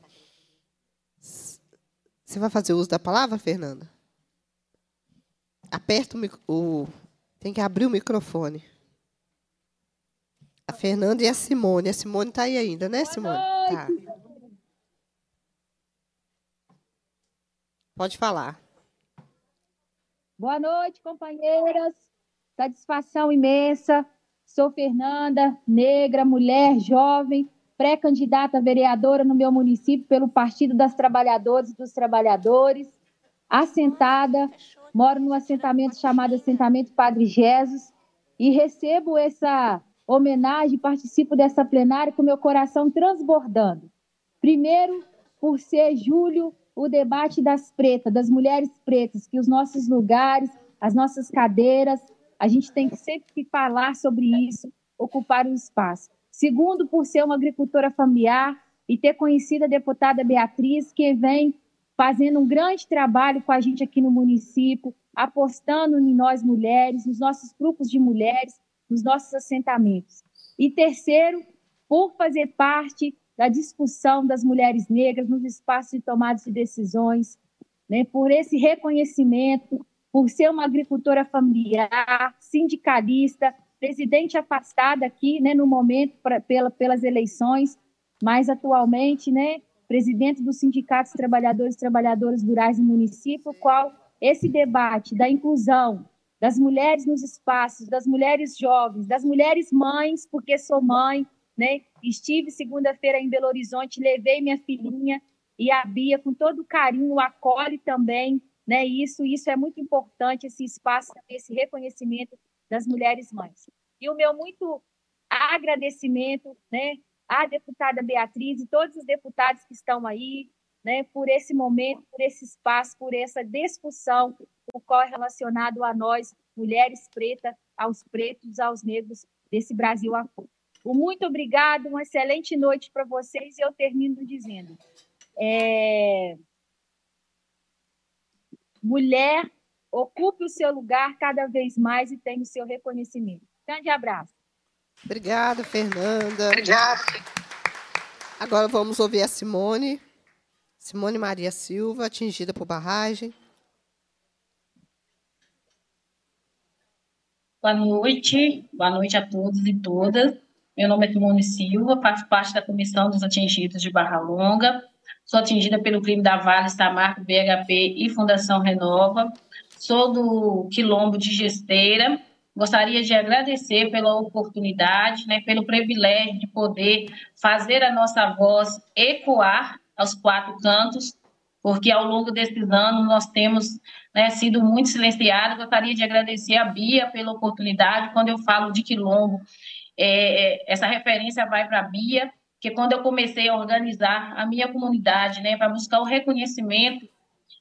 Você vai fazer uso da palavra, Fernanda? Aperta o, o tem que abrir o microfone. A Fernanda e a Simone. A Simone está aí ainda, né, Simone? Tá. Pode falar. Boa noite, companheiras. Satisfação imensa. Sou Fernanda, negra, mulher, jovem, pré-candidata vereadora no meu município pelo Partido das Trabalhadoras e dos Trabalhadores, assentada, moro num assentamento chamado Assentamento Padre Jesus e recebo essa homenagem, participo dessa plenária com meu coração transbordando. Primeiro, por ser julho o debate das pretas, das mulheres pretas, que os nossos lugares, as nossas cadeiras, a gente tem que sempre que falar sobre isso, ocupar um espaço. Segundo, por ser uma agricultora familiar e ter conhecido a deputada Beatriz, que vem fazendo um grande trabalho com a gente aqui no município, apostando em nós mulheres, nos nossos grupos de mulheres, nos nossos assentamentos. E terceiro, por fazer parte da discussão das mulheres negras nos espaços de tomada de decisões, né, por esse reconhecimento, por ser uma agricultora familiar, sindicalista, presidente afastada aqui né, no momento pra, pela, pelas eleições, mas atualmente né, presidente dos sindicatos trabalhadores e trabalhadoras rurais do município, qual esse debate da inclusão, das mulheres nos espaços, das mulheres jovens, das mulheres mães, porque sou mãe, né? Estive segunda-feira em Belo Horizonte, levei minha filhinha e a Bia com todo carinho acolhe também, né? Isso, isso é muito importante esse espaço, esse reconhecimento das mulheres mães. E o meu muito agradecimento, né, à deputada Beatriz e todos os deputados que estão aí, né, por esse momento, por esse espaço, por essa discussão, o qual é relacionado a nós, mulheres pretas, aos pretos, aos negros desse Brasil afora. Muito obrigado, uma excelente noite para vocês e eu termino dizendo: é... mulher, ocupe o seu lugar cada vez mais e tenha o seu reconhecimento. Grande abraço. Obrigada, Fernanda. Obrigada. Agora vamos ouvir a Simone. Simone Maria Silva, atingida por barragem. Boa noite, boa noite a todos e todas. Meu nome é Simone Silva, faço parte da Comissão dos Atingidos de Barra Longa. Sou atingida pelo crime da Vale, Samarco, BHP e Fundação Renova. Sou do Quilombo de Gesteira. Gostaria de agradecer pela oportunidade, né, pelo privilégio de poder fazer a nossa voz ecoar aos quatro cantos, porque ao longo desses anos nós temos né, sido muito silenciados. Gostaria de agradecer a Bia pela oportunidade. Quando eu falo de quilombo, é, é, essa referência vai para a Bia, que quando eu comecei a organizar a minha comunidade, né, para buscar o reconhecimento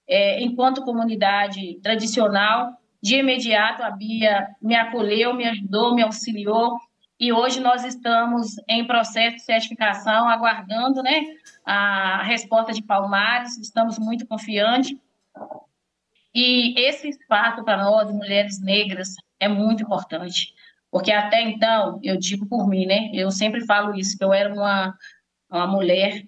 é, enquanto comunidade tradicional, de imediato a Bia me acolheu, me ajudou, me auxiliou, e hoje nós estamos em processo de certificação, aguardando né, a resposta de Palmares, estamos muito confiantes. E esse espaço para nós, mulheres negras, é muito importante, porque até então, eu digo por mim, né, eu sempre falo isso, que eu era uma, uma mulher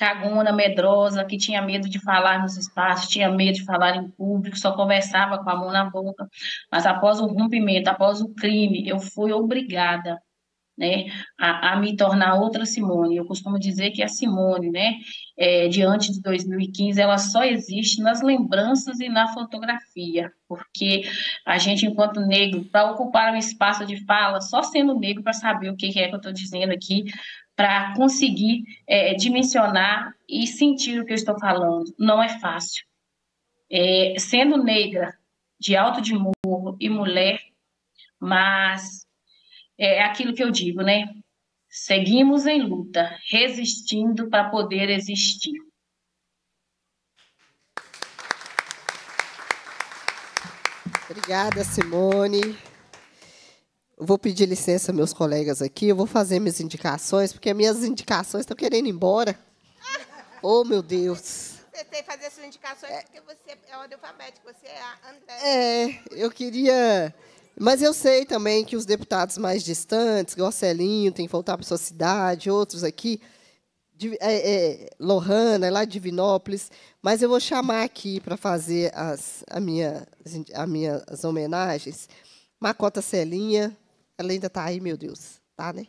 caguna medrosa, que tinha medo de falar nos espaços, tinha medo de falar em público, só conversava com a mão na boca. Mas após o rompimento, após o crime, eu fui obrigada né, a, a, me tornar outra Simone. Eu costumo dizer que a Simone, né, é, diante de 2015, ela só existe nas lembranças e na fotografia, porque a gente, enquanto negro, para ocupar um espaço de fala, só sendo negro para saber o que é que eu estou dizendo aqui, para conseguir é, dimensionar e sentir o que eu estou falando. Não é fácil. É, sendo negra, de alto de morro e mulher, mas é aquilo que eu digo, né? Seguimos em luta, resistindo para poder existir. Obrigada, Simone vou pedir licença meus colegas aqui, eu vou fazer minhas indicações, porque minhas indicações estão querendo ir embora. Ah! oh, meu Deus. Você tem que fazer essas indicações é. porque você é ordem alfabético, você é a André. É, eu queria... Mas eu sei também que os deputados mais distantes, Gorcelinho tem que voltar para sua cidade, outros aqui, de, é, é, Lohana, lá de Divinópolis, mas eu vou chamar aqui para fazer as, a minha, as minhas homenagens Macota Celinha, ela ainda está aí, meu Deus. Tá, né?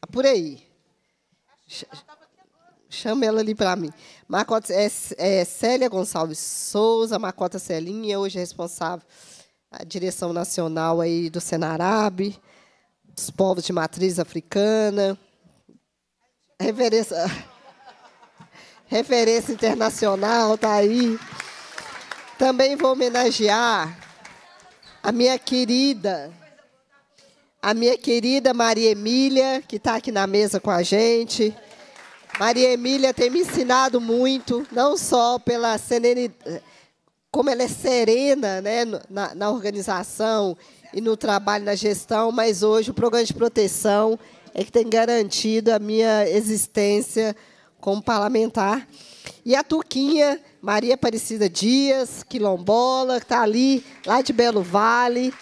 Tá por aí. chama ela ali para mim. Macota, é, é, Célia Gonçalves Souza, Macota Celinha, hoje é responsável a direção nacional aí do Senarab, dos povos de matriz africana, referência, referência internacional, está aí. Também vou homenagear a minha querida a minha querida Maria Emília, que está aqui na mesa com a gente. Maria Emília tem me ensinado muito, não só pela serenidade, como ela é serena né, na, na organização e no trabalho, na gestão, mas hoje o programa de proteção é que tem garantido a minha existência como parlamentar. E a Tuquinha, Maria Aparecida Dias, quilombola, que está ali, lá de Belo Vale,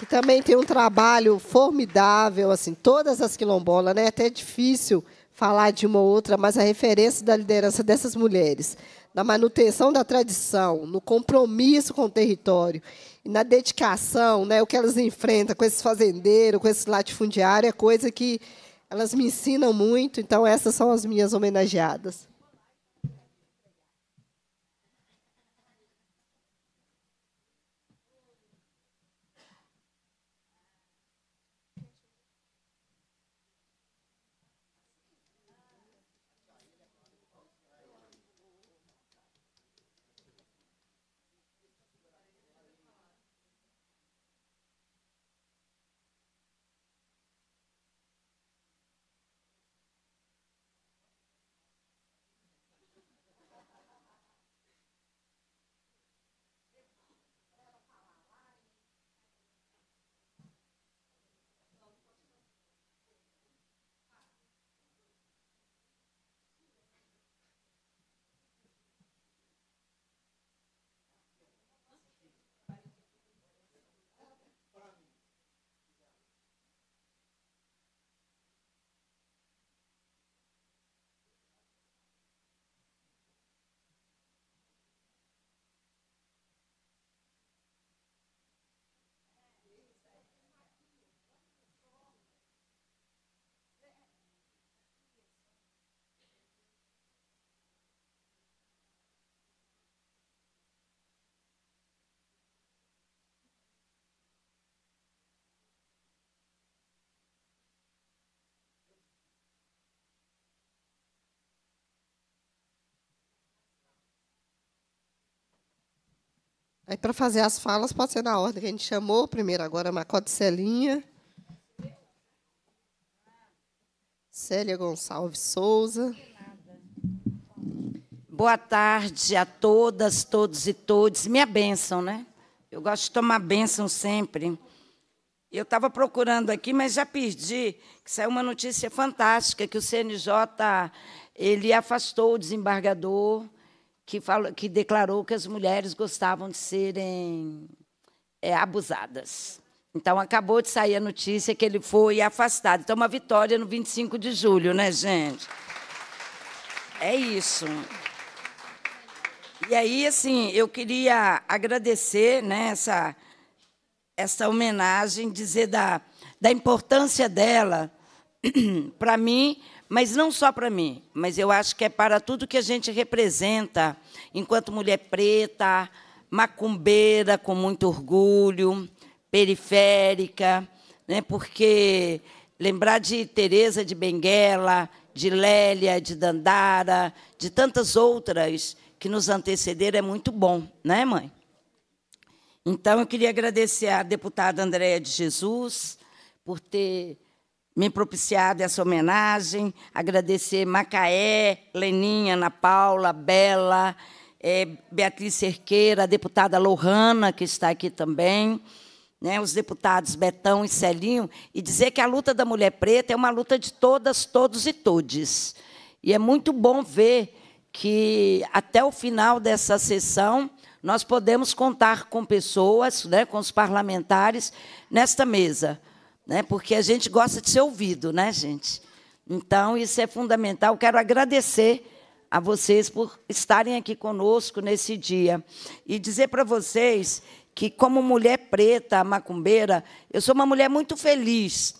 que também tem um trabalho formidável, assim, todas as quilombolas, né? É até é difícil falar de uma ou outra, mas a referência da liderança dessas mulheres, na manutenção da tradição, no compromisso com o território e na dedicação, né, o que elas enfrentam com esses fazendeiros, com esses latifundiários, é coisa que elas me ensinam muito, então essas são as minhas homenageadas. Aí, para fazer as falas, pode ser na ordem que a gente chamou. Primeiro, agora, Macó Celinha. Célia Gonçalves Souza. Boa tarde a todas, todos e todos. Minha bênção, né? Eu gosto de tomar bênção sempre. Eu estava procurando aqui, mas já perdi, que saiu uma notícia fantástica, que o CNJ ele afastou o desembargador que, falou, que declarou que as mulheres gostavam de serem é, abusadas. Então, acabou de sair a notícia que ele foi afastado. Então, uma vitória no 25 de julho, né, gente? É isso. E aí, assim, eu queria agradecer né, essa, essa homenagem, dizer da, da importância dela para mim, mas não só para mim, mas eu acho que é para tudo que a gente representa enquanto mulher preta, macumbeira com muito orgulho, periférica, né? Porque lembrar de Teresa de Benguela, de Lélia, de Dandara, de tantas outras que nos antecederam é muito bom, né, mãe? Então eu queria agradecer à deputada Andréa de Jesus por ter me propiciado essa homenagem, agradecer Macaé, Leninha, Ana Paula, Bela, é, Beatriz Cerqueira, a deputada Lohana, que está aqui também, né, os deputados Betão e Celinho, e dizer que a luta da mulher preta é uma luta de todas, todos e todes. E é muito bom ver que, até o final dessa sessão, nós podemos contar com pessoas, né, com os parlamentares, nesta mesa né? Porque a gente gosta de ser ouvido, né, gente? Então, isso é fundamental. Quero agradecer a vocês por estarem aqui conosco nesse dia e dizer para vocês que como mulher preta, macumbeira, eu sou uma mulher muito feliz.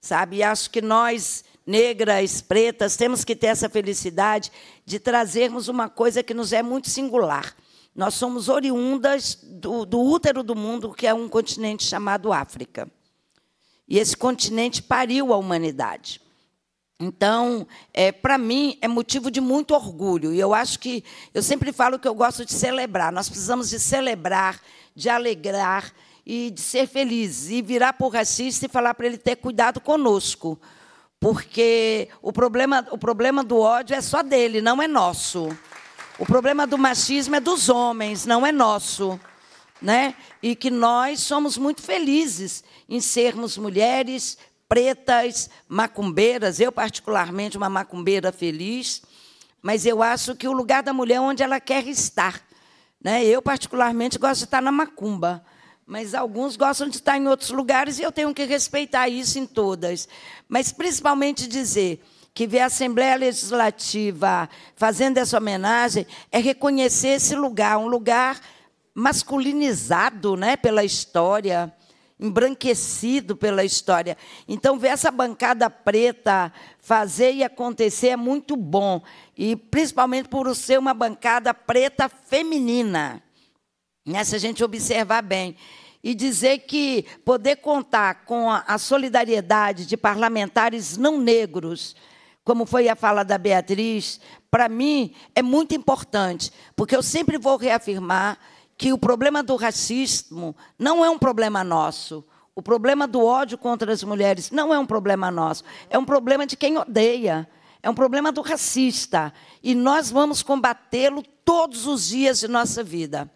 Sabe? E acho que nós negras, pretas, temos que ter essa felicidade de trazermos uma coisa que nos é muito singular. Nós somos oriundas do, do útero do mundo, que é um continente chamado África. E esse continente pariu a humanidade. Então, é, para mim, é motivo de muito orgulho. E eu acho que, eu sempre falo que eu gosto de celebrar. Nós precisamos de celebrar, de alegrar e de ser felizes. E virar para o racista e falar para ele ter cuidado conosco. Porque o problema, o problema do ódio é só dele, não é nosso. O problema do machismo é dos homens, não é nosso né? E que nós somos muito felizes em sermos mulheres pretas, macumbeiras, eu particularmente uma macumbeira feliz, mas eu acho que o lugar da mulher é onde ela quer estar, né? Eu particularmente gosto de estar na macumba, mas alguns gostam de estar em outros lugares e eu tenho que respeitar isso em todas. Mas principalmente dizer que ver a Assembleia Legislativa fazendo essa homenagem é reconhecer esse lugar, um lugar masculinizado né, pela história, embranquecido pela história. Então, ver essa bancada preta fazer e acontecer é muito bom, e principalmente por ser uma bancada preta feminina, né, se a gente observar bem. E dizer que poder contar com a solidariedade de parlamentares não negros, como foi a fala da Beatriz, para mim é muito importante, porque eu sempre vou reafirmar que o problema do racismo não é um problema nosso. O problema do ódio contra as mulheres não é um problema nosso. É um problema de quem odeia. É um problema do racista. E nós vamos combatê-lo todos os dias de nossa vida.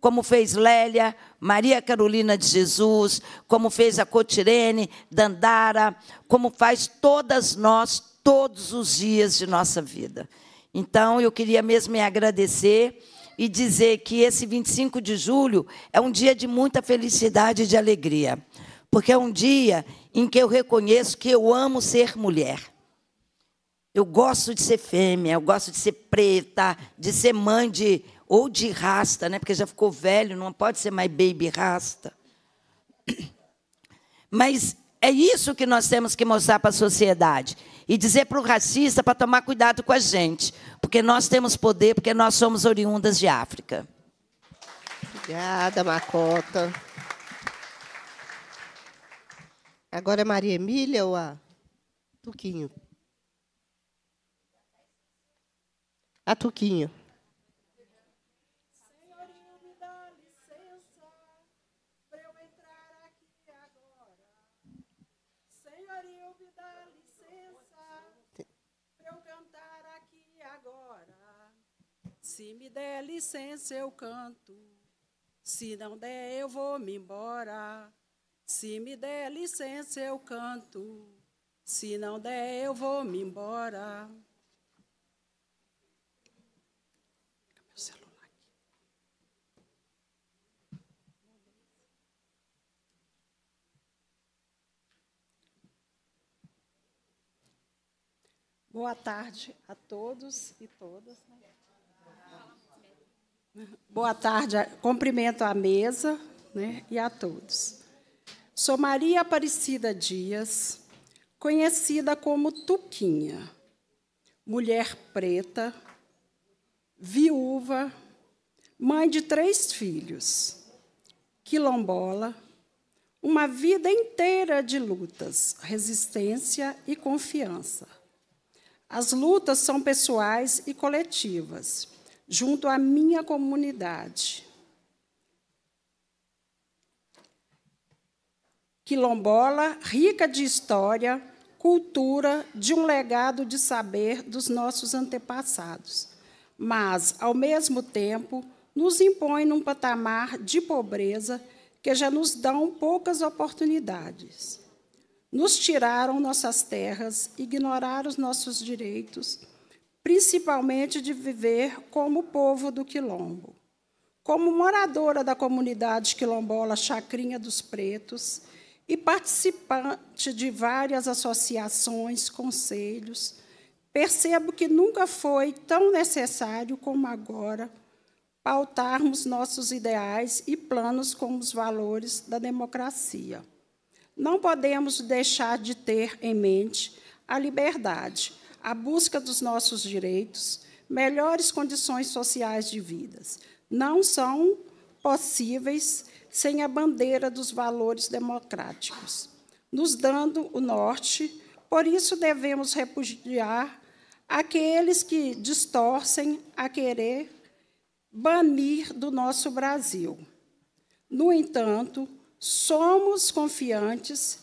Como fez Lélia, Maria Carolina de Jesus, como fez a Cotirene, Dandara, como faz todas nós todos os dias de nossa vida. Então, eu queria mesmo me agradecer e dizer que esse 25 de julho é um dia de muita felicidade e de alegria, porque é um dia em que eu reconheço que eu amo ser mulher. Eu gosto de ser fêmea, eu gosto de ser preta, de ser mãe de ou de rasta, né? Porque já ficou velho, não pode ser mais baby rasta. Mas é isso que nós temos que mostrar para a sociedade e dizer para o racista para tomar cuidado com a gente, porque nós temos poder, porque nós somos oriundas de África. Obrigada, Macota. Agora é Maria Emília ou a Tuquinho? A Tuquinho. der licença, eu canto. Se não der, eu vou me embora. Se me der licença, eu canto. Se não der, eu vou me embora. Meu celular Boa tarde a todos e todas. Boa tarde. Cumprimento a mesa né, e a todos. Sou Maria Aparecida Dias, conhecida como Tuquinha, mulher preta, viúva, mãe de três filhos, quilombola, uma vida inteira de lutas, resistência e confiança. As lutas são pessoais e coletivas junto à minha comunidade. Quilombola, rica de história, cultura, de um legado de saber dos nossos antepassados, mas, ao mesmo tempo, nos impõe num patamar de pobreza que já nos dão poucas oportunidades. Nos tiraram nossas terras, ignoraram os nossos direitos principalmente de viver como povo do quilombo. Como moradora da comunidade quilombola Chacrinha dos Pretos e participante de várias associações, conselhos, percebo que nunca foi tão necessário como agora pautarmos nossos ideais e planos com os valores da democracia. Não podemos deixar de ter em mente a liberdade, a busca dos nossos direitos, melhores condições sociais de vidas. Não são possíveis sem a bandeira dos valores democráticos, nos dando o norte. Por isso devemos repudiar aqueles que distorcem a querer banir do nosso Brasil. No entanto, somos confiantes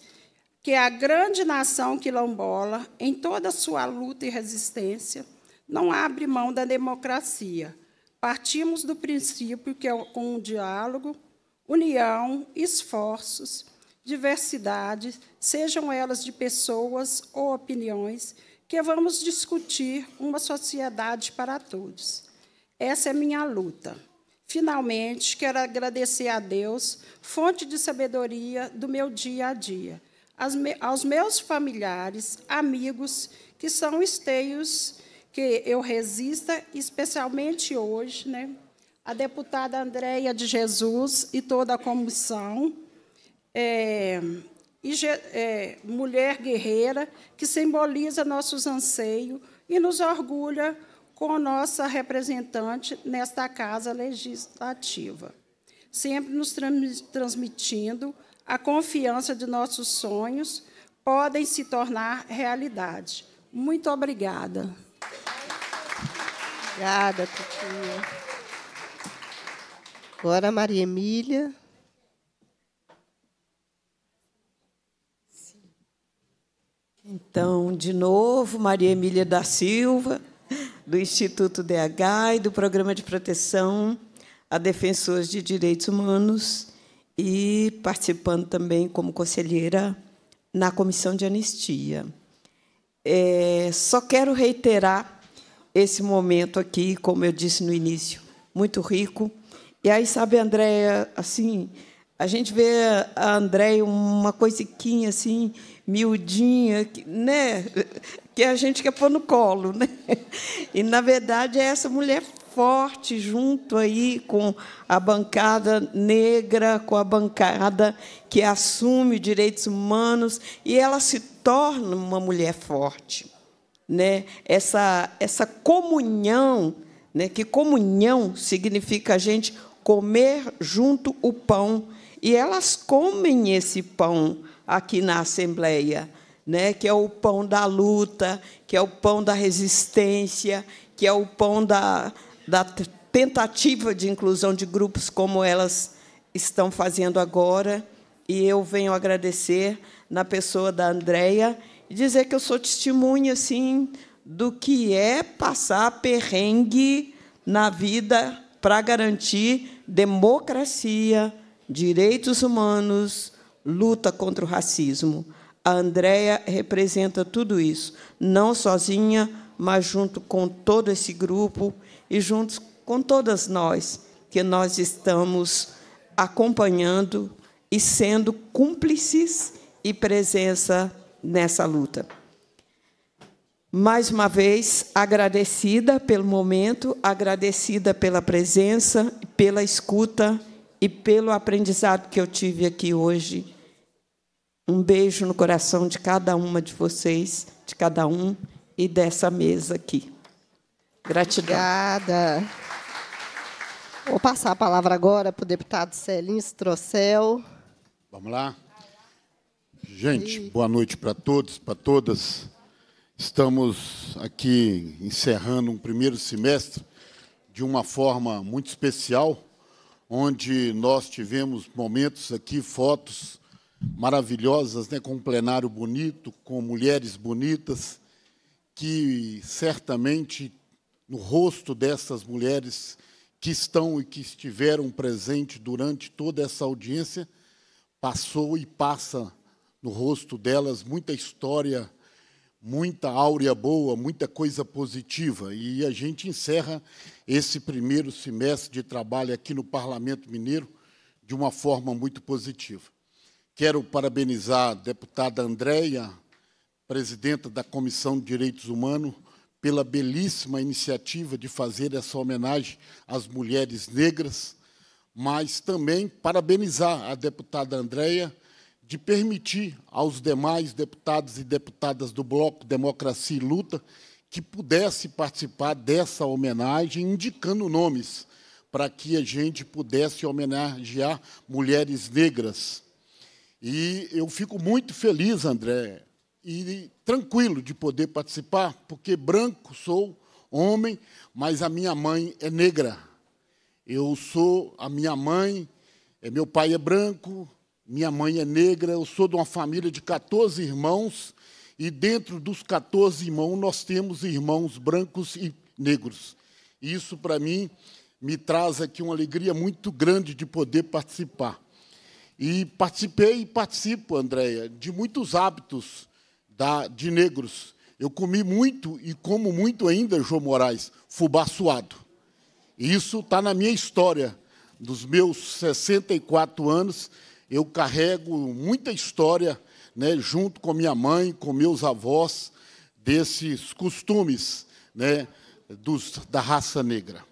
que a grande nação quilombola, em toda sua luta e resistência, não abre mão da democracia. Partimos do princípio que, é com diálogo, união, esforços, diversidade, sejam elas de pessoas ou opiniões, que vamos discutir uma sociedade para todos. Essa é minha luta. Finalmente, quero agradecer a Deus, fonte de sabedoria do meu dia a dia aos meus familiares, amigos, que são esteios que eu resista, especialmente hoje, né? A deputada Andréia de Jesus e toda a comissão, é, e, é, mulher guerreira, que simboliza nossos anseios e nos orgulha com nossa representante nesta Casa Legislativa, sempre nos transmitindo a confiança de nossos sonhos podem se tornar realidade. Muito obrigada. Obrigada, Tutinha. Agora, Maria Emília. Então, de novo, Maria Emília da Silva, do Instituto DH e do Programa de Proteção a Defensores de Direitos Humanos e participando também como conselheira na comissão de anistia. É, só quero reiterar esse momento aqui, como eu disse no início, muito rico. E aí, sabe, Andréia, assim, a gente vê a Andréia uma coisiquinha assim, miudinha, que, né? que a gente quer pôr no colo. Né? E, na verdade, é essa mulher forte junto aí com a bancada negra, com a bancada que assume direitos humanos e ela se torna uma mulher forte, né? Essa essa comunhão, né? Que comunhão significa a gente comer junto o pão e elas comem esse pão aqui na assembleia. Né, que é o pão da luta, que é o pão da resistência, que é o pão da, da tentativa de inclusão de grupos como elas estão fazendo agora. E eu venho agradecer na pessoa da Andrea e dizer que eu sou testemunha assim do que é passar perrengue na vida para garantir democracia, direitos humanos, luta contra o racismo. A Andrea representa tudo isso, não sozinha, mas junto com todo esse grupo e juntos com todas nós que nós estamos acompanhando e sendo cúmplices e presença nessa luta. Mais uma vez, agradecida pelo momento, agradecida pela presença, pela escuta e pelo aprendizado que eu tive aqui hoje. Um beijo no coração de cada uma de vocês, de cada um e dessa mesa aqui. Gratidão. Obrigada. Vou passar a palavra agora para o deputado Celinho Strocel. Vamos lá. Gente, boa noite para todos, para todas. Estamos aqui encerrando um primeiro semestre de uma forma muito especial, onde nós tivemos momentos aqui, fotos maravilhosas, né, com um plenário bonito, com mulheres bonitas, que certamente no rosto dessas mulheres que estão e que estiveram presentes durante toda essa audiência, passou e passa no rosto delas muita história, muita áurea boa, muita coisa positiva. E a gente encerra esse primeiro semestre de trabalho aqui no Parlamento Mineiro de uma forma muito positiva. Quero parabenizar a deputada Andréia, presidenta da Comissão de Direitos Humanos, pela belíssima iniciativa de fazer essa homenagem às mulheres negras, mas também parabenizar a deputada Andréia de permitir aos demais deputados e deputadas do Bloco Democracia e Luta que pudesse participar dessa homenagem, indicando nomes, para que a gente pudesse homenagear mulheres negras. E eu fico muito feliz, André, e tranquilo de poder participar, porque branco sou, homem, mas a minha mãe é negra. Eu sou, a minha mãe, é, meu pai é branco, minha mãe é negra, eu sou de uma família de 14 irmãos, e dentro dos 14 irmãos nós temos irmãos brancos e negros. isso, para mim, me traz aqui uma alegria muito grande de poder participar. E participei e participo, Andréia, de muitos hábitos tá, de negros. Eu comi muito e como muito ainda, João Moraes, fubá suado. E isso está na minha história. Dos meus 64 anos, eu carrego muita história, né, junto com minha mãe, com meus avós, desses costumes né, dos, da raça negra.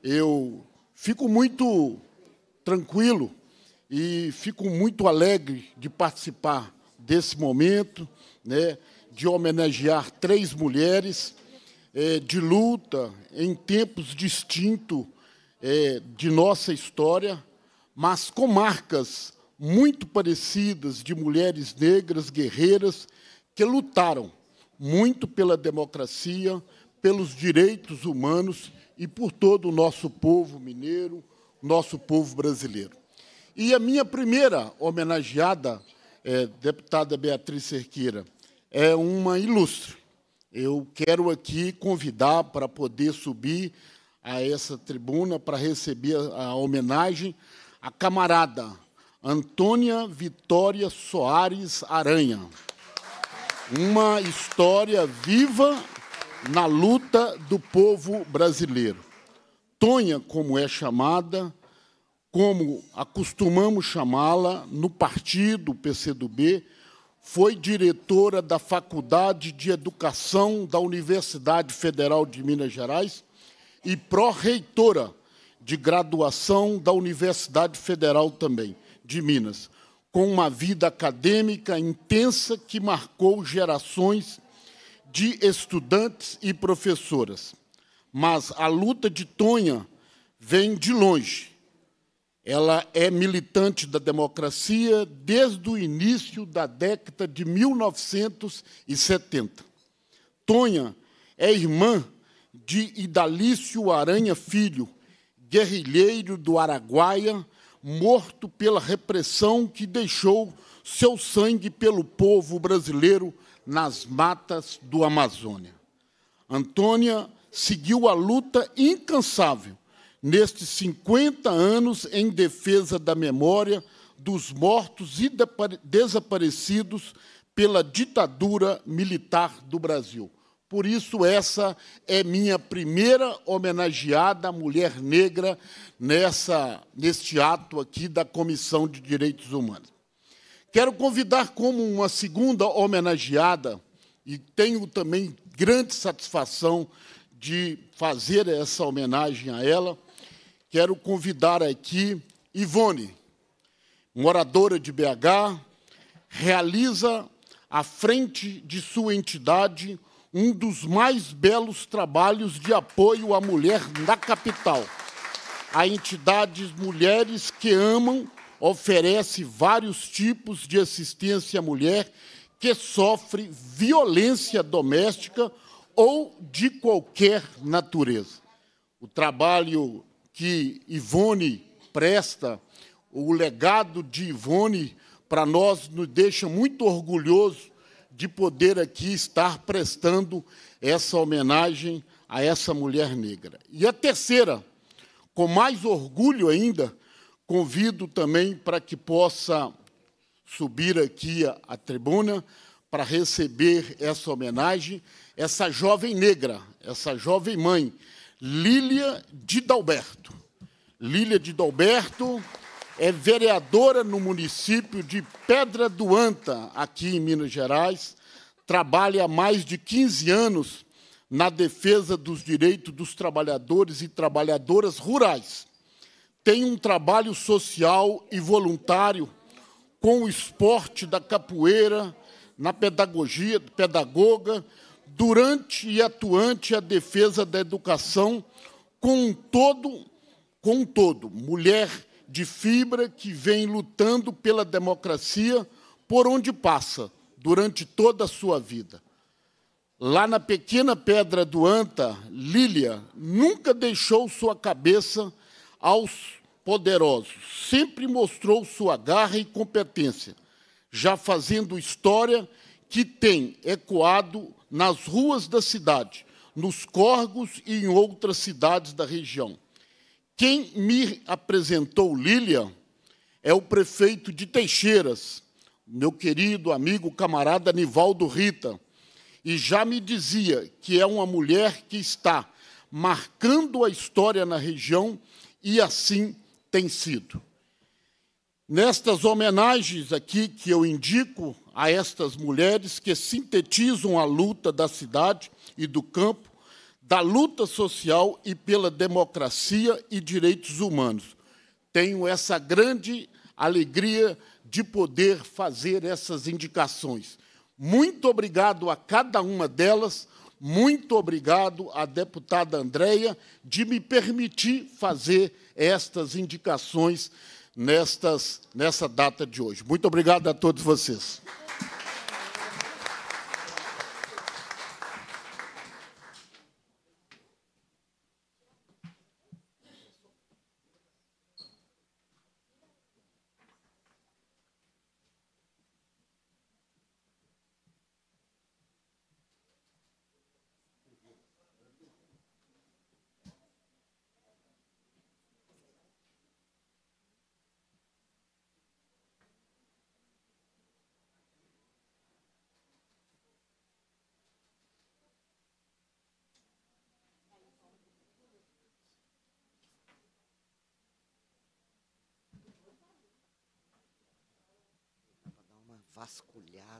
Eu fico muito tranquilo e fico muito alegre de participar desse momento, né, de homenagear três mulheres é, de luta em tempos distintos é, de nossa história, mas com marcas muito parecidas de mulheres negras, guerreiras, que lutaram muito pela democracia, pelos direitos humanos e por todo o nosso povo mineiro, nosso povo brasileiro. E a minha primeira homenageada é, deputada Beatriz Cerqueira, é uma ilustre. Eu quero aqui convidar para poder subir a essa tribuna para receber a homenagem à camarada Antônia Vitória Soares Aranha. Uma história viva na luta do povo brasileiro. Tonha, como é chamada, como acostumamos chamá-la, no partido PCdoB, foi diretora da Faculdade de Educação da Universidade Federal de Minas Gerais e pró-reitora de graduação da Universidade Federal também de Minas, com uma vida acadêmica intensa que marcou gerações de estudantes e professoras. Mas a luta de Tonha vem de longe ela é militante da democracia desde o início da década de 1970. Tonha é irmã de Idalício Aranha Filho, guerrilheiro do Araguaia, morto pela repressão que deixou seu sangue pelo povo brasileiro nas matas do Amazônia. Antônia seguiu a luta incansável nestes 50 anos em defesa da memória dos mortos e desaparecidos pela ditadura militar do Brasil. Por isso, essa é minha primeira homenageada à mulher negra nessa, neste ato aqui da Comissão de Direitos Humanos. Quero convidar como uma segunda homenageada, e tenho também grande satisfação de fazer essa homenagem a ela, quero convidar aqui Ivone, moradora de BH, realiza à frente de sua entidade um dos mais belos trabalhos de apoio à mulher na capital. A entidade Mulheres que Amam oferece vários tipos de assistência à mulher que sofre violência doméstica ou de qualquer natureza. O trabalho que Ivone presta, o legado de Ivone para nós nos deixa muito orgulhoso de poder aqui estar prestando essa homenagem a essa mulher negra. E a terceira, com mais orgulho ainda, convido também para que possa subir aqui a, a tribuna para receber essa homenagem, essa jovem negra, essa jovem mãe Lília de Dalberto. Lília de Dalberto é vereadora no município de Pedra do Anta, aqui em Minas Gerais. Trabalha há mais de 15 anos na defesa dos direitos dos trabalhadores e trabalhadoras rurais. Tem um trabalho social e voluntário com o esporte da capoeira, na pedagogia, pedagoga, durante e atuante a defesa da educação com um todo, com todo, mulher de fibra que vem lutando pela democracia por onde passa durante toda a sua vida. Lá na pequena pedra do Anta, Lília nunca deixou sua cabeça aos poderosos, sempre mostrou sua garra e competência, já fazendo história que tem ecoado nas ruas da cidade, nos corgos e em outras cidades da região. Quem me apresentou Lília é o prefeito de Teixeiras, meu querido amigo camarada Nivaldo Rita, e já me dizia que é uma mulher que está marcando a história na região e assim tem sido. Nestas homenagens aqui que eu indico, a estas mulheres que sintetizam a luta da cidade e do campo, da luta social e pela democracia e direitos humanos. Tenho essa grande alegria de poder fazer essas indicações. Muito obrigado a cada uma delas, muito obrigado à deputada Andréia de me permitir fazer estas indicações nestas, nessa data de hoje. Muito obrigado a todos vocês.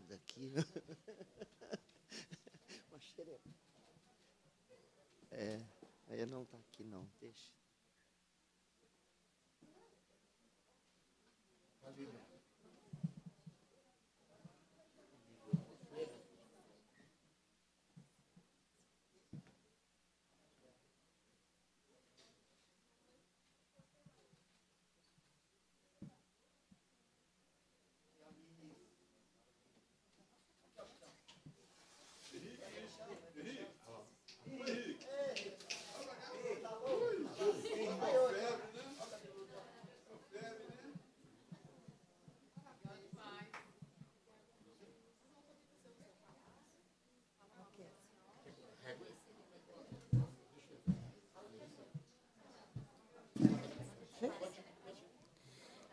nada aqui. É, aí não está aqui não, deixa.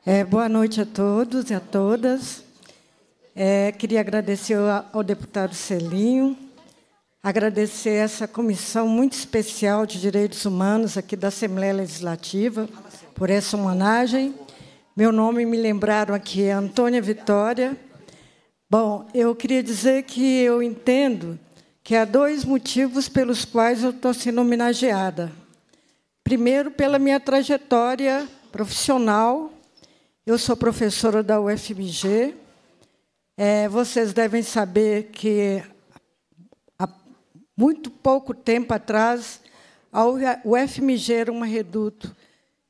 É, boa noite a todos e a todas. É, queria agradecer ao deputado Celinho, agradecer essa comissão muito especial de direitos humanos aqui da Assembleia Legislativa por essa homenagem. Meu nome me lembraram aqui é Antônia Vitória. Bom, eu queria dizer que eu entendo que há dois motivos pelos quais eu estou sendo homenageada. Primeiro, pela minha trajetória profissional eu sou professora da UFMG. É, vocês devem saber que há muito pouco tempo atrás, a UFMG era um reduto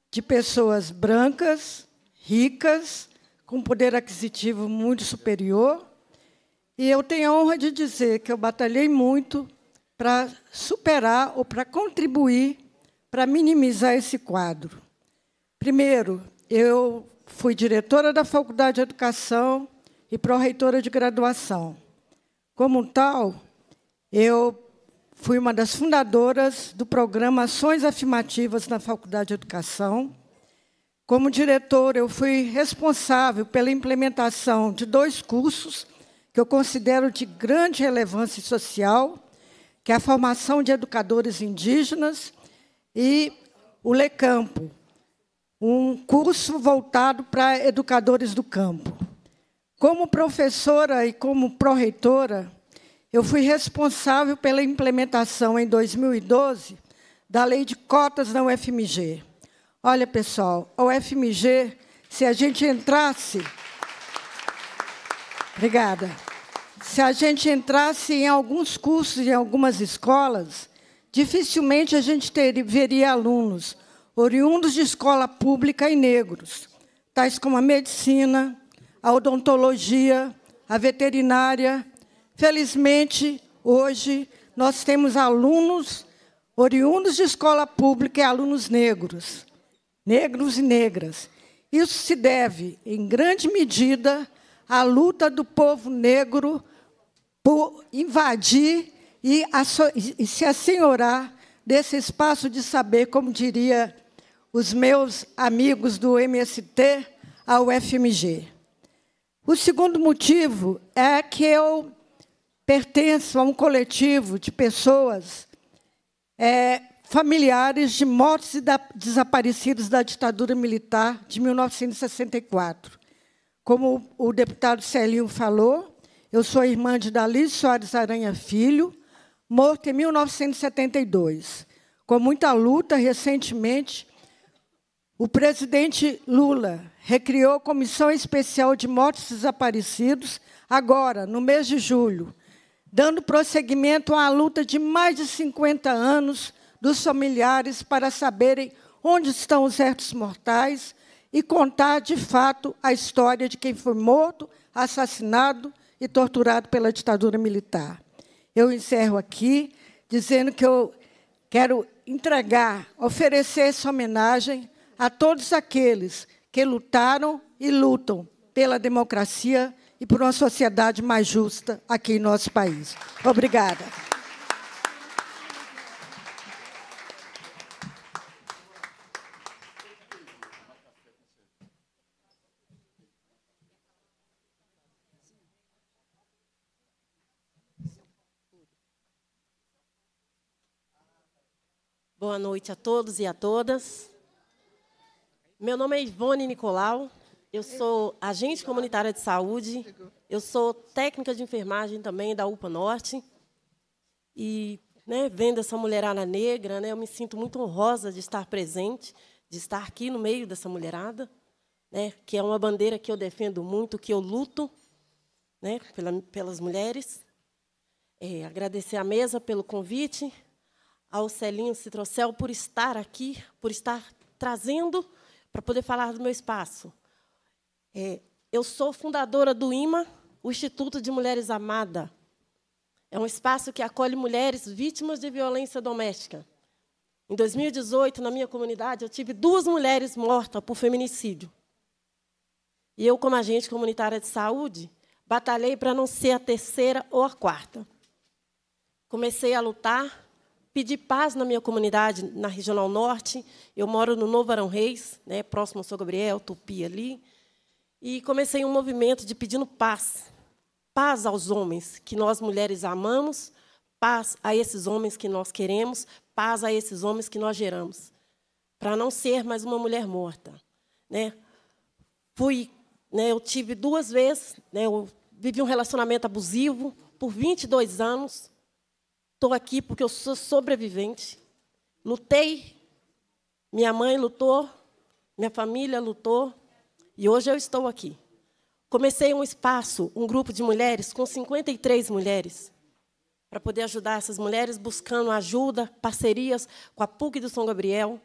de pessoas brancas, ricas, com poder aquisitivo muito superior. E eu tenho a honra de dizer que eu batalhei muito para superar ou para contribuir para minimizar esse quadro. Primeiro, eu Fui diretora da Faculdade de Educação e pró-reitora de graduação. Como tal, eu fui uma das fundadoras do programa Ações Afirmativas na Faculdade de Educação. Como diretora, eu fui responsável pela implementação de dois cursos que eu considero de grande relevância social, que é a formação de educadores indígenas e o LECAMPO, um curso voltado para educadores do campo. Como professora e como pró-reitora, eu fui responsável pela implementação, em 2012, da lei de cotas da UFMG. Olha, pessoal, a UFMG, se a gente entrasse. Obrigada. Se a gente entrasse em alguns cursos, em algumas escolas, dificilmente a gente teria, veria alunos oriundos de escola pública e negros, tais como a medicina, a odontologia, a veterinária. Felizmente, hoje, nós temos alunos oriundos de escola pública e alunos negros, negros e negras. Isso se deve, em grande medida, à luta do povo negro por invadir e, e se assenhorar desse espaço de saber, como diria os meus amigos do MST ao FMG. O segundo motivo é que eu pertenço a um coletivo de pessoas é, familiares de mortos e da, desaparecidos da ditadura militar de 1964. Como o deputado Celinho falou, eu sou irmã de Dali Soares Aranha Filho, morto em 1972. Com muita luta, recentemente, o presidente Lula recriou Comissão Especial de Mortos Desaparecidos agora, no mês de julho, dando prosseguimento à luta de mais de 50 anos dos familiares para saberem onde estão os restos mortais e contar de fato a história de quem foi morto, assassinado e torturado pela ditadura militar. Eu encerro aqui dizendo que eu quero entregar, oferecer essa homenagem a todos aqueles que lutaram e lutam pela democracia e por uma sociedade mais justa aqui em nosso país. Obrigada. Boa noite a todos e a todas. Meu nome é Ivone Nicolau, eu sou agente comunitária de saúde, eu sou técnica de enfermagem também da UPA Norte. E né, vendo essa mulherada negra, né, eu me sinto muito honrosa de estar presente, de estar aqui no meio dessa mulherada, né, que é uma bandeira que eu defendo muito, que eu luto né, pela, pelas mulheres. É, agradecer à mesa pelo convite, ao Celinho Citrocel por estar aqui, por estar trazendo para poder falar do meu espaço. É, eu sou fundadora do IMA, o Instituto de Mulheres Amada. É um espaço que acolhe mulheres vítimas de violência doméstica. Em 2018, na minha comunidade, eu tive duas mulheres mortas por feminicídio. E eu, como agente comunitária de saúde, batalhei para não ser a terceira ou a quarta. Comecei a lutar pedir paz na minha comunidade, na Regional Norte. Eu moro no Novo Arão Reis, né, próximo ao São Gabriel, Tupi ali. E comecei um movimento de pedindo paz. Paz aos homens que nós mulheres amamos, paz a esses homens que nós queremos, paz a esses homens que nós geramos. Para não ser mais uma mulher morta. Né? Fui, né, eu tive duas vezes, né, eu vivi um relacionamento abusivo por 22 anos Estou aqui porque eu sou sobrevivente. Lutei, minha mãe lutou, minha família lutou, e hoje eu estou aqui. Comecei um espaço, um grupo de mulheres, com 53 mulheres, para poder ajudar essas mulheres buscando ajuda, parcerias com a PUC do São Gabriel,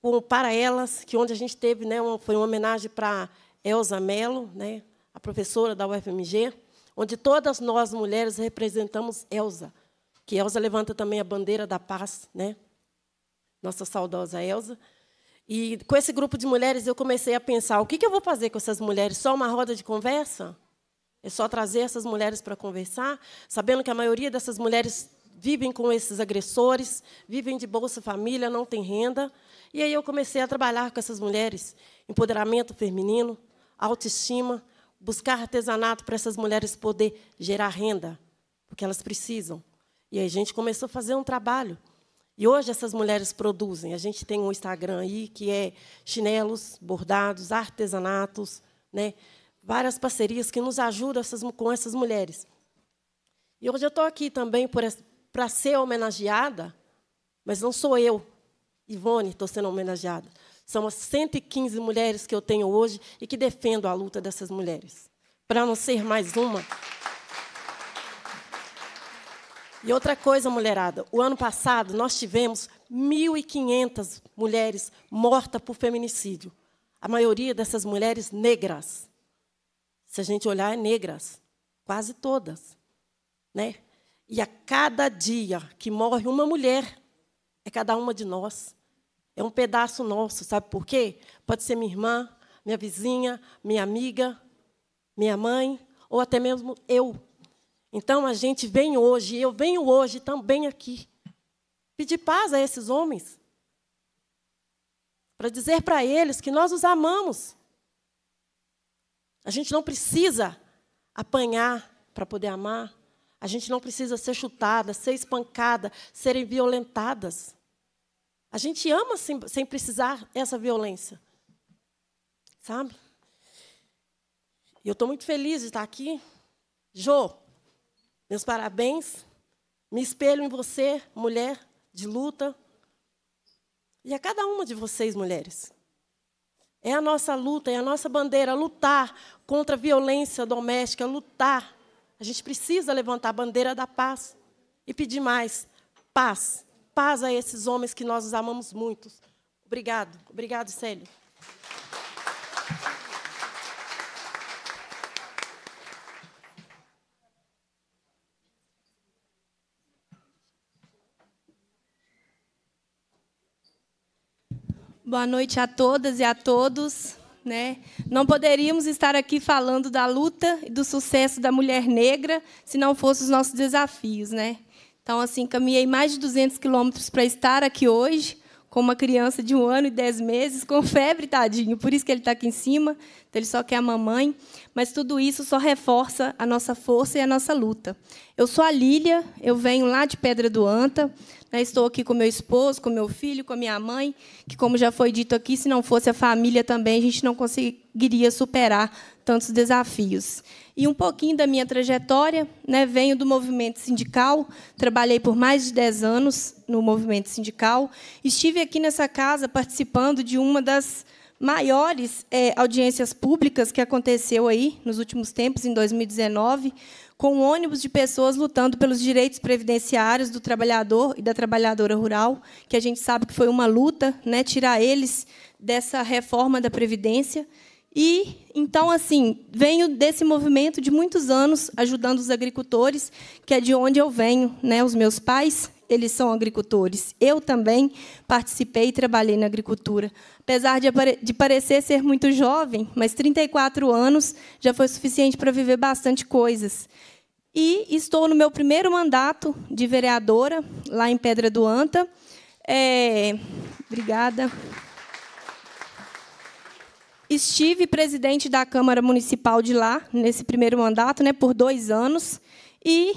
com o Para Elas, que onde a gente teve, né, uma, foi uma homenagem para Elza Mello, né, a professora da UFMG, onde todas nós mulheres representamos Elza que Elsa levanta também a bandeira da paz, né? Nossa saudosa Elsa. E com esse grupo de mulheres eu comecei a pensar: o que, que eu vou fazer com essas mulheres? Só uma roda de conversa? É só trazer essas mulheres para conversar, sabendo que a maioria dessas mulheres vivem com esses agressores, vivem de Bolsa Família, não tem renda. E aí eu comecei a trabalhar com essas mulheres, empoderamento feminino, autoestima, buscar artesanato para essas mulheres poder gerar renda, porque elas precisam. E a gente começou a fazer um trabalho. E hoje essas mulheres produzem. A gente tem um Instagram aí que é chinelos, bordados, artesanatos, né? várias parcerias que nos ajudam essas, com essas mulheres. E hoje eu estou aqui também para ser homenageada, mas não sou eu, Ivone, estou sendo homenageada. São as 115 mulheres que eu tenho hoje e que defendo a luta dessas mulheres. Para não ser mais uma e outra coisa, mulherada, o ano passado nós tivemos 1.500 mulheres mortas por feminicídio. A maioria dessas mulheres negras. Se a gente olhar, é negras, quase todas, né? E a cada dia que morre uma mulher, é cada uma de nós. É um pedaço nosso, sabe por quê? Pode ser minha irmã, minha vizinha, minha amiga, minha mãe, ou até mesmo eu então a gente vem hoje, eu venho hoje também aqui, pedir paz a esses homens, para dizer para eles que nós os amamos. A gente não precisa apanhar para poder amar, a gente não precisa ser chutada, ser espancada, serem violentadas. A gente ama sem, sem precisar essa violência, sabe? E eu estou muito feliz de estar aqui. Jô, meus parabéns. Me espelho em você, mulher de luta. E a cada uma de vocês, mulheres. É a nossa luta, é a nossa bandeira lutar contra a violência doméstica, lutar. A gente precisa levantar a bandeira da paz e pedir mais paz. Paz a esses homens que nós os amamos muito. Obrigado. Obrigado, Célio. Boa noite a todas e a todos. Né? Não poderíamos estar aqui falando da luta e do sucesso da mulher negra se não fossem os nossos desafios. Né? Então, assim, caminhei mais de 200 quilômetros para estar aqui hoje, com uma criança de um ano e dez meses, com febre, tadinho. Por isso que ele está aqui em cima, então ele só quer a mamãe. Mas tudo isso só reforça a nossa força e a nossa luta. Eu sou a Lília, eu venho lá de Pedra do Anta, né? estou aqui com meu esposo, com meu filho, com a minha mãe, que, como já foi dito aqui, se não fosse a família também, a gente não conseguiria superar tantos desafios. E um pouquinho da minha trajetória, né, venho do movimento sindical, trabalhei por mais de 10 anos no movimento sindical, estive aqui nessa casa participando de uma das maiores é, audiências públicas que aconteceu aí nos últimos tempos, em 2019, com um ônibus de pessoas lutando pelos direitos previdenciários do trabalhador e da trabalhadora rural, que a gente sabe que foi uma luta, né, tirar eles dessa reforma da previdência. E então assim, venho desse movimento de muitos anos ajudando os agricultores, que é de onde eu venho, né, os meus pais eles são agricultores. Eu também participei e trabalhei na agricultura. Apesar de, de parecer ser muito jovem, mas 34 anos já foi suficiente para viver bastante coisas. E estou no meu primeiro mandato de vereadora, lá em Pedra do Anta. É... Obrigada. Estive presidente da Câmara Municipal de lá, nesse primeiro mandato, né, por dois anos. E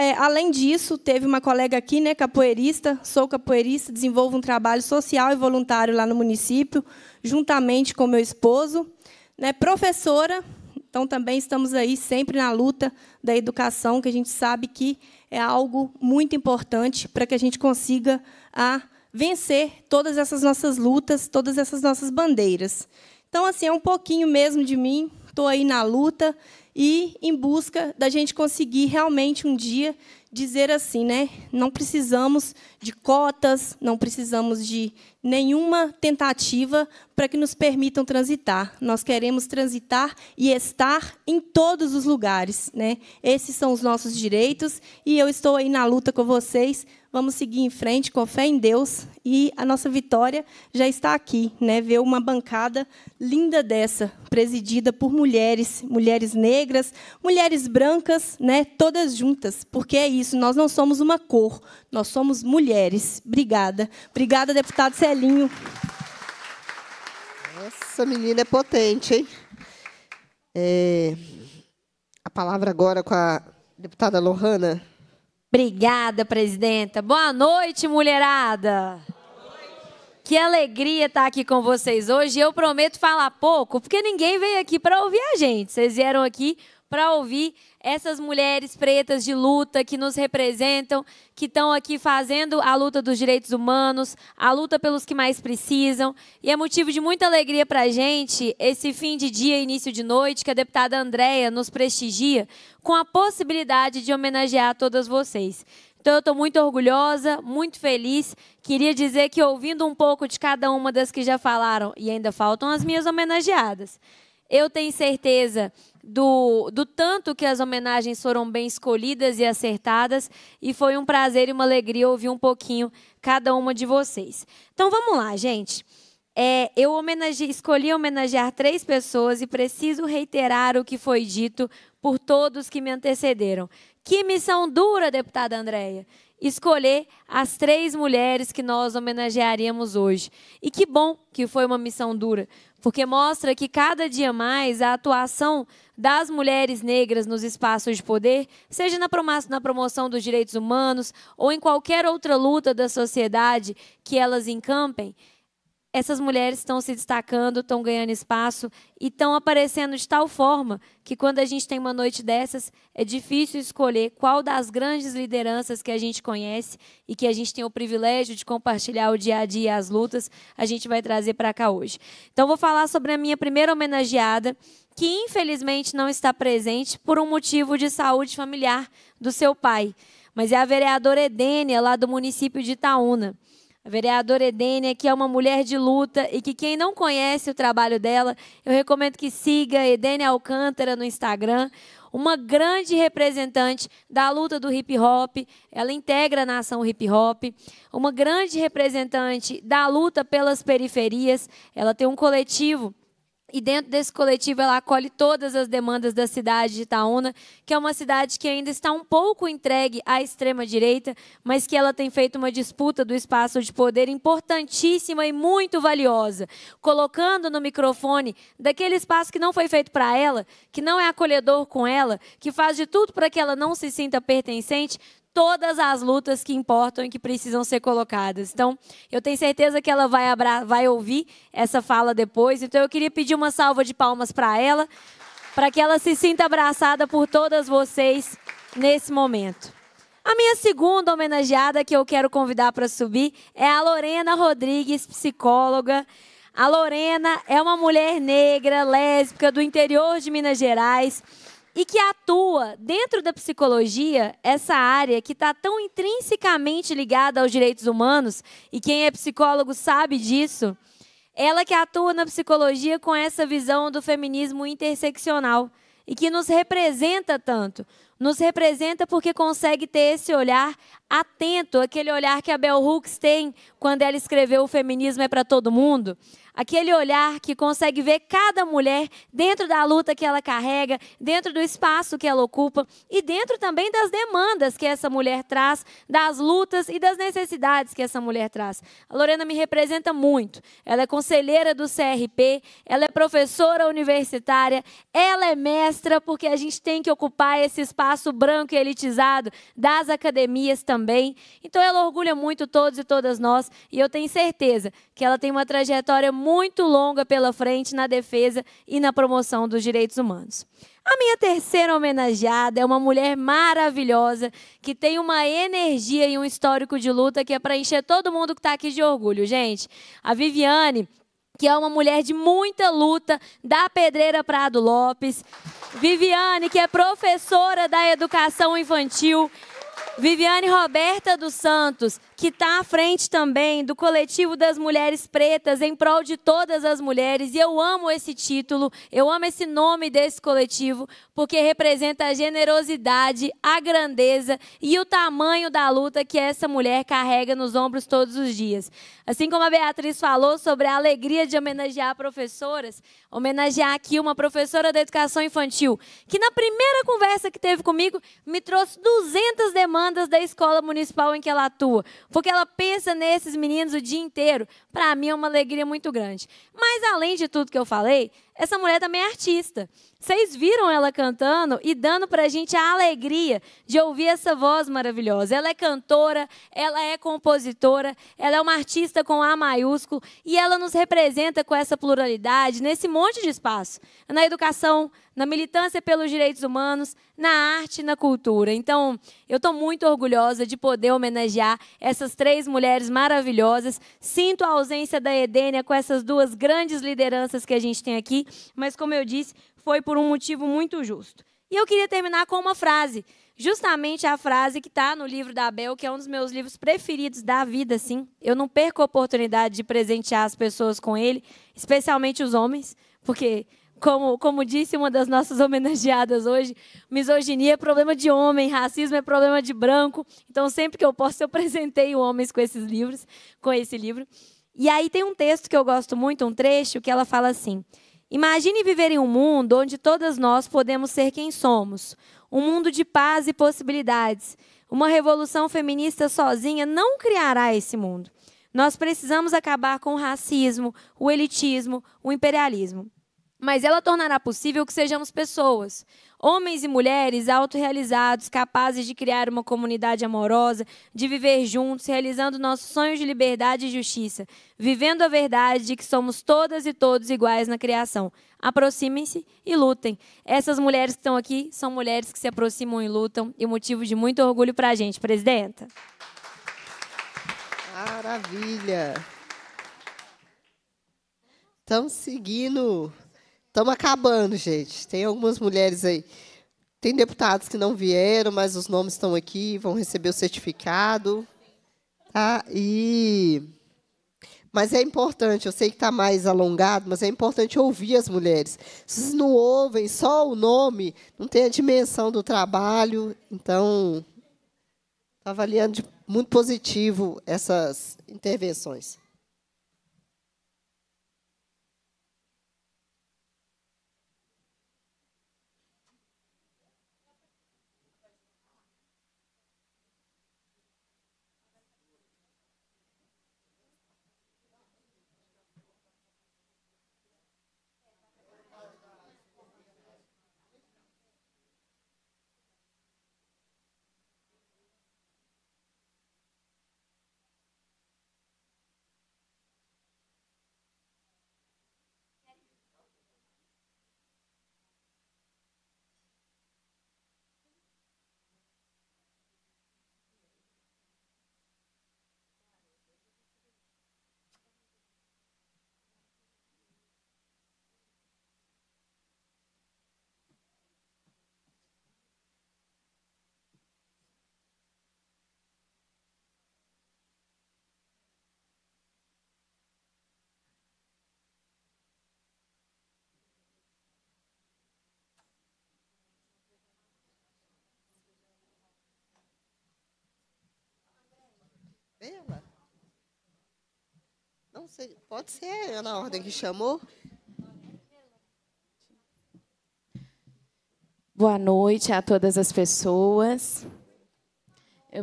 é, além disso, teve uma colega aqui, né, capoeirista, sou capoeirista, desenvolvo um trabalho social e voluntário lá no município, juntamente com meu esposo. Né, professora, então também estamos aí sempre na luta da educação, que a gente sabe que é algo muito importante para que a gente consiga a vencer todas essas nossas lutas, todas essas nossas bandeiras. Então, assim, é um pouquinho mesmo de mim, estou aí na luta e em busca da gente conseguir realmente um dia dizer assim, né? Não precisamos de cotas, não precisamos de nenhuma tentativa para que nos permitam transitar. Nós queremos transitar e estar em todos os lugares, né? Esses são os nossos direitos e eu estou aí na luta com vocês Vamos seguir em frente com fé em Deus e a nossa vitória já está aqui, né? Ver uma bancada linda dessa, presidida por mulheres, mulheres negras, mulheres brancas, né? Todas juntas, porque é isso. Nós não somos uma cor, nós somos mulheres. Obrigada, obrigada, deputado Celinho. Essa menina é potente, hein? É... A palavra agora com a deputada Lohana. Obrigada, presidenta. Boa noite, mulherada. Boa noite. Que alegria estar aqui com vocês hoje. Eu prometo falar pouco, porque ninguém veio aqui para ouvir a gente. Vocês vieram aqui para ouvir essas mulheres pretas de luta que nos representam, que estão aqui fazendo a luta dos direitos humanos, a luta pelos que mais precisam. E é motivo de muita alegria para a gente esse fim de dia, início de noite, que a deputada Andréia nos prestigia com a possibilidade de homenagear todas vocês. Então eu estou muito orgulhosa, muito feliz. Queria dizer que ouvindo um pouco de cada uma das que já falaram, e ainda faltam as minhas homenageadas. Eu tenho certeza do, do tanto que as homenagens foram bem escolhidas e acertadas, e foi um prazer e uma alegria ouvir um pouquinho cada uma de vocês. Então vamos lá, gente. É, eu homenage... escolhi homenagear três pessoas e preciso reiterar o que foi dito por todos que me antecederam. Que missão dura, deputada Andréia escolher as três mulheres que nós homenagearíamos hoje. E que bom que foi uma missão dura, porque mostra que cada dia mais a atuação das mulheres negras nos espaços de poder, seja na promoção dos direitos humanos ou em qualquer outra luta da sociedade que elas encampem, essas mulheres estão se destacando, estão ganhando espaço e estão aparecendo de tal forma que quando a gente tem uma noite dessas, é difícil escolher qual das grandes lideranças que a gente conhece e que a gente tem o privilégio de compartilhar o dia a dia e as lutas, a gente vai trazer para cá hoje. Então, vou falar sobre a minha primeira homenageada, que infelizmente não está presente por um motivo de saúde familiar do seu pai, mas é a vereadora Edênia, lá do município de Itaúna. A vereadora Edênia, que é uma mulher de luta e que quem não conhece o trabalho dela, eu recomendo que siga Edênia Alcântara no Instagram. Uma grande representante da luta do hip hop, ela integra na ação hip hop. Uma grande representante da luta pelas periferias, ela tem um coletivo e dentro desse coletivo ela acolhe todas as demandas da cidade de Itaúna, que é uma cidade que ainda está um pouco entregue à extrema direita, mas que ela tem feito uma disputa do espaço de poder importantíssima e muito valiosa, colocando no microfone daquele espaço que não foi feito para ela, que não é acolhedor com ela, que faz de tudo para que ela não se sinta pertencente, todas as lutas que importam e que precisam ser colocadas. Então, eu tenho certeza que ela vai, vai ouvir essa fala depois. Então, eu queria pedir uma salva de palmas para ela, para que ela se sinta abraçada por todas vocês nesse momento. A minha segunda homenageada que eu quero convidar para subir é a Lorena Rodrigues, psicóloga. A Lorena é uma mulher negra, lésbica, do interior de Minas Gerais e que atua dentro da psicologia, essa área que está tão intrinsecamente ligada aos direitos humanos, e quem é psicólogo sabe disso, ela que atua na psicologia com essa visão do feminismo interseccional e que nos representa tanto. Nos representa porque consegue ter esse olhar atento, aquele olhar que a Bell Hooks tem quando ela escreveu O Feminismo é para Todo Mundo. Aquele olhar que consegue ver cada mulher dentro da luta que ela carrega, dentro do espaço que ela ocupa e dentro também das demandas que essa mulher traz, das lutas e das necessidades que essa mulher traz. A Lorena me representa muito. Ela é conselheira do CRP, ela é professora universitária, ela é mestra, porque a gente tem que ocupar esse espaço branco e elitizado das academias também também. Então ela orgulha muito todos e todas nós e eu tenho certeza que ela tem uma trajetória muito longa pela frente na defesa e na promoção dos direitos humanos. A minha terceira homenageada é uma mulher maravilhosa que tem uma energia e um histórico de luta que é para encher todo mundo que está aqui de orgulho, gente. A Viviane, que é uma mulher de muita luta, da Pedreira Prado Lopes. Viviane, que é professora da educação infantil, Viviane Roberta dos Santos, que está à frente também do coletivo das mulheres pretas em prol de todas as mulheres. E eu amo esse título, eu amo esse nome desse coletivo, porque representa a generosidade, a grandeza e o tamanho da luta que essa mulher carrega nos ombros todos os dias. Assim como a Beatriz falou sobre a alegria de homenagear professoras, homenagear aqui uma professora da educação infantil, que na primeira conversa que teve comigo me trouxe 200 demandas demandas da escola municipal em que ela atua, porque ela pensa nesses meninos o dia inteiro. Para mim é uma alegria muito grande. Mas além de tudo que eu falei, essa mulher também é artista. Vocês viram ela cantando e dando para a gente a alegria de ouvir essa voz maravilhosa. Ela é cantora, ela é compositora, ela é uma artista com A maiúsculo e ela nos representa com essa pluralidade nesse monte de espaço na educação, na militância pelos direitos humanos, na arte, na cultura. Então, eu estou muito orgulhosa de poder homenagear essas três mulheres maravilhosas. Sinto a ausência da Edênia com essas duas grandes lideranças que a gente tem aqui, mas como eu disse, foi por um motivo muito justo. E eu queria terminar com uma frase, justamente a frase que está no livro da Abel que é um dos meus livros preferidos da vida, sim. Eu não perco a oportunidade de presentear as pessoas com ele, especialmente os homens, porque como, como, disse uma das nossas homenageadas hoje, misoginia é problema de homem, racismo é problema de branco. Então, sempre que eu posso, eu presenteio homens com esses livros, com esse livro. E aí tem um texto que eu gosto muito, um trecho, que ela fala assim: Imagine viver em um mundo onde todas nós podemos ser quem somos, um mundo de paz e possibilidades. Uma revolução feminista sozinha não criará esse mundo. Nós precisamos acabar com o racismo, o elitismo, o imperialismo mas ela tornará possível que sejamos pessoas, homens e mulheres autorrealizados, capazes de criar uma comunidade amorosa, de viver juntos, realizando nossos sonhos de liberdade e justiça, vivendo a verdade de que somos todas e todos iguais na criação. Aproximem-se e lutem. Essas mulheres que estão aqui são mulheres que se aproximam e lutam, e motivo de muito orgulho para a gente, presidenta. Maravilha! Estamos seguindo Estamos acabando, gente. Tem algumas mulheres aí. Tem deputados que não vieram, mas os nomes estão aqui, vão receber o certificado. Tá? E... Mas é importante, eu sei que está mais alongado, mas é importante ouvir as mulheres. Se vocês não ouvem só o nome, não tem a dimensão do trabalho. Então, está avaliando de muito positivo essas intervenções. dela? Não sei, pode ser na ordem que chamou. Boa noite a todas as pessoas.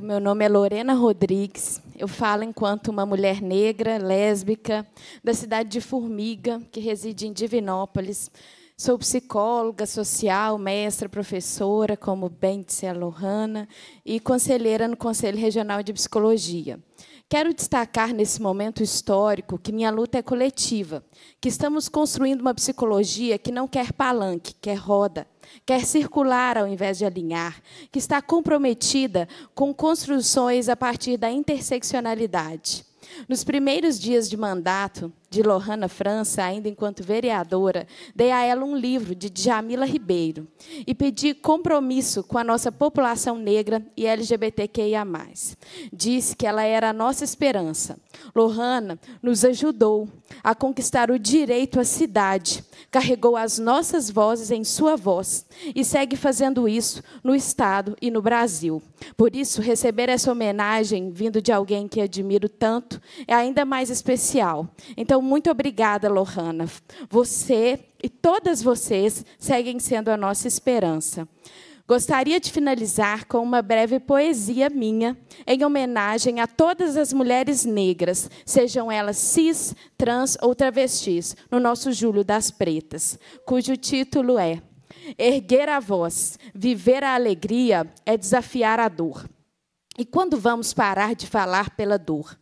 meu nome é Lorena Rodrigues. Eu falo enquanto uma mulher negra, lésbica, da cidade de Formiga, que reside em Divinópolis, Sou psicóloga social, mestra, professora, como Bente a Lohana, e conselheira no Conselho Regional de Psicologia. Quero destacar nesse momento histórico que minha luta é coletiva, que estamos construindo uma psicologia que não quer palanque, quer roda, quer circular ao invés de alinhar, que está comprometida com construções a partir da interseccionalidade. Nos primeiros dias de mandato, de Lohana, França, ainda enquanto vereadora, dei a ela um livro de Jamila Ribeiro e pedi compromisso com a nossa população negra e LGBTQIA+. Disse que ela era a nossa esperança. Lohana nos ajudou a conquistar o direito à cidade, carregou as nossas vozes em sua voz e segue fazendo isso no Estado e no Brasil. Por isso, receber essa homenagem vindo de alguém que admiro tanto é ainda mais especial. Então, muito obrigada, Lohana. Você e todas vocês seguem sendo a nossa esperança. Gostaria de finalizar com uma breve poesia minha, em homenagem a todas as mulheres negras, sejam elas cis, trans ou travestis, no nosso Júlio das Pretas, cujo título é Erguer a voz, viver a alegria é desafiar a dor. E quando vamos parar de falar pela dor?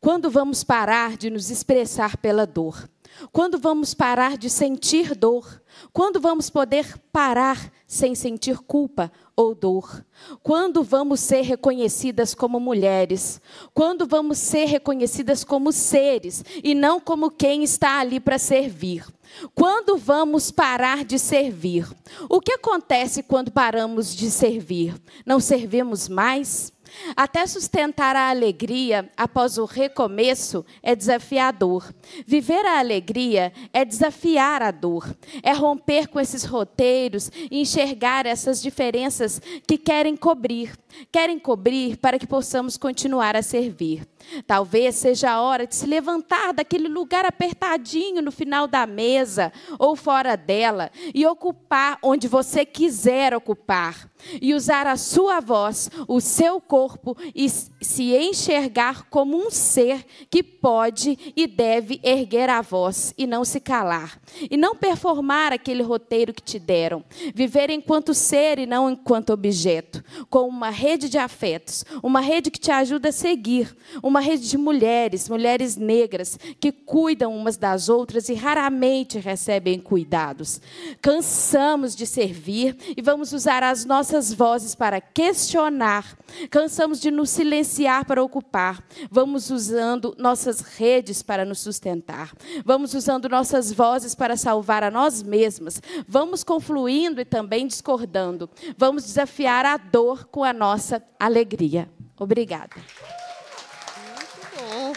Quando vamos parar de nos expressar pela dor? Quando vamos parar de sentir dor? Quando vamos poder parar sem sentir culpa ou dor? Quando vamos ser reconhecidas como mulheres? Quando vamos ser reconhecidas como seres e não como quem está ali para servir? Quando vamos parar de servir? O que acontece quando paramos de servir? Não servimos mais? Até sustentar a alegria após o recomeço é desafiador. Viver a alegria é desafiar a dor, é romper com esses roteiros e enxergar essas diferenças que querem cobrir. Querem cobrir para que possamos continuar a servir. Talvez seja a hora de se levantar daquele lugar apertadinho no final da mesa ou fora dela e ocupar onde você quiser ocupar e usar a sua voz, o seu corpo e se enxergar como um ser que pode e deve erguer a voz e não se calar, e não performar aquele roteiro que te deram, viver enquanto ser e não enquanto objeto, com uma rede de afetos, uma rede que te ajuda a seguir, uma rede de mulheres, mulheres negras que cuidam umas das outras e raramente recebem cuidados. Cansamos de servir e vamos usar as nossas vozes para questionar, cansamos de nos silenciar iniciar para ocupar. Vamos usando nossas redes para nos sustentar. Vamos usando nossas vozes para salvar a nós mesmas. Vamos confluindo e também discordando. Vamos desafiar a dor com a nossa alegria. Obrigada. Muito bom.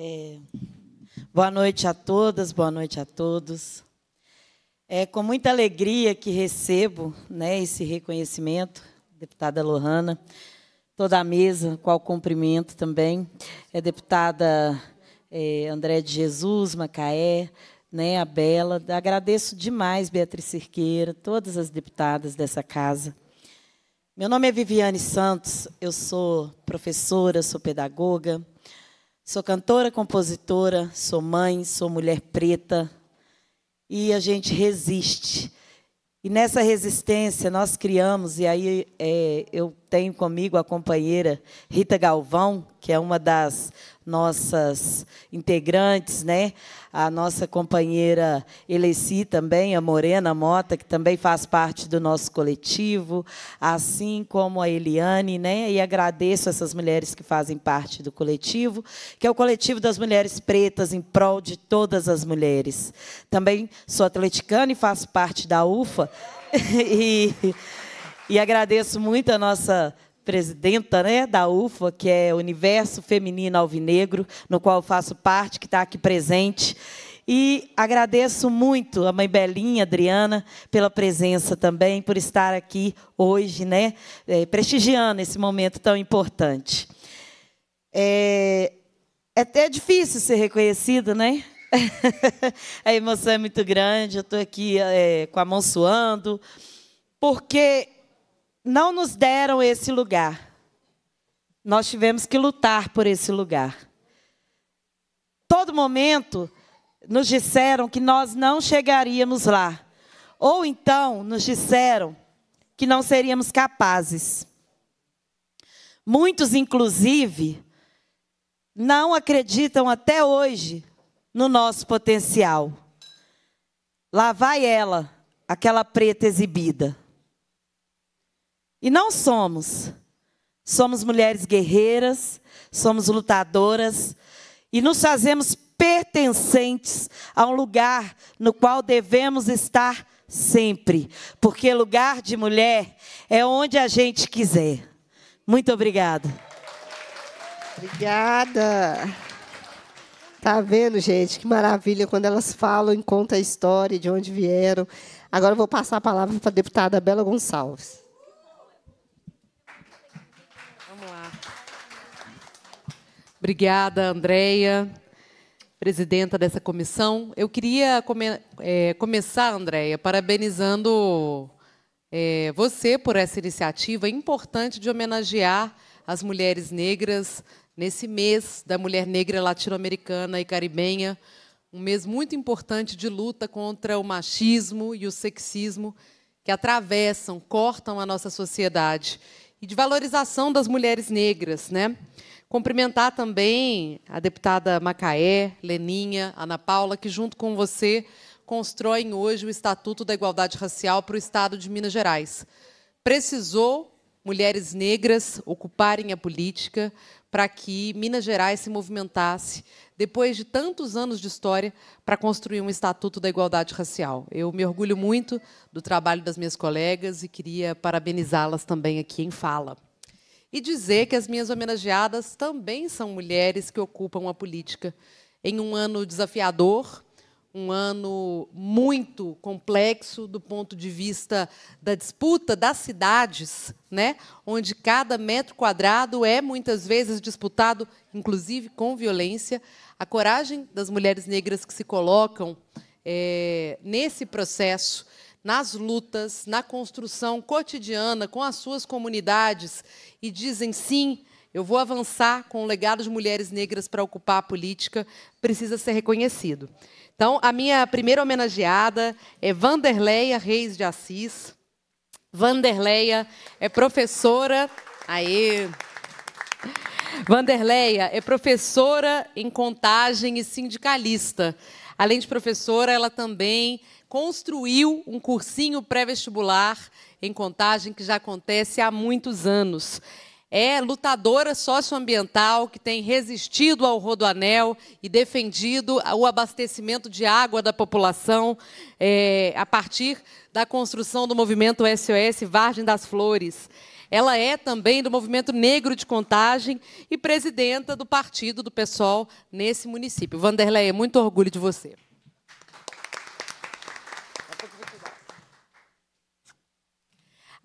É, boa noite a todas, boa noite a todos. É com muita alegria que recebo né, esse reconhecimento, deputada Lohana, toda a mesa, qual cumprimento também, é deputada é, André de Jesus, Macaé, né, a Bela. Agradeço demais, Beatriz Cirqueira, todas as deputadas dessa casa. Meu nome é Viviane Santos, eu sou professora, sou pedagoga, sou cantora, compositora, sou mãe, sou mulher preta, e a gente resiste. E nessa resistência nós criamos, e aí é, eu tenho comigo a companheira Rita Galvão, que é uma das nossas integrantes, né? A nossa companheira Eleci também, a Morena Mota, que também faz parte do nosso coletivo, assim como a Eliane, né? E agradeço essas mulheres que fazem parte do coletivo, que é o coletivo das mulheres pretas em prol de todas as mulheres. Também sou atleticana e faço parte da UFA. e, e agradeço muito a nossa presidenta né, da UFA, que é Universo Feminino Alvinegro, no qual faço parte, que está aqui presente. E agradeço muito a mãe Belinha, Adriana, pela presença também, por estar aqui hoje, né, é, prestigiando esse momento tão importante. É, é até difícil ser reconhecido né? a emoção é muito grande, eu estou aqui é, com a mão suando, porque não nos deram esse lugar. Nós tivemos que lutar por esse lugar. Todo momento nos disseram que nós não chegaríamos lá. Ou então nos disseram que não seríamos capazes. Muitos, inclusive, não acreditam até hoje no nosso potencial. Lá vai ela, aquela preta exibida. E não somos. Somos mulheres guerreiras, somos lutadoras e nos fazemos pertencentes a um lugar no qual devemos estar sempre, porque lugar de mulher é onde a gente quiser. Muito obrigada. Obrigada. Tá vendo, gente? Que maravilha quando elas falam e contam a história de onde vieram. Agora eu vou passar a palavra para a deputada Bela Gonçalves. Obrigada, Andréia, presidenta dessa comissão. Eu queria come, é, começar, Andréia, parabenizando é, você por essa iniciativa importante de homenagear as mulheres negras nesse mês da mulher negra latino-americana e caribenha, um mês muito importante de luta contra o machismo e o sexismo que atravessam, cortam a nossa sociedade, e de valorização das mulheres negras, né? Cumprimentar também a deputada Macaé, Leninha, Ana Paula, que junto com você constroem hoje o Estatuto da Igualdade Racial para o Estado de Minas Gerais. Precisou mulheres negras ocuparem a política para que Minas Gerais se movimentasse, depois de tantos anos de história, para construir um Estatuto da Igualdade Racial. Eu me orgulho muito do trabalho das minhas colegas e queria parabenizá-las também aqui em fala e dizer que as minhas homenageadas também são mulheres que ocupam a política. Em um ano desafiador, um ano muito complexo do ponto de vista da disputa das cidades, né? onde cada metro quadrado é muitas vezes disputado, inclusive com violência. A coragem das mulheres negras que se colocam é, nesse processo nas lutas, na construção cotidiana com as suas comunidades e dizem sim, eu vou avançar com o legado de mulheres negras para ocupar a política, precisa ser reconhecido. Então, a minha primeira homenageada é Vanderleia Reis de Assis. Vanderleia é professora. Aí. Vanderleia é professora em contagem e sindicalista. Além de professora, ela também construiu um cursinho pré-vestibular em Contagem que já acontece há muitos anos. É lutadora socioambiental que tem resistido ao Rodoanel e defendido o abastecimento de água da população é, a partir da construção do movimento SOS Vargem das Flores. Ela é também do Movimento Negro de Contagem e presidenta do partido do PSOL nesse município. Vanderlei, é muito orgulho de você.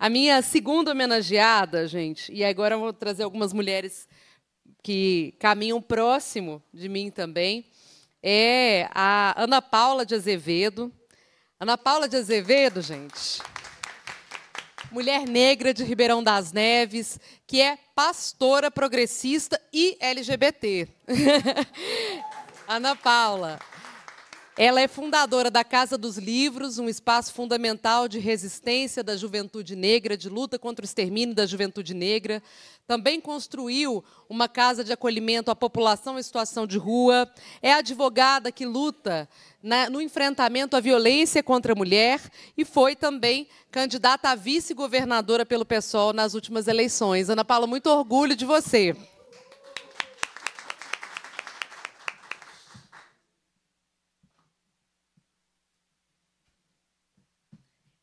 A minha segunda homenageada, gente, e agora eu vou trazer algumas mulheres que caminham próximo de mim também, é a Ana Paula de Azevedo. Ana Paula de Azevedo, gente. Mulher negra de Ribeirão das Neves, que é pastora progressista e LGBT. Ana Paula, ela é fundadora da Casa dos Livros, um espaço fundamental de resistência da juventude negra, de luta contra o extermínio da juventude negra. Também construiu uma casa de acolhimento à população em situação de rua. É advogada que luta né, no enfrentamento à violência contra a mulher e foi também candidata a vice-governadora pelo PSOL nas últimas eleições. Ana Paula, muito orgulho de você.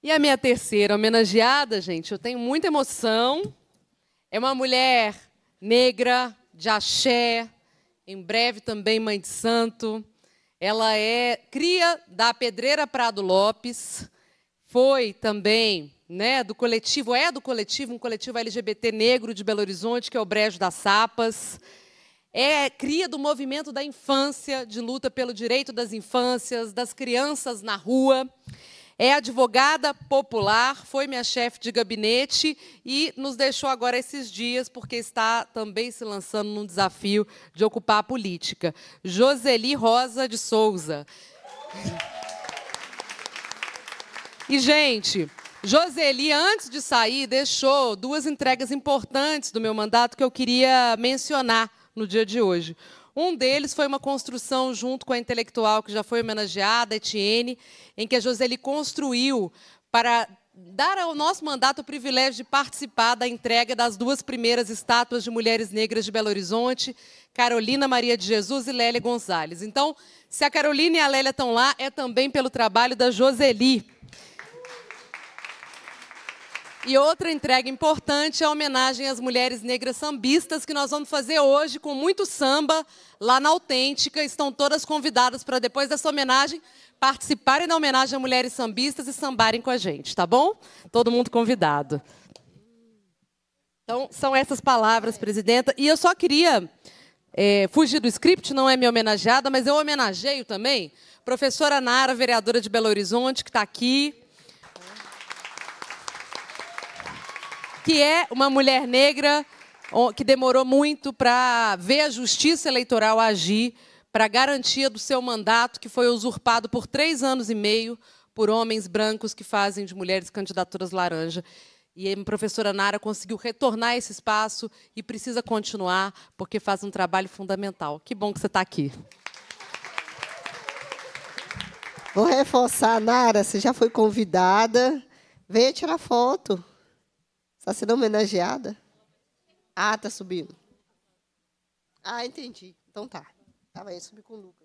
E a minha terceira homenageada, gente, eu tenho muita emoção. É uma mulher negra, de axé, em breve também mãe de santo. Ela é cria da Pedreira Prado Lopes, foi também né, do coletivo, é do coletivo, um coletivo LGBT negro de Belo Horizonte, que é o Brejo das Sapas. É cria do movimento da infância, de luta pelo direito das infâncias, das crianças na rua é advogada popular, foi minha chefe de gabinete e nos deixou agora esses dias, porque está também se lançando num desafio de ocupar a política. Joseli Rosa de Souza. E, gente, Joseli, antes de sair, deixou duas entregas importantes do meu mandato que eu queria mencionar no dia de hoje. Um deles foi uma construção junto com a intelectual que já foi homenageada, Etienne, em que a Joseli construiu para dar ao nosso mandato o privilégio de participar da entrega das duas primeiras estátuas de mulheres negras de Belo Horizonte, Carolina Maria de Jesus e Lélia Gonzalez. Então, se a Carolina e a Lélia estão lá, é também pelo trabalho da Joseli. E outra entrega importante é a homenagem às mulheres negras sambistas, que nós vamos fazer hoje com muito samba, lá na Autêntica. Estão todas convidadas para, depois dessa homenagem, participarem da homenagem a mulheres sambistas e sambarem com a gente, tá bom? Todo mundo convidado. Então, são essas palavras, presidenta. E eu só queria é, fugir do script, não é minha homenageada, mas eu homenageio também professora Nara, vereadora de Belo Horizonte, que está aqui, que é uma mulher negra que demorou muito para ver a justiça eleitoral agir para garantia do seu mandato, que foi usurpado por três anos e meio por homens brancos que fazem de mulheres candidaturas laranja. E a professora Nara conseguiu retornar esse espaço e precisa continuar, porque faz um trabalho fundamental. Que bom que você está aqui. Vou reforçar, Nara, você já foi convidada. Venha tirar foto. Está sendo homenageada? Ah, está subindo. Ah, entendi. Então tá. Estava aí subir com o Lucas.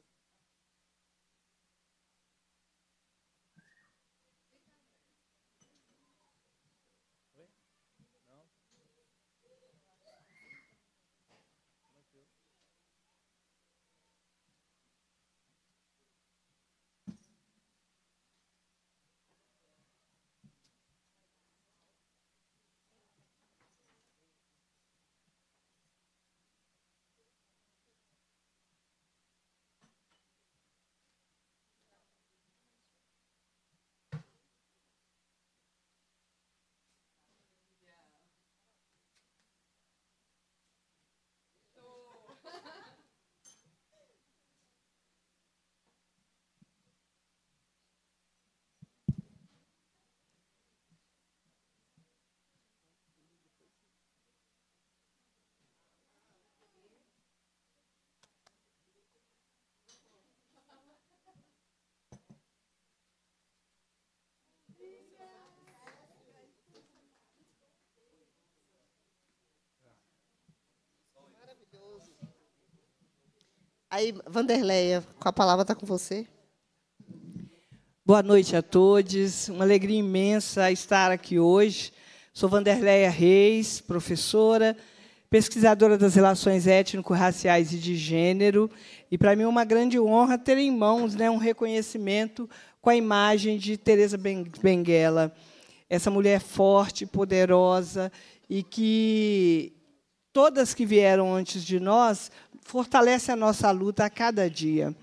Aí, Vanderleia, com a palavra está com você. Boa noite a todos. Uma alegria imensa estar aqui hoje. Sou Vanderleia Reis, professora, pesquisadora das relações étnico-raciais e de gênero. E para mim é uma grande honra ter em mãos né, um reconhecimento com a imagem de Teresa Benguela, essa mulher forte, poderosa e que todas que vieram antes de nós fortalece a nossa luta a cada dia.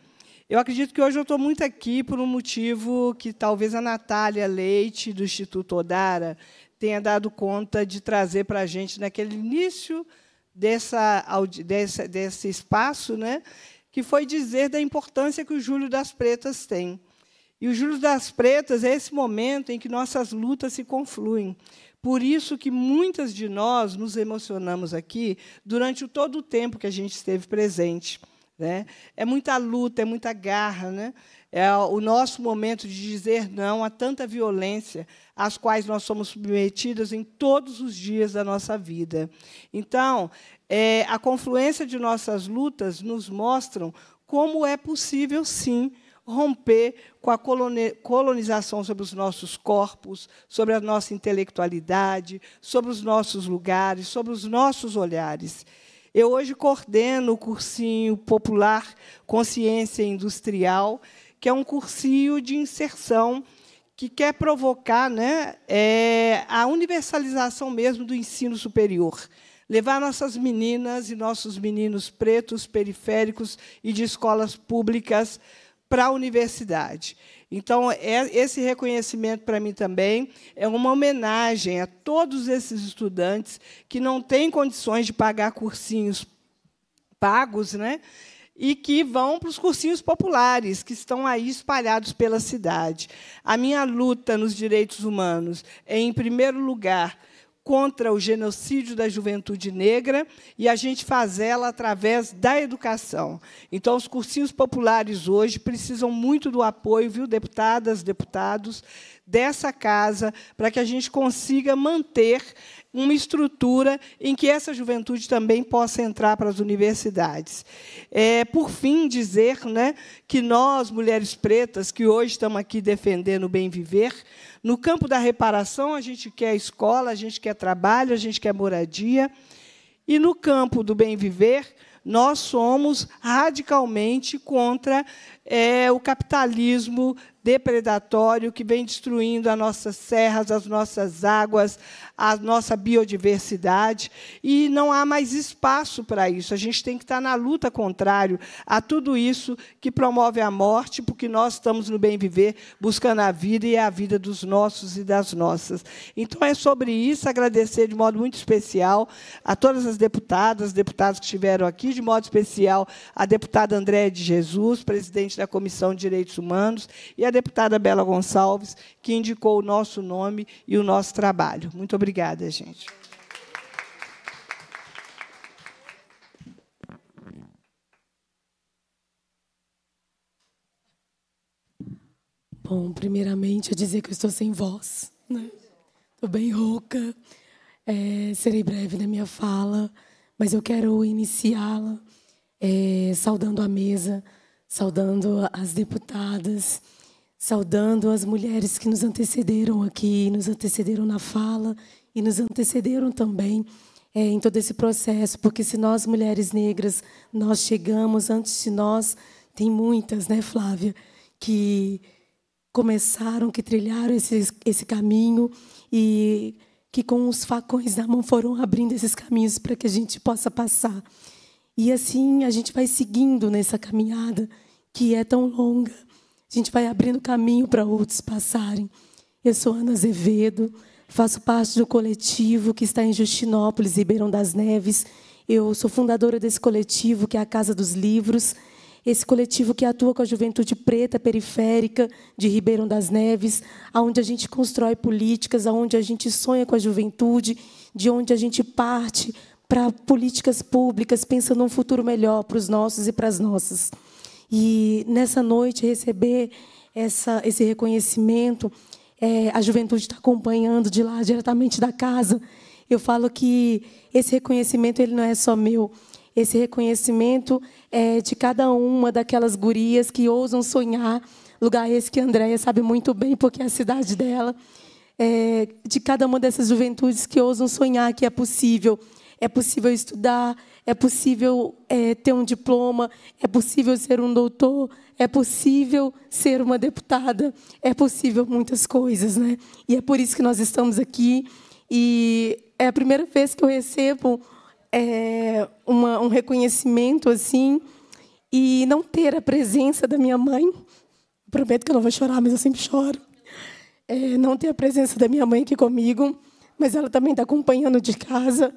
Eu acredito que hoje eu estou muito aqui por um motivo que talvez a Natália Leite, do Instituto Odara, tenha dado conta de trazer para a gente naquele início dessa, desse, desse espaço, né, que foi dizer da importância que o Júlio das Pretas tem. E o Júlio das Pretas é esse momento em que nossas lutas se confluem. Por isso que muitas de nós nos emocionamos aqui durante todo o tempo que a gente esteve presente. Né? É muita luta, é muita garra, né? é o nosso momento de dizer não a tanta violência às quais nós somos submetidas em todos os dias da nossa vida. Então, é, a confluência de nossas lutas nos mostram como é possível, sim, romper com a colonização sobre os nossos corpos, sobre a nossa intelectualidade, sobre os nossos lugares, sobre os nossos olhares. Eu hoje coordeno o cursinho popular Consciência Industrial, que é um cursinho de inserção que quer provocar né, é, a universalização mesmo do ensino superior. Levar nossas meninas e nossos meninos pretos, periféricos e de escolas públicas para a universidade. Então, é, esse reconhecimento para mim também é uma homenagem a todos esses estudantes que não têm condições de pagar cursinhos pagos, né? e que vão para os cursinhos populares, que estão aí espalhados pela cidade. A minha luta nos direitos humanos é, em primeiro lugar, contra o genocídio da juventude negra e a gente faz ela através da educação. Então, os cursinhos populares hoje precisam muito do apoio, viu, deputadas, deputados, dessa casa, para que a gente consiga manter uma estrutura em que essa juventude também possa entrar para as universidades. É, por fim, dizer né, que nós, mulheres pretas, que hoje estamos aqui defendendo o bem viver, no campo da reparação, a gente quer escola, a gente quer trabalho, a gente quer moradia. E no campo do bem viver, nós somos radicalmente contra é, o capitalismo depredatório que vem destruindo as nossas serras, as nossas águas, a nossa biodiversidade, e não há mais espaço para isso. A gente tem que estar tá na luta contrário a tudo isso que promove a morte, porque nós estamos no bem viver, buscando a vida e a vida dos nossos e das nossas. Então é sobre isso agradecer de modo muito especial a todas as deputadas, deputados que estiveram aqui, de modo especial a deputada Andréa de Jesus, presidente da Comissão de Direitos Humanos, e a deputada Bela Gonçalves, que indicou o nosso nome e o nosso trabalho. Muito obrigada. Obrigada, gente. Bom, primeiramente, eu dizer que eu estou sem voz, né? Estou bem rouca. É, serei breve na minha fala, mas eu quero iniciá-la é, saudando a mesa, saudando as deputadas, saudando as mulheres que nos antecederam aqui, nos antecederam na fala e nos antecederam também é, em todo esse processo, porque se nós, mulheres negras, nós chegamos antes de nós, tem muitas, né, Flávia, que começaram, que trilharam esse, esse caminho e que com os facões na mão foram abrindo esses caminhos para que a gente possa passar. E assim a gente vai seguindo nessa caminhada que é tão longa. A gente vai abrindo caminho para outros passarem. Eu sou Ana Azevedo. Faço parte do coletivo que está em Justinópolis, Ribeirão das Neves. Eu sou fundadora desse coletivo, que é a Casa dos Livros. Esse coletivo que atua com a juventude preta periférica de Ribeirão das Neves, aonde a gente constrói políticas, aonde a gente sonha com a juventude, de onde a gente parte para políticas públicas, pensando num futuro melhor para os nossos e para as nossas. E nessa noite receber essa, esse reconhecimento é, a juventude está acompanhando de lá, diretamente da casa. Eu falo que esse reconhecimento ele não é só meu. Esse reconhecimento é de cada uma daquelas gurias que ousam sonhar, lugar esse que a Andréia sabe muito bem, porque é a cidade dela. É, de cada uma dessas juventudes que ousam sonhar que é possível. É possível estudar, é possível é, ter um diploma, é possível ser um doutor, é possível ser uma deputada, é possível muitas coisas, né? E é por isso que nós estamos aqui. E é a primeira vez que eu recebo é, uma, um reconhecimento assim e não ter a presença da minha mãe. Prometo que eu não vou chorar, mas eu sempre choro. É, não ter a presença da minha mãe aqui comigo, mas ela também está acompanhando de casa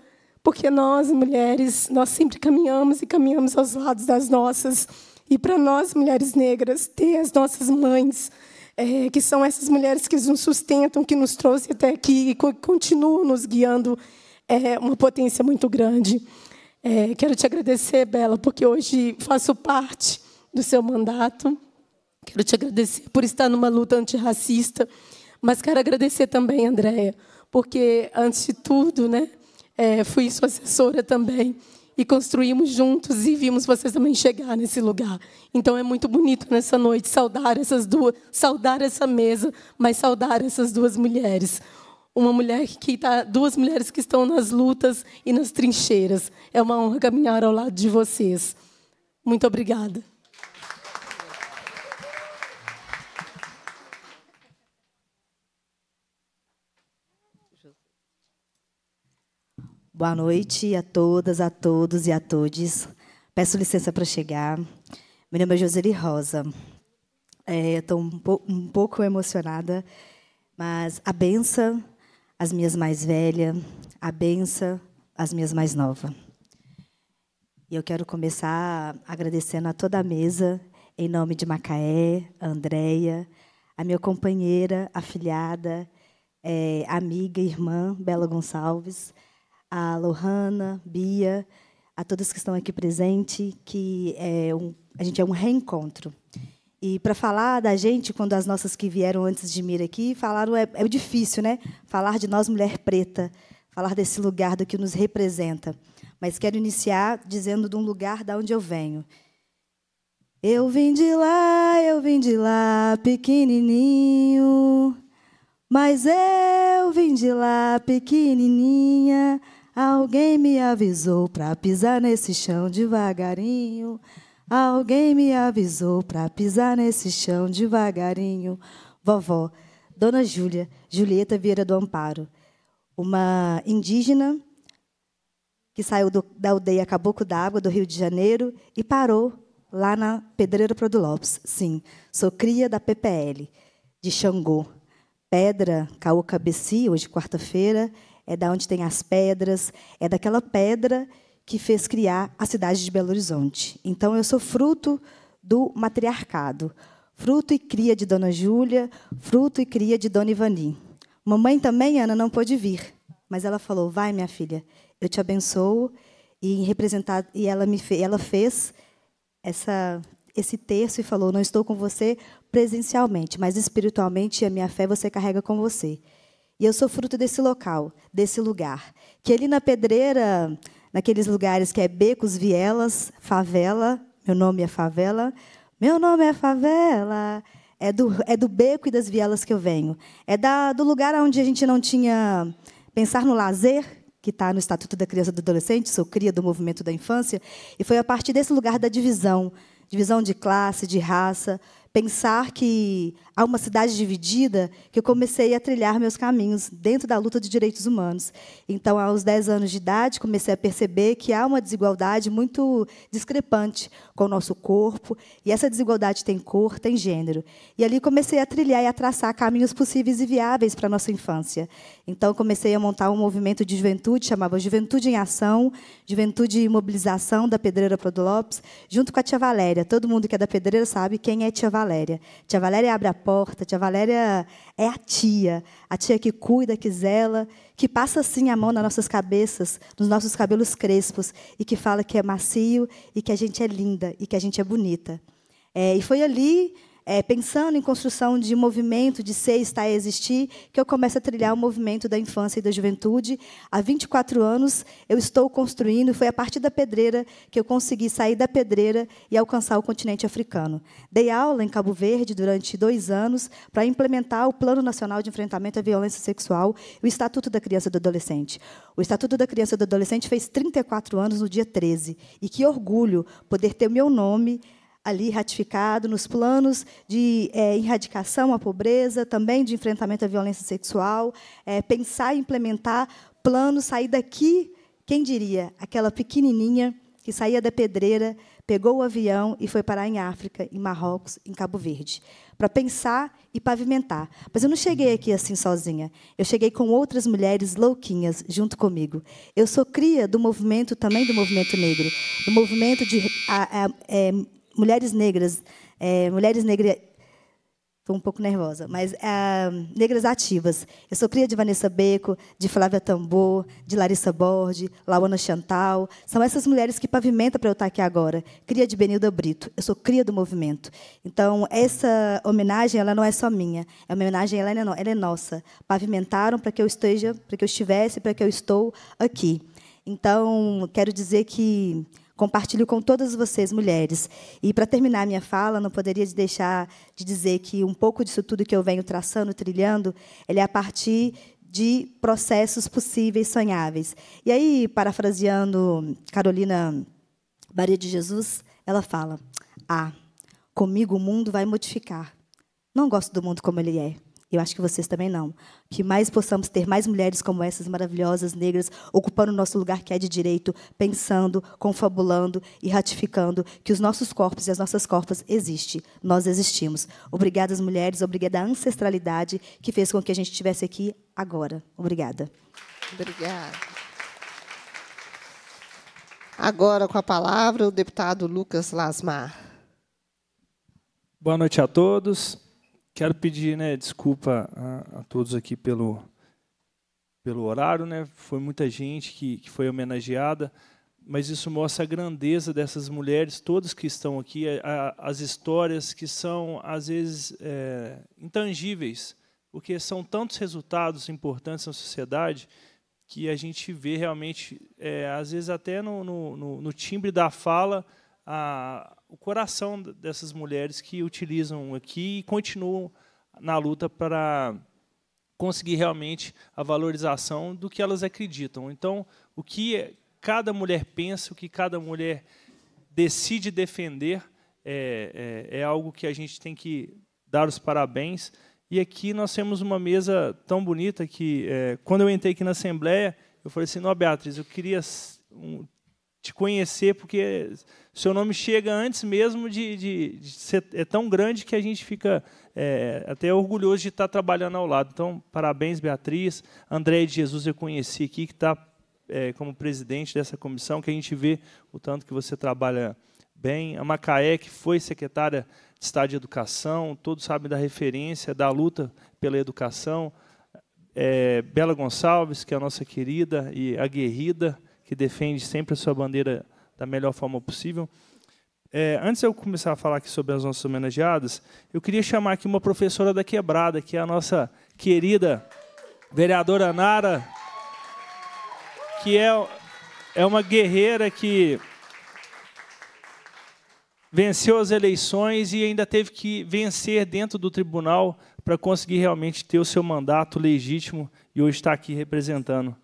porque nós, mulheres, nós sempre caminhamos e caminhamos aos lados das nossas. E para nós, mulheres negras, ter as nossas mães, é, que são essas mulheres que nos sustentam, que nos trouxe até aqui e continuam nos guiando, é uma potência muito grande. É, quero te agradecer, Bela, porque hoje faço parte do seu mandato. Quero te agradecer por estar numa luta antirracista, mas quero agradecer também, Andréia, porque, antes de tudo, né, é, fui sua assessora também. E construímos juntos e vimos vocês também chegar nesse lugar. Então é muito bonito nessa noite saudar essas duas, saudar essa mesa, mas saudar essas duas mulheres uma mulher que tá, duas mulheres que estão nas lutas e nas trincheiras. É uma honra caminhar ao lado de vocês. Muito obrigada. Boa noite a todas, a todos e a todos. Peço licença para chegar. Meu nome é Joseli Rosa. É, Estou um, um, pouco emocionada, mas a benção as minhas mais velhas, a benção as minhas mais novas. E eu quero começar agradecendo a toda a mesa, em nome de Macaé, Andréia, a minha companheira, afilhada, é, amiga, irmã, Bela Gonçalves, a Lohana, Bia, a todos que estão aqui presentes, que é um, a gente é um reencontro. E para falar da gente, quando as nossas que vieram antes de mim aqui falaram, é, é difícil, né? Falar de nós, mulher preta, falar desse lugar, do que nos representa. Mas quero iniciar dizendo de um lugar da onde eu venho. Eu vim de lá, eu vim de lá, pequenininho. Mas eu vim de lá, pequenininha. Alguém me avisou para pisar nesse chão devagarinho. Alguém me avisou para pisar nesse chão devagarinho. Vovó, Dona Júlia, Julieta Vieira do Amparo, uma indígena que saiu do, da aldeia Caboclo d'Água, do Rio de Janeiro, e parou lá na Pedreira Prodo Lopes. Sim, sou cria da PPL, de Xangô. Pedra, Caô Cabeci, hoje quarta-feira, é da onde tem as pedras, é daquela pedra que fez criar a cidade de Belo Horizonte. Então eu sou fruto do matriarcado, fruto e cria de Dona Júlia, fruto e cria de Dona Ivani. Mamãe também, Ana, não pôde vir, mas ela falou: "Vai, minha filha, eu te abençoo" e representar e ela me fe, ela fez essa esse texto e falou: "Não estou com você presencialmente, mas espiritualmente a minha fé você carrega com você". E eu sou fruto desse local, desse lugar. Que ali na pedreira, naqueles lugares que é becos, vielas, favela, meu nome é favela, meu nome é favela. É do, é do beco e das vielas que eu venho. É da, do lugar onde a gente não tinha. Pensar no lazer, que está no Estatuto da Criança e do Adolescente, sou cria do movimento da infância, e foi a partir desse lugar da divisão divisão de classe, de raça pensar que a uma cidade dividida que eu comecei a trilhar meus caminhos dentro da luta de direitos humanos. Então, aos 10 anos de idade, comecei a perceber que há uma desigualdade muito discrepante com o nosso corpo, e essa desigualdade tem cor, tem gênero. E ali comecei a trilhar e a traçar caminhos possíveis e viáveis para a nossa infância. Então, comecei a montar um movimento de juventude, chamava Juventude em Ação, Juventude e Mobilização da Pedreira Prodo Lopes, junto com a tia Valéria. Todo mundo que é da Pedreira sabe quem é tia Valéria. Tia Valéria abre a porta. Tia Valéria é a tia, a tia que cuida, que zela, que passa assim a mão nas nossas cabeças, nos nossos cabelos crespos e que fala que é macio e que a gente é linda e que a gente é bonita. É, e foi ali é, pensando em construção de movimento de ser, estar e existir, que eu começo a trilhar o movimento da infância e da juventude. Há 24 anos eu estou construindo, e foi a partir da pedreira que eu consegui sair da pedreira e alcançar o continente africano. Dei aula em Cabo Verde durante dois anos para implementar o Plano Nacional de Enfrentamento à Violência Sexual e o Estatuto da Criança e do Adolescente. O Estatuto da Criança e do Adolescente fez 34 anos no dia 13. E que orgulho poder ter o meu nome ali ratificado nos planos de é, erradicação à pobreza, também de enfrentamento à violência sexual, é, pensar e implementar planos, sair daqui, quem diria, aquela pequenininha que saía da pedreira, pegou o avião e foi parar em África, em Marrocos, em Cabo Verde, para pensar e pavimentar. Mas eu não cheguei aqui assim sozinha. Eu cheguei com outras mulheres louquinhas junto comigo. Eu sou cria do movimento também do movimento negro, do movimento de a, a, é, mulheres negras, é, mulheres negras. Estou um pouco nervosa, mas é, negras ativas. Eu sou cria de Vanessa Beco, de Flávia Tambor, de Larissa Borde, Lawana Chantal. São essas mulheres que pavimentam para eu estar aqui agora. Cria de Benilda Brito. Eu sou cria do movimento. Então, essa homenagem ela não é só minha. É uma homenagem ela é, ela é nossa. Pavimentaram para que eu esteja, para que eu estivesse, para que eu estou aqui. Então, quero dizer que compartilho com todas vocês, mulheres. E para terminar minha fala, não poderia deixar de dizer que um pouco disso tudo que eu venho traçando, trilhando, ele é a partir de processos possíveis, sonháveis. E aí, parafraseando Carolina Maria de Jesus, ela fala: Ah, comigo o mundo vai modificar. Não gosto do mundo como ele é. Eu acho que vocês também não. Que mais possamos ter mais mulheres como essas maravilhosas, negras, ocupando o nosso lugar que é de direito, pensando, confabulando e ratificando que os nossos corpos e as nossas corpas existem. Nós existimos. Obrigada às mulheres, obrigada à ancestralidade que fez com que a gente estivesse aqui agora. Obrigada. Obrigada. Agora, com a palavra, o deputado Lucas Lasmar. Boa noite a todos. Quero pedir né, desculpa a, a, todos aqui pelo, pelo horário, né? foi muita gente que, que foi homenageada, mas isso mostra a grandeza dessas mulheres, todas que estão aqui, a, a, as histórias que são, às vezes, é, intangíveis, porque são tantos resultados importantes na sociedade que a gente vê realmente, é, às vezes até no, no, no, no timbre da fala, a, o coração dessas mulheres que utilizam aqui e continuam na luta para conseguir realmente a valorização do que elas acreditam. Então, o que cada mulher pensa, o que cada mulher decide defender, é, é, é algo que a gente tem que dar os parabéns. E aqui nós temos uma mesa tão bonita que, é, quando eu entrei aqui na Assembleia, eu falei assim: Não, Beatriz, eu queria te conhecer, porque seu nome chega antes mesmo de, de, de ser é tão grande que a gente fica é, até orgulhoso de estar trabalhando ao lado. Então, parabéns, Beatriz. André de Jesus eu conheci aqui, que está é, como presidente dessa comissão, que a gente vê o tanto que você trabalha bem. A Macaé, que foi secretária de Estado de Educação, todos sabem da referência, da luta pela educação. É, Bela Gonçalves, que é a nossa querida e aguerrida que defende sempre a sua bandeira da melhor forma possível. É, antes eu começar a falar aqui sobre as nossas homenageadas, eu queria chamar aqui uma professora da quebrada, que é a nossa querida vereadora Nara, que é, é uma guerreira que venceu as eleições e ainda teve que vencer dentro do tribunal para conseguir realmente ter o seu mandato legítimo e hoje está aqui representando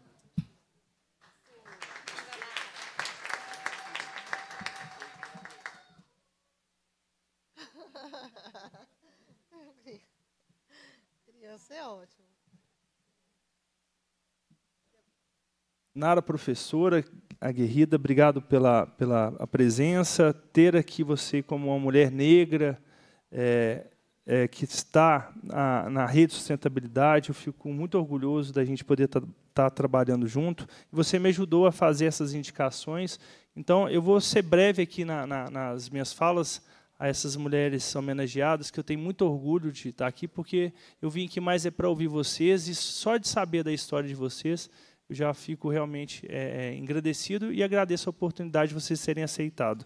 Nara, professora aguerrida, obrigado pela, pela presença. Ter aqui você como uma mulher negra é, é, que está na, na, rede de sustentabilidade, eu fico muito orgulhoso da gente poder estar tá, tá trabalhando junto. Você me ajudou a fazer essas indicações, então eu vou ser breve aqui na, na, nas minhas falas a essas mulheres homenageadas, que eu tenho muito orgulho de estar aqui, porque eu vim aqui mais é para ouvir vocês e só de saber da história de vocês eu já fico realmente é, é, engrandecido e agradeço a oportunidade de vocês serem aceitados.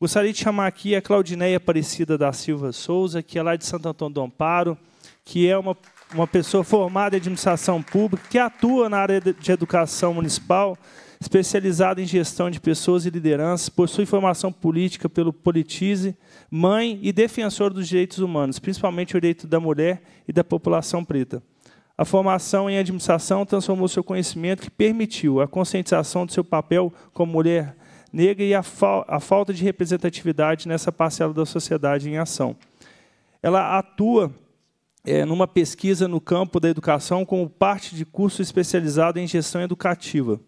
Gostaria de chamar aqui a Claudineia Aparecida da Silva Souza, que é lá de Santo Antônio do Amparo, que é uma, uma pessoa formada em administração pública, que atua na área de educação municipal, especializada em gestão de pessoas e lideranças, possui formação política pelo Politize, mãe e defensora dos direitos humanos, principalmente o direito da mulher e da população preta. A formação em administração transformou seu conhecimento, que permitiu a conscientização do seu papel como mulher negra e a, fa a falta de representatividade nessa parcela da sociedade em ação. Ela atua é, numa pesquisa no campo da educação como parte de curso especializado em gestão educativa,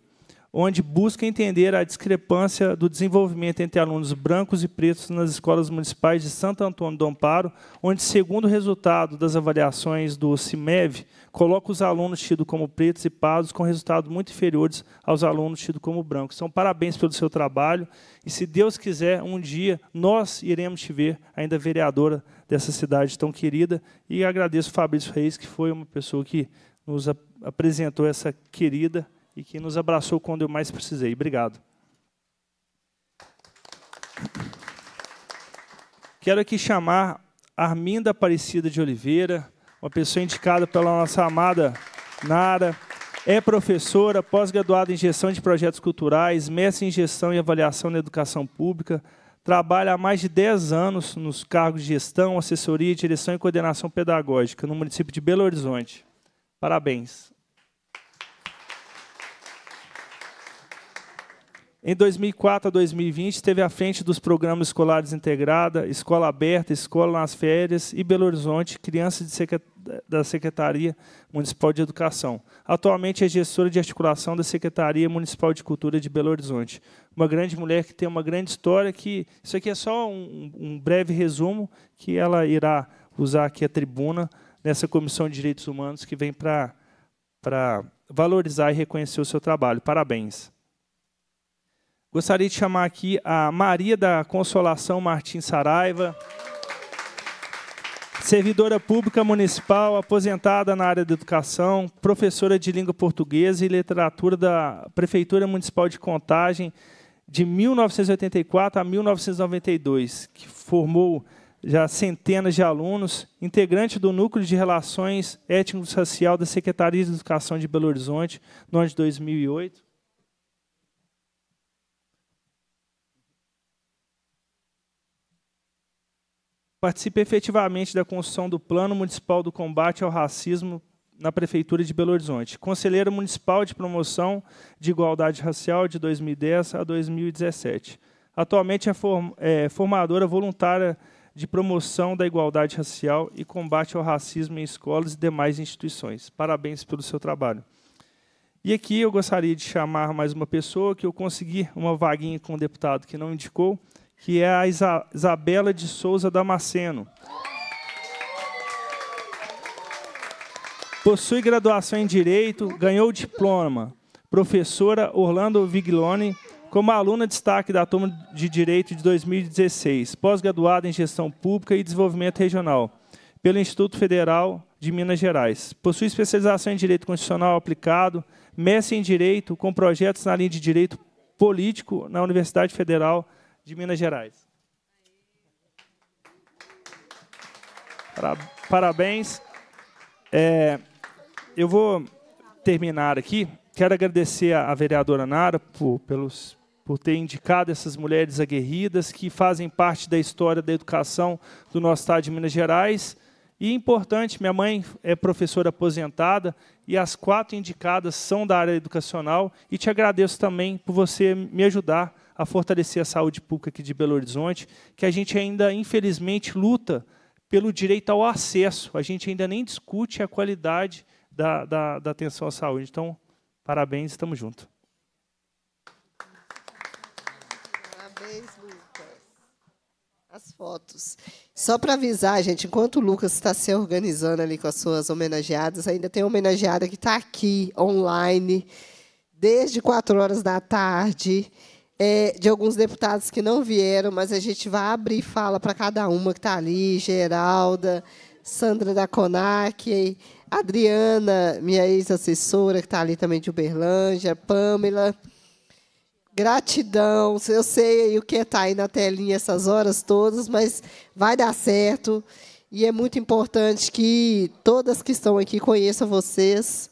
onde busca entender a discrepância do desenvolvimento entre alunos brancos e pretos nas escolas municipais de Santo Antônio do Amparo, onde, segundo o resultado das avaliações do CIMEV, coloca os alunos tidos como pretos e pardos com resultados muito inferiores aos alunos tidos como brancos. Então, parabéns pelo seu trabalho e, se Deus quiser, um dia nós iremos te ver ainda vereadora dessa cidade tão querida. E agradeço Fabrício Reis, que foi uma pessoa que nos apresentou essa querida e que nos abraçou quando eu mais precisei. Obrigado. Quero aqui chamar Arminda Aparecida de Oliveira, uma pessoa indicada pela nossa amada Nara. É professora, pós-graduada em gestão de projetos culturais, mestre em gestão e avaliação na educação pública. Trabalha há mais de 10 anos nos cargos de gestão, assessoria, direção e coordenação pedagógica no município de Belo Horizonte. Parabéns. Em 2004 a 2020, esteve à frente dos programas escolares integrada, escola aberta, escola nas férias e Belo Horizonte, criança secret... da Secretaria Municipal de Educação. Atualmente é gestora de articulação da Secretaria Municipal de Cultura de Belo Horizonte. Uma grande mulher que tem uma grande história, que isso aqui é só um, um breve resumo que ela irá usar aqui a tribuna nessa Comissão de Direitos Humanos que vem para valorizar e reconhecer o seu trabalho. Parabéns. Gostaria de chamar aqui a Maria da Consolação Martins Saraiva, servidora pública municipal, aposentada na área da educação, professora de língua portuguesa e literatura da Prefeitura Municipal de Contagem de 1984 a 1992, que formou já centenas de alunos, integrante do Núcleo de Relações Étnico-Racial da Secretaria de Educação de Belo Horizonte, no ano de 2008 Participei efetivamente da construção do Plano Municipal do Combate ao Racismo na Prefeitura de Belo Horizonte. Conselheiro Municipal de Promoção de Igualdade Racial de 2010 a 2017. Atualmente é, form é formadora voluntária de promoção da igualdade racial e combate ao racismo em escolas e demais instituições. Parabéns pelo seu trabalho. E aqui eu gostaria de chamar mais uma pessoa que eu consegui uma vaguinha com um deputado que não indicou, que é a Isa Isabela de Souza Damasceno. Possui graduação em Direito, ganhou o diploma. Professora Orlando Viglione, como aluna destaque da turma de Direito de 2016, pós-graduada em Gestão Pública e Desenvolvimento Regional, pelo Instituto Federal de Minas Gerais. Possui especialização em Direito Constitucional Aplicado, mestre em Direito, com projetos na linha de Direito Político na Universidade Federal de Minas Gerais. Parabéns. É, eu vou terminar aqui. Quero agradecer à vereadora Nara por, pelos, por ter indicado essas mulheres aguerridas que fazem parte da história da educação do nosso estado de Minas Gerais. E importante, minha mãe é professora aposentada e as quatro indicadas são da área educacional. E te agradeço também por você me ajudar a fortalecer a saúde pública aqui de Belo Horizonte, que a gente ainda, infelizmente, luta pelo direito ao acesso. A gente ainda nem discute a qualidade da, da, da atenção à saúde. Então, parabéns, estamos juntos. Parabéns, Lucas. As fotos. Só para avisar, gente, enquanto o Lucas está se organizando ali com as suas homenageadas, ainda tem homenageada que está aqui, online, desde 4 horas da tarde é, de alguns deputados que não vieram, mas a gente vai abrir fala para cada uma que está ali, Geralda, Sandra da Conac, Adriana, minha ex-assessora, que está ali também de Uberlândia, Pamela. Gratidão. Eu sei o que é estar tá aí na telinha essas horas todas, mas vai dar certo. E é muito importante que todas que estão aqui conheçam vocês,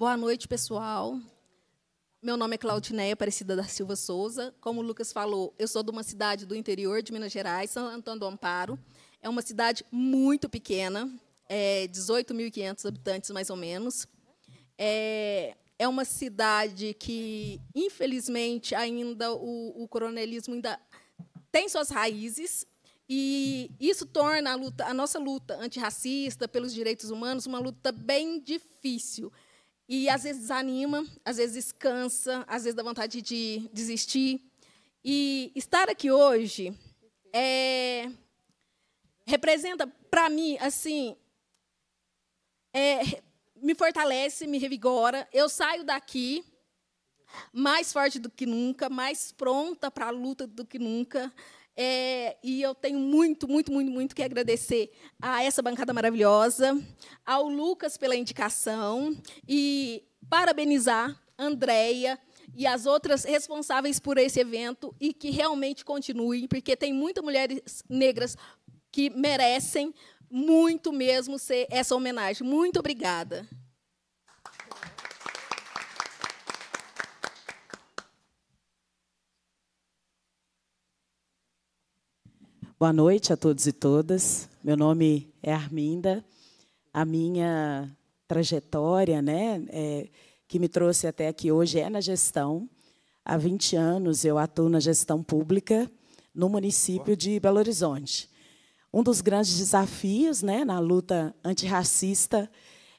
Boa noite, pessoal. Meu nome é Claudineia Aparecida da Silva Souza. Como o Lucas falou, eu sou de uma cidade do interior de Minas Gerais, São Antônio do Amparo. É uma cidade muito pequena, é 18.500 habitantes, mais ou menos. É, é uma cidade que, infelizmente, ainda o, o coronelismo ainda tem suas raízes, e isso torna a, luta, a nossa luta antirracista pelos direitos humanos uma luta bem difícil. E às vezes desanima, às vezes cansa, às vezes dá vontade de desistir. E estar aqui hoje é, representa para mim assim é, me fortalece, me revigora. Eu saio daqui mais forte do que nunca, mais pronta para a luta do que nunca, é, e eu tenho muito, muito, muito, muito que agradecer a essa bancada maravilhosa, ao Lucas pela indicação e parabenizar Andréia e as outras responsáveis por esse evento e que realmente continuem, porque tem muitas mulheres negras que merecem muito mesmo ser essa homenagem. Muito obrigada. Boa noite a todos e todas. Meu nome é Arminda. A minha trajetória, né, é, que me trouxe até aqui hoje é na gestão. Há 20 anos eu atuo na gestão pública no município de Belo Horizonte. Um dos grandes desafios, né, na luta antirracista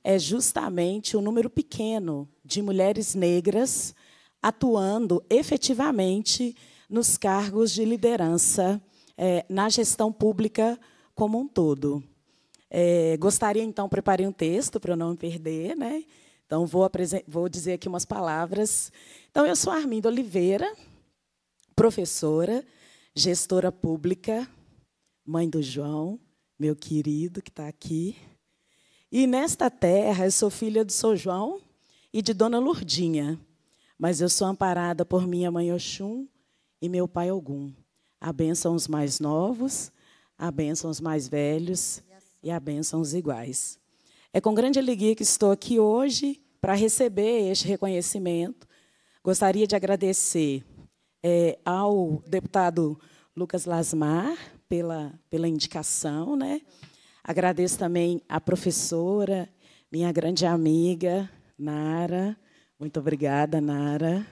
é justamente o número pequeno de mulheres negras atuando efetivamente nos cargos de liderança é, na gestão pública como um todo. É, gostaria, então, preparei um texto para eu não me perder, né? Então, vou, vou dizer aqui umas palavras. Então, eu sou Armindo Oliveira, professora, gestora pública, mãe do João, meu querido que está aqui. E nesta terra, eu sou filha do São João e de Dona Lurdinha, mas eu sou amparada por minha mãe Oxum e meu pai Ogum. Abençoa os mais novos, a os mais velhos e a os iguais. É com grande alegria que estou aqui hoje para receber este reconhecimento. Gostaria de agradecer é, ao deputado Lucas Lasmar pela, pela indicação. Né? Agradeço também à professora, minha grande amiga, Nara. Muito obrigada, Nara.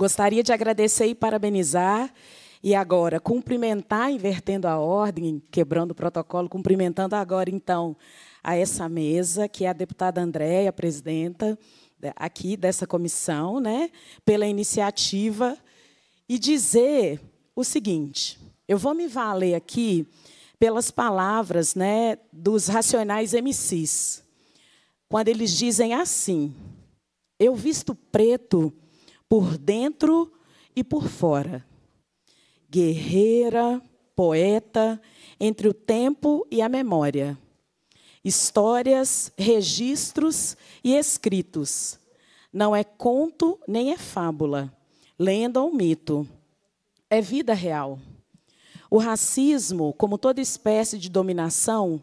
Gostaria de agradecer e parabenizar. E agora, cumprimentar, invertendo a ordem, quebrando o protocolo, cumprimentando agora, então, a essa mesa, que é a deputada Andréia, presidenta aqui dessa comissão, né, pela iniciativa, e dizer o seguinte: eu vou me valer aqui pelas palavras né, dos racionais MCs, quando eles dizem assim: eu visto preto por dentro e por fora. Guerreira, poeta, entre o tempo e a memória. Histórias, registros e escritos. Não é conto nem é fábula, lenda ou mito. É vida real. O racismo, como toda espécie de dominação,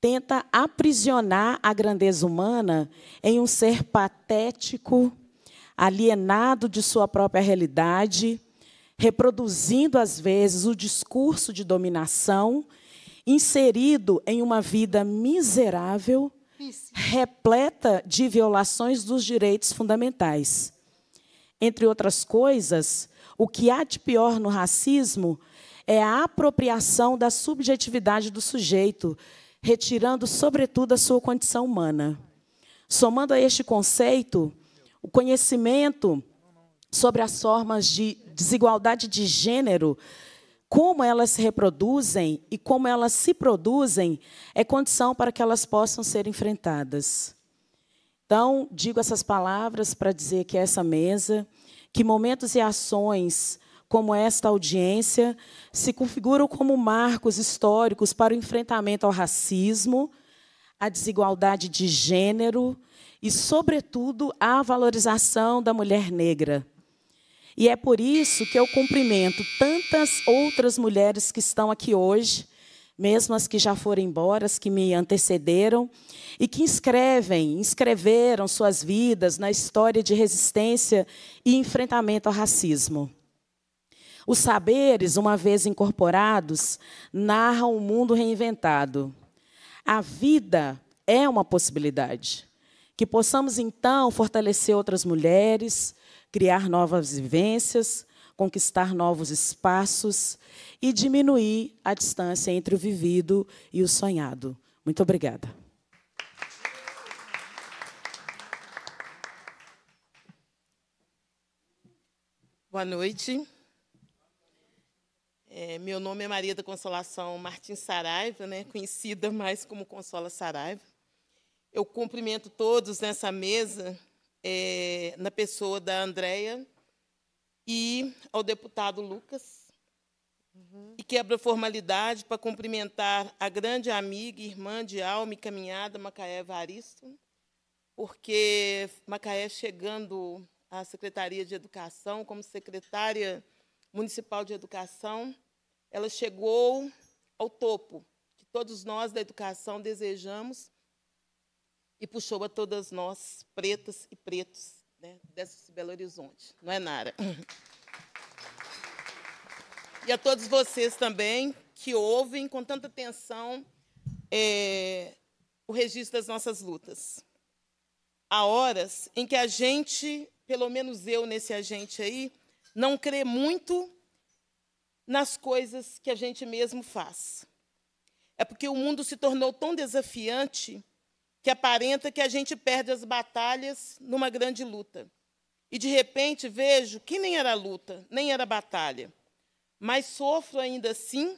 tenta aprisionar a grandeza humana em um ser patético, alienado de sua própria realidade, reproduzindo às vezes o discurso de dominação, inserido em uma vida miserável, repleta de violações dos direitos fundamentais. Entre outras coisas, o que há de pior no racismo é a apropriação da subjetividade do sujeito, retirando, sobretudo, a sua condição humana. Somando a este conceito, o conhecimento sobre as formas de desigualdade de gênero, como elas se reproduzem e como elas se produzem, é condição para que elas possam ser enfrentadas. Então, digo essas palavras para dizer que essa mesa, que momentos e ações como esta audiência se configuram como marcos históricos para o enfrentamento ao racismo, à desigualdade de gênero, e, sobretudo, à valorização da mulher negra. E é por isso que eu cumprimento tantas outras mulheres que estão aqui hoje, mesmo as que já foram embora, as que me antecederam, e que escrevem, inscreveram suas vidas na história de resistência e enfrentamento ao racismo. Os saberes, uma vez incorporados, narram o um mundo reinventado. A vida é uma possibilidade. Que possamos, então, fortalecer outras mulheres, criar novas vivências, conquistar novos espaços e diminuir a distância entre o vivido e o sonhado. Muito obrigada. Boa noite. É, meu nome é Maria da Consolação Martins Saraiva, né, conhecida mais como Consola Saraiva. Eu cumprimento todos nessa mesa, é, na pessoa da Andréia e ao deputado Lucas. Uhum. E quebro a formalidade para cumprimentar a grande amiga e irmã de alma e caminhada, Macaé Varisto, porque Macaé, chegando à Secretaria de Educação, como secretária municipal de educação, ela chegou ao topo que todos nós da educação desejamos e puxou a todas nós, pretas e pretos, né, desse Belo Horizonte. Não é, Nara? E a todos vocês também que ouvem com tanta atenção é, o registro das nossas lutas. Há horas em que a gente, pelo menos eu nesse agente aí, não crê muito nas coisas que a gente mesmo faz. É porque o mundo se tornou tão desafiante que aparenta que a gente perde as batalhas numa grande luta. E de repente vejo que nem era luta, nem era batalha, mas sofro ainda assim,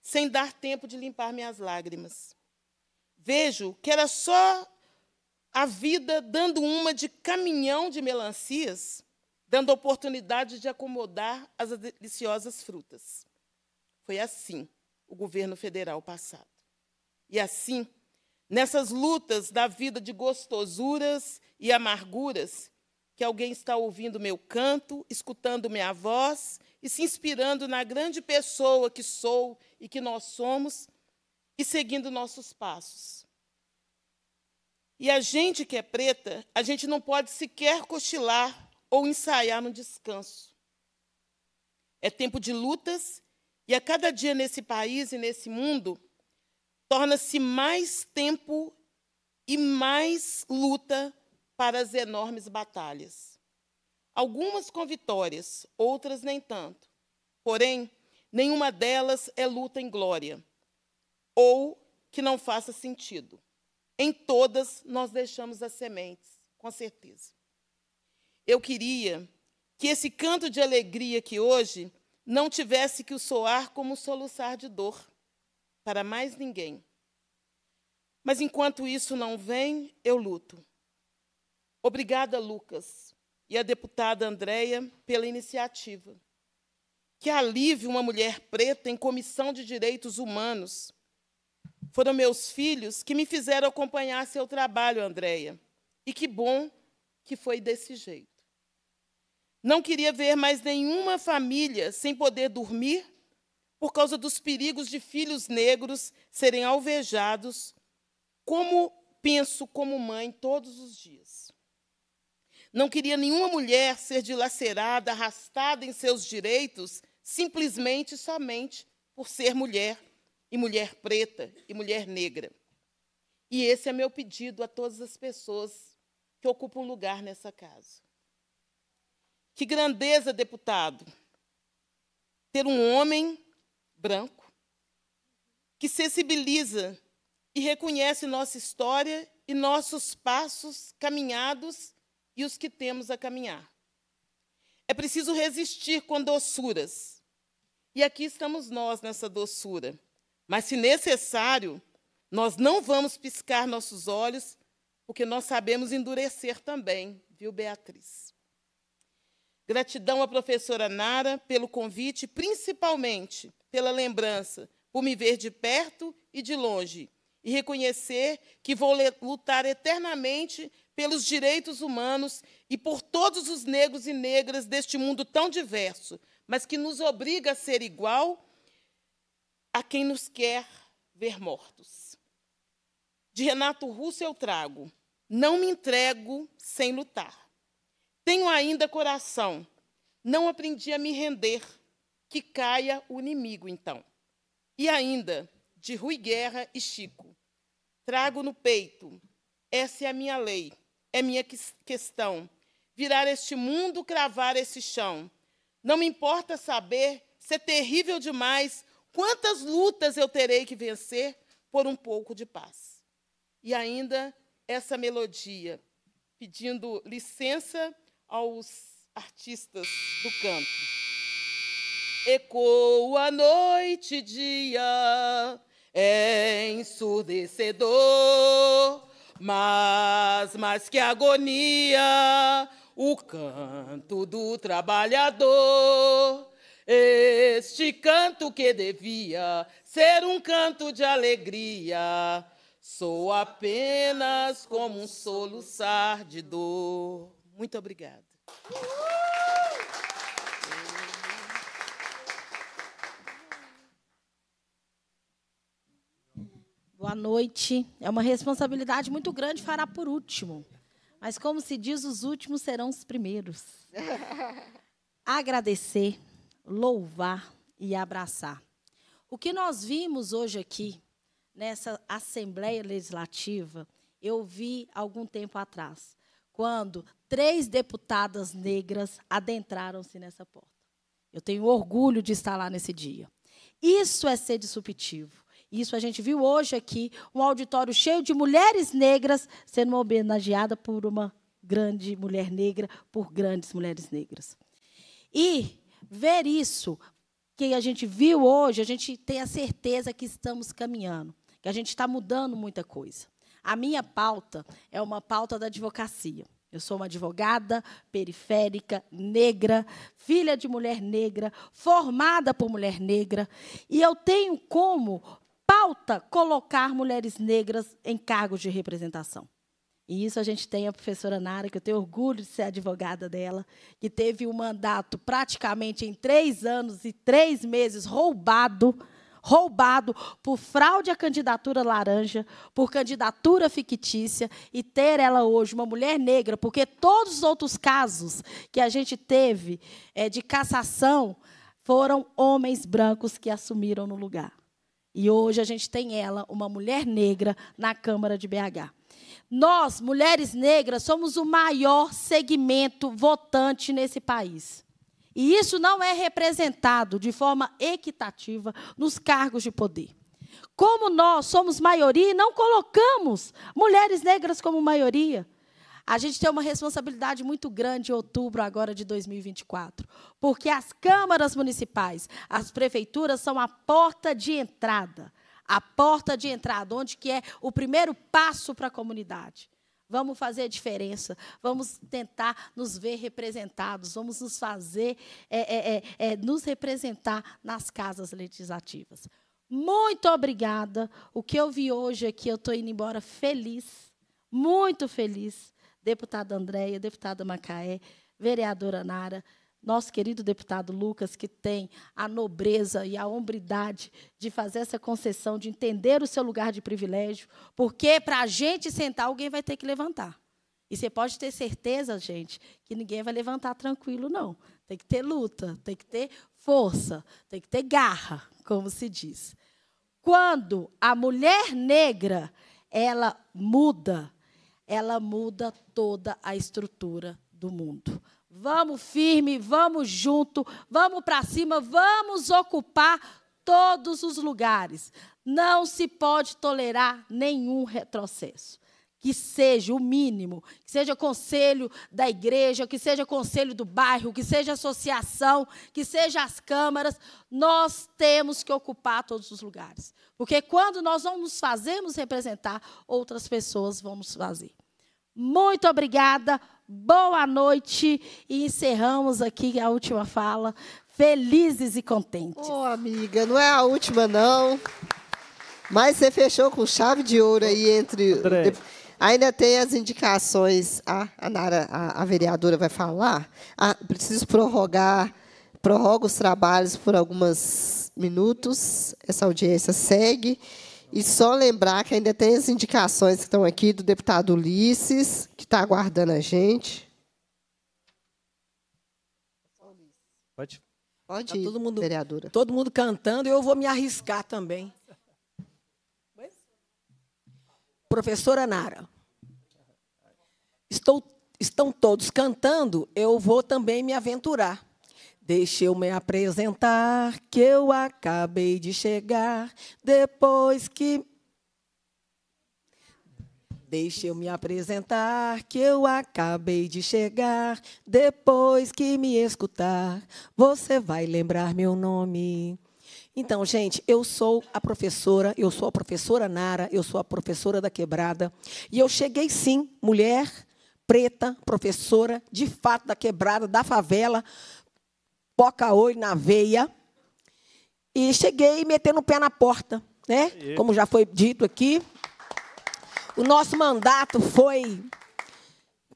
sem dar tempo de limpar minhas lágrimas. Vejo que era só a vida dando uma de caminhão de melancias, dando oportunidade de acomodar as deliciosas frutas. Foi assim o governo federal passado. E assim nessas lutas da vida de gostosuras e amarguras, que alguém está ouvindo meu canto, escutando minha voz e se inspirando na grande pessoa que sou e que nós somos e seguindo nossos passos. E a gente que é preta, a gente não pode sequer cochilar ou ensaiar no descanso. É tempo de lutas e a cada dia nesse país e nesse mundo torna-se mais tempo e mais luta para as enormes batalhas. Algumas com vitórias, outras nem tanto. Porém, nenhuma delas é luta em glória, ou que não faça sentido. Em todas nós deixamos as sementes, com certeza. Eu queria que esse canto de alegria que hoje não tivesse que o soar como soluçar de dor para mais ninguém. Mas enquanto isso não vem, eu luto. Obrigada, Lucas, e a deputada Andréia pela iniciativa. Que alívio uma mulher preta em comissão de direitos humanos. Foram meus filhos que me fizeram acompanhar seu trabalho, Andréia. E que bom que foi desse jeito. Não queria ver mais nenhuma família sem poder dormir por causa dos perigos de filhos negros serem alvejados, como penso como mãe todos os dias. Não queria nenhuma mulher ser dilacerada, arrastada em seus direitos, simplesmente somente por ser mulher, e mulher preta, e mulher negra. E esse é meu pedido a todas as pessoas que ocupam lugar nessa casa. Que grandeza, deputado, ter um homem branco, que sensibiliza e reconhece nossa história e nossos passos caminhados e os que temos a caminhar. É preciso resistir com doçuras. E aqui estamos nós nessa doçura. Mas, se necessário, nós não vamos piscar nossos olhos, porque nós sabemos endurecer também, viu, Beatriz? Gratidão à professora Nara pelo convite, principalmente pela lembrança, por me ver de perto e de longe, e reconhecer que vou lutar eternamente pelos direitos humanos e por todos os negros e negras deste mundo tão diverso, mas que nos obriga a ser igual a quem nos quer ver mortos. De Renato Russo eu trago: Não me entrego sem lutar. Tenho ainda coração, não aprendi a me render, que caia o inimigo então. E ainda, de Rui Guerra e Chico, trago no peito, essa é a minha lei, é minha questão, virar este mundo, cravar esse chão. Não me importa saber é terrível demais, quantas lutas eu terei que vencer por um pouco de paz. E ainda essa melodia, pedindo licença aos artistas do canto. Ecoa noite e dia, é ensurdecedor, mas mais que agonia, o canto do trabalhador. Este canto que devia ser um canto de alegria, sou apenas como um soluçar de dor. Muito obrigada. Boa noite. É uma responsabilidade muito grande fará por último. Mas, como se diz, os últimos serão os primeiros. Agradecer, louvar e abraçar. O que nós vimos hoje aqui, nessa Assembleia Legislativa, eu vi algum tempo atrás quando três deputadas negras adentraram-se nessa porta. Eu tenho orgulho de estar lá nesse dia. Isso é ser disruptivo. Isso a gente viu hoje aqui, um auditório cheio de mulheres negras sendo homenageada por uma grande mulher negra, por grandes mulheres negras. E ver isso que a gente viu hoje, a gente tem a certeza que estamos caminhando, que a gente está mudando muita coisa. A minha pauta é uma pauta da advocacia. Eu sou uma advogada periférica, negra, filha de mulher negra, formada por mulher negra, e eu tenho como pauta colocar mulheres negras em cargos de representação. E isso a gente tem a professora Nara, que eu tenho orgulho de ser advogada dela, que teve um mandato praticamente em três anos e três meses roubado roubado por fraude à candidatura laranja, por candidatura fictícia e ter ela hoje uma mulher negra, porque todos os outros casos que a gente teve é, de cassação foram homens brancos que assumiram no lugar. E hoje a gente tem ela, uma mulher negra, na Câmara de BH. Nós, mulheres negras, somos o maior segmento votante nesse país. E isso não é representado de forma equitativa nos cargos de poder. Como nós somos maioria e não colocamos mulheres negras como maioria, a gente tem uma responsabilidade muito grande em outubro agora de 2024, porque as câmaras municipais, as prefeituras são a porta de entrada, a porta de entrada, onde que é o primeiro passo para a comunidade. Vamos fazer a diferença. Vamos tentar nos ver representados. Vamos nos fazer é, é, é, é nos representar nas casas legislativas. Muito obrigada. O que eu vi hoje aqui, é eu estou indo embora feliz, muito feliz. Deputada Andréia, deputada Macaé, vereadora Nara nosso querido deputado Lucas, que tem a nobreza e a hombridade de fazer essa concessão, de entender o seu lugar de privilégio, porque para a gente sentar, alguém vai ter que levantar. E você pode ter certeza, gente, que ninguém vai levantar tranquilo, não. Tem que ter luta, tem que ter força, tem que ter garra, como se diz. Quando a mulher negra ela muda, ela muda toda a estrutura do mundo. Vamos firme, vamos junto, vamos para cima, vamos ocupar todos os lugares. Não se pode tolerar nenhum retrocesso que seja o mínimo, que seja conselho da igreja, que seja conselho do bairro, que seja associação, que seja as câmaras, nós temos que ocupar todos os lugares. Porque quando nós não nos fazemos representar, outras pessoas vão nos fazer. Muito obrigada boa noite e encerramos aqui a última fala, felizes e contentes. Ô, oh, amiga, não é a última, não. Mas você fechou com chave de ouro aí entre. André. Ainda tem as indicações. Ah, a, Nara, a, a vereadora, vai falar. Ah, preciso prorrogar, prorroga os trabalhos por alguns minutos. Essa audiência segue. E só lembrar que ainda tem as indicações que estão aqui do deputado Ulisses, que está aguardando a gente. Pode? Pode tá ir, todo mundo, vereadora. Todo mundo cantando e eu vou me arriscar também. Professora Nara, estou, estão todos cantando, eu vou também me aventurar. Deixa eu me apresentar, que eu acabei de chegar, depois que. Deixa eu me apresentar, que eu acabei de chegar, depois que me escutar, você vai lembrar meu nome. Então, gente, eu sou a professora, eu sou a professora Nara, eu sou a professora da Quebrada, e eu cheguei sim, mulher preta, professora, de fato da Quebrada, da favela, poca oi na veia. E cheguei metendo o pé na porta, né? Como já foi dito aqui. O nosso mandato foi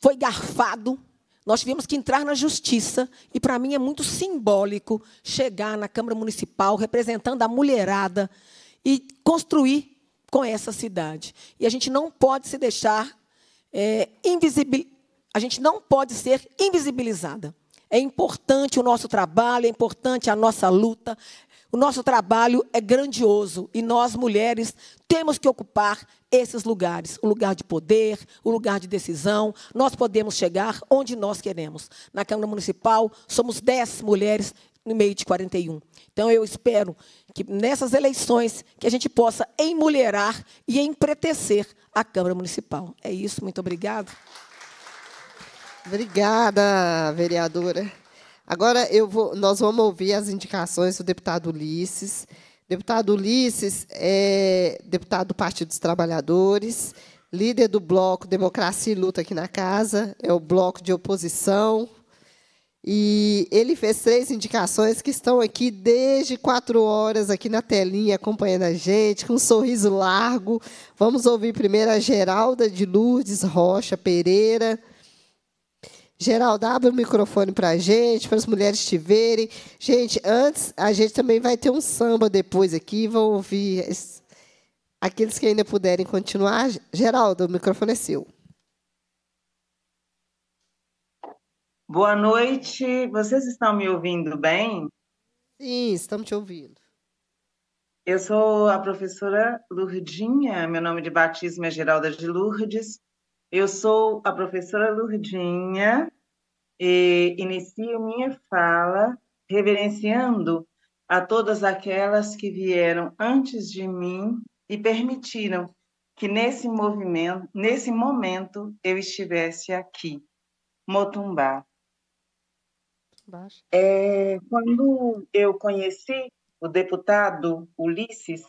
foi garfado. Nós tivemos que entrar na justiça e para mim é muito simbólico chegar na Câmara Municipal representando a mulherada e construir com essa cidade. E a gente não pode se deixar é, invisibil... a gente não pode ser invisibilizada. É importante o nosso trabalho, é importante a nossa luta. O nosso trabalho é grandioso e nós, mulheres, temos que ocupar esses lugares o lugar de poder, o lugar de decisão. Nós podemos chegar onde nós queremos. Na Câmara Municipal, somos 10 mulheres no meio de 41. Então, eu espero que nessas eleições que a gente possa emulherar e empretecer a Câmara Municipal. É isso, muito obrigada. Obrigada, vereadora. Agora eu vou, nós vamos ouvir as indicações do deputado Ulisses. Deputado Ulisses é deputado do Partido dos Trabalhadores, líder do bloco Democracia e Luta aqui na casa, é o bloco de oposição. E ele fez três indicações que estão aqui desde quatro horas, aqui na telinha, acompanhando a gente, com um sorriso largo. Vamos ouvir primeiro a Geralda de Lourdes Rocha Pereira Geraldo, abre o microfone para a gente, para as mulheres te verem. Gente, antes, a gente também vai ter um samba depois aqui, vão ouvir aqueles que ainda puderem continuar. Geraldo, o microfone é seu. Boa noite, vocês estão me ouvindo bem? Sim, estamos te ouvindo. Eu sou a professora Lurdinha, meu nome de batismo é Geralda de Lourdes, eu sou a professora Lurdinha e inicio minha fala reverenciando a todas aquelas que vieram antes de mim e permitiram que nesse movimento, nesse momento, eu estivesse aqui, Motumbá. É, quando eu conheci o deputado Ulisses,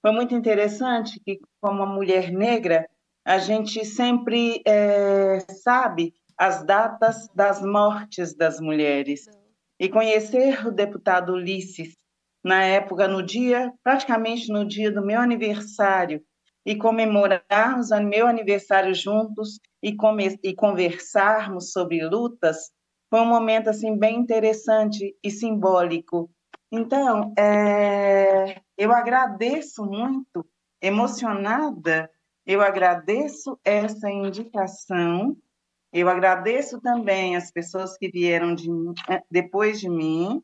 foi muito interessante que, como uma mulher negra, a gente sempre é, sabe as datas das mortes das mulheres. E conhecer o deputado Ulisses, na época, no dia, praticamente no dia do meu aniversário, e comemorarmos o meu aniversário juntos e, e conversarmos sobre lutas, foi um momento assim bem interessante e simbólico. Então, é, eu agradeço muito, emocionada eu agradeço essa indicação. Eu agradeço também as pessoas que vieram de eh, depois de mim.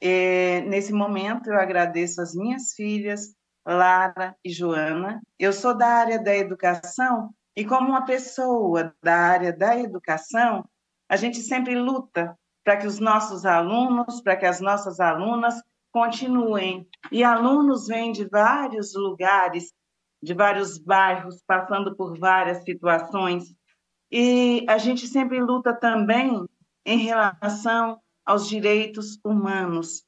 É, nesse momento, eu agradeço as minhas filhas, Lara e Joana. Eu sou da área da educação e, como uma pessoa da área da educação, a gente sempre luta para que os nossos alunos, para que as nossas alunas continuem. E alunos vêm de vários lugares de vários bairros, passando por várias situações. E a gente sempre luta também em relação aos direitos humanos.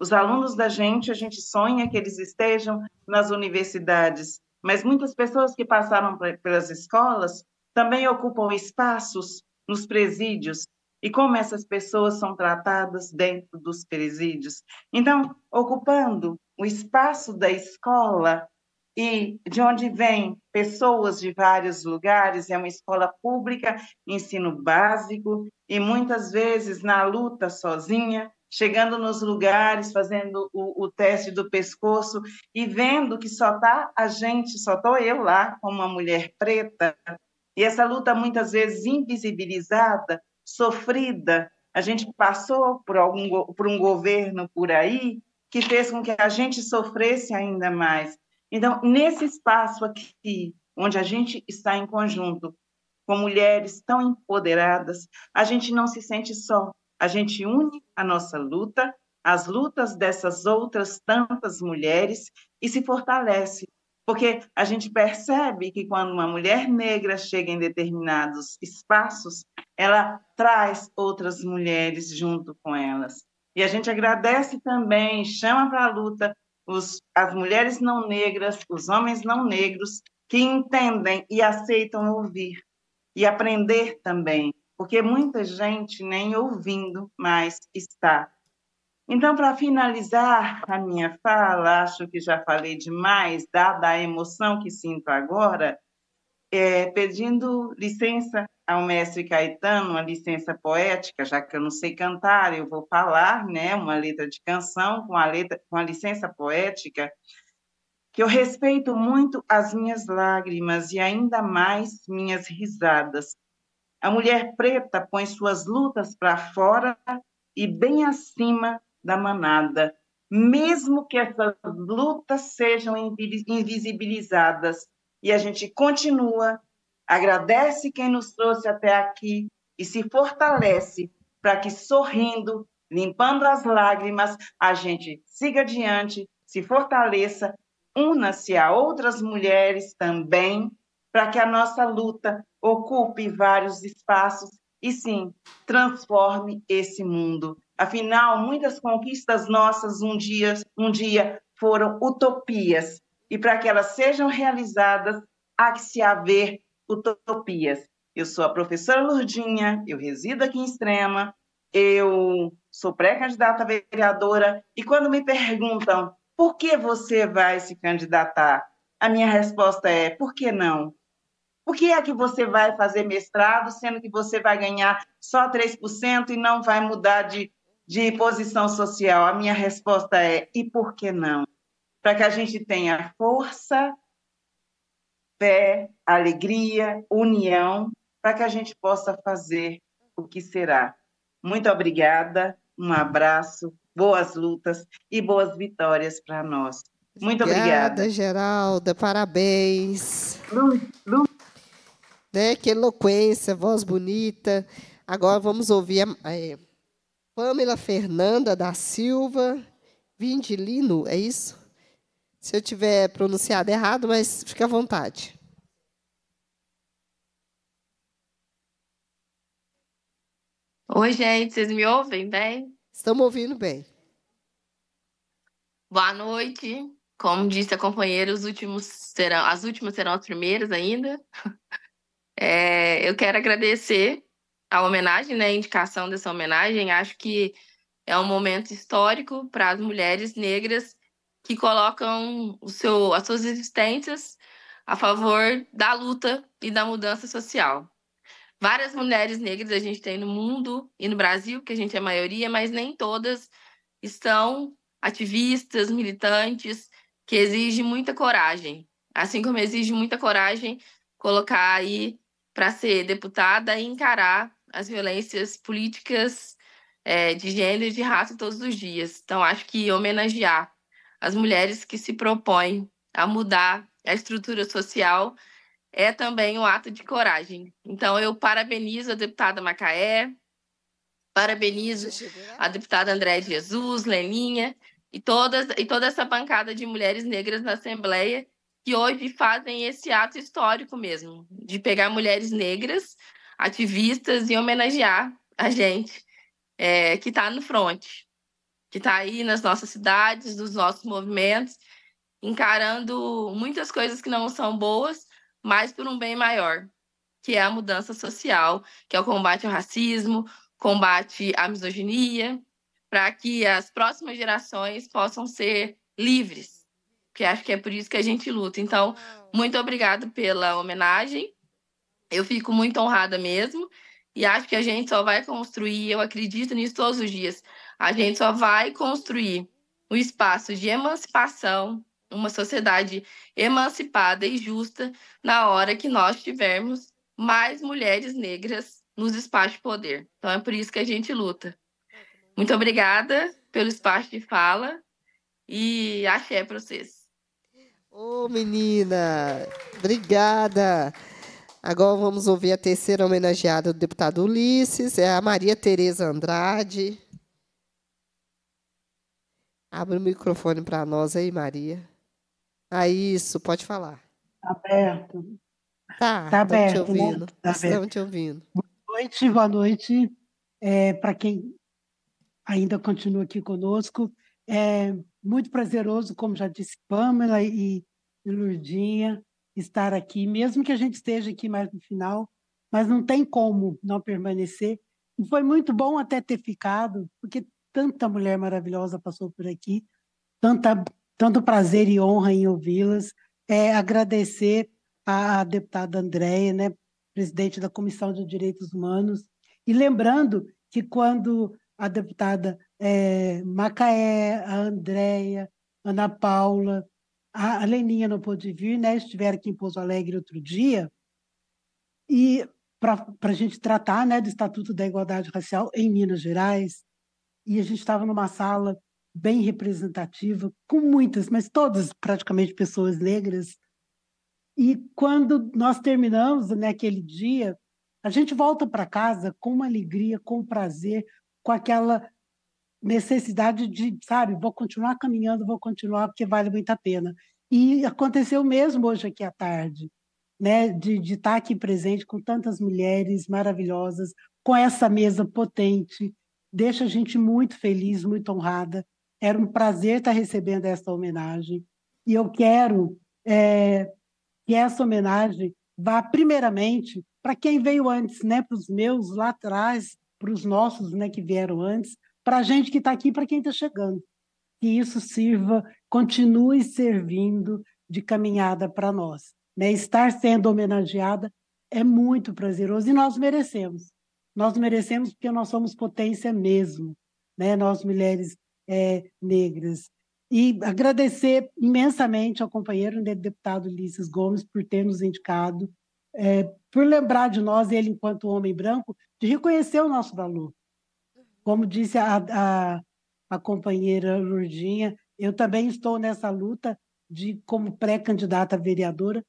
Os alunos da gente, a gente sonha que eles estejam nas universidades, mas muitas pessoas que passaram pelas escolas também ocupam espaços nos presídios e como essas pessoas são tratadas dentro dos presídios. Então, ocupando o espaço da escola, e de onde vêm pessoas de vários lugares, é uma escola pública, ensino básico, e muitas vezes na luta sozinha, chegando nos lugares, fazendo o, o teste do pescoço e vendo que só tá a gente, só tô eu lá como uma mulher preta, e essa luta muitas vezes invisibilizada, sofrida, a gente passou por, algum, por um governo por aí que fez com que a gente sofresse ainda mais. Então, nesse espaço aqui, onde a gente está em conjunto com mulheres tão empoderadas, a gente não se sente só, a gente une a nossa luta, as lutas dessas outras tantas mulheres e se fortalece, porque a gente percebe que quando uma mulher negra chega em determinados espaços, ela traz outras mulheres junto com elas. E a gente agradece também, chama para a luta os, as mulheres não negras, os homens não negros, que entendem e aceitam ouvir e aprender também, porque muita gente nem ouvindo mais está. Então, para finalizar a minha fala, acho que já falei demais, dada a emoção que sinto agora, é, pedindo licença ao mestre Caetano uma licença poética, já que eu não sei cantar, eu vou falar, né, uma letra de canção com a letra com a licença poética, que eu respeito muito as minhas lágrimas e ainda mais minhas risadas. A mulher preta põe suas lutas para fora e bem acima da manada, mesmo que essas lutas sejam invisibilizadas, e a gente continua Agradece quem nos trouxe até aqui e se fortalece para que sorrindo, limpando as lágrimas, a gente siga adiante, se fortaleça, una-se a outras mulheres também, para que a nossa luta ocupe vários espaços e sim transforme esse mundo. Afinal, muitas conquistas nossas um dia, um dia foram utopias e para que elas sejam realizadas há que se haver utopias. Eu sou a professora Lurdinha, eu resido aqui em Extrema, eu sou pré-candidata vereadora, e quando me perguntam por que você vai se candidatar, a minha resposta é: por que não? Por que é que você vai fazer mestrado, sendo que você vai ganhar só 3% e não vai mudar de, de posição social? A minha resposta é: e por que não? Para que a gente tenha força fé, alegria, união, para que a gente possa fazer o que será. Muito obrigada, um abraço, boas lutas e boas vitórias para nós. Muito obrigada. Obrigada, Geralda, parabéns. Lu, Lu. Né? Que eloquência, voz bonita. Agora vamos ouvir a, a é, Pamela Fernanda da Silva Vindilino, é isso? Se eu tiver pronunciado errado, mas fique à vontade. Oi, gente, vocês me ouvem bem? Estamos ouvindo bem. Boa noite. Como disse a companheira, os últimos serão, as últimas serão as primeiras ainda. É, eu quero agradecer a homenagem, né, a indicação dessa homenagem. Acho que é um momento histórico para as mulheres negras que colocam o seu, as suas existências a favor da luta e da mudança social. Várias mulheres negras a gente tem no mundo e no Brasil, que a gente é a maioria, mas nem todas estão ativistas, militantes, que exige muita coragem. Assim como exige muita coragem colocar aí para ser deputada e encarar as violências políticas é, de gênero e de raça todos os dias. Então, acho que homenagear as mulheres que se propõem a mudar a estrutura social é também um ato de coragem. Então, eu parabenizo a deputada Macaé, parabenizo a deputada André Jesus, Leninha e, todas, e toda essa bancada de mulheres negras na Assembleia que hoje fazem esse ato histórico mesmo, de pegar mulheres negras, ativistas e homenagear a gente é, que está no fronte que está aí nas nossas cidades, dos nossos movimentos, encarando muitas coisas que não são boas, mas por um bem maior, que é a mudança social, que é o combate ao racismo, combate à misoginia, para que as próximas gerações possam ser livres, que acho que é por isso que a gente luta. Então, muito obrigado pela homenagem. Eu fico muito honrada mesmo e acho que a gente só vai construir, eu acredito nisso todos os dias a gente só vai construir um espaço de emancipação, uma sociedade emancipada e justa na hora que nós tivermos mais mulheres negras nos espaços de poder. Então é por isso que a gente luta. Muito obrigada pelo espaço de fala e axé para vocês. Ô, oh, menina, obrigada. Agora vamos ouvir a terceira homenageada do deputado Ulisses, é a Maria Tereza Andrade. Abre o microfone para nós aí, Maria. Aí, ah, isso, pode falar. Está aberto. Tá, tá aberto, te né? ouvindo. Né? Tá estamos aberto. te ouvindo. Boa noite, boa noite. É, para quem ainda continua aqui conosco, é muito prazeroso, como já disse Pamela e, e Lurdinha, estar aqui, mesmo que a gente esteja aqui mais no final, mas não tem como não permanecer. E foi muito bom até ter ficado, porque tanta mulher maravilhosa passou por aqui, tanta, tanto prazer e honra em ouvi-las. É, agradecer à deputada Andréia, né, presidente da Comissão de Direitos Humanos, e lembrando que quando a deputada é, Macaé, a Andréia, Ana Paula, a Leninha não pôde vir, né? Estiveram aqui em Pouso Alegre outro dia, e para a gente tratar né, do Estatuto da Igualdade Racial em Minas Gerais, e a gente estava numa sala bem representativa, com muitas, mas todas praticamente pessoas negras. E quando nós terminamos naquele né, dia, a gente volta para casa com uma alegria, com prazer, com aquela necessidade de, sabe, vou continuar caminhando, vou continuar porque vale muito a pena. E aconteceu mesmo hoje aqui à tarde, né, de, de estar aqui presente com tantas mulheres maravilhosas, com essa mesa potente, deixa a gente muito feliz, muito honrada. Era um prazer estar recebendo esta homenagem. E eu quero é, que essa homenagem vá primeiramente para quem veio antes, né? para os meus lá atrás, para os nossos né, que vieram antes, para a gente que está aqui, para quem está chegando. Que isso sirva, continue servindo de caminhada para nós. Né? Estar sendo homenageada é muito prazeroso e nós merecemos. Nós merecemos porque nós somos potência mesmo, né? Nós mulheres é, negras. E agradecer imensamente ao companheiro né, deputado Ulisses Gomes por ter nos indicado, é, por lembrar de nós, ele enquanto homem branco, de reconhecer o nosso valor. Como disse a, a, a companheira Lurdinha, eu também estou nessa luta de como pré-candidata vereadora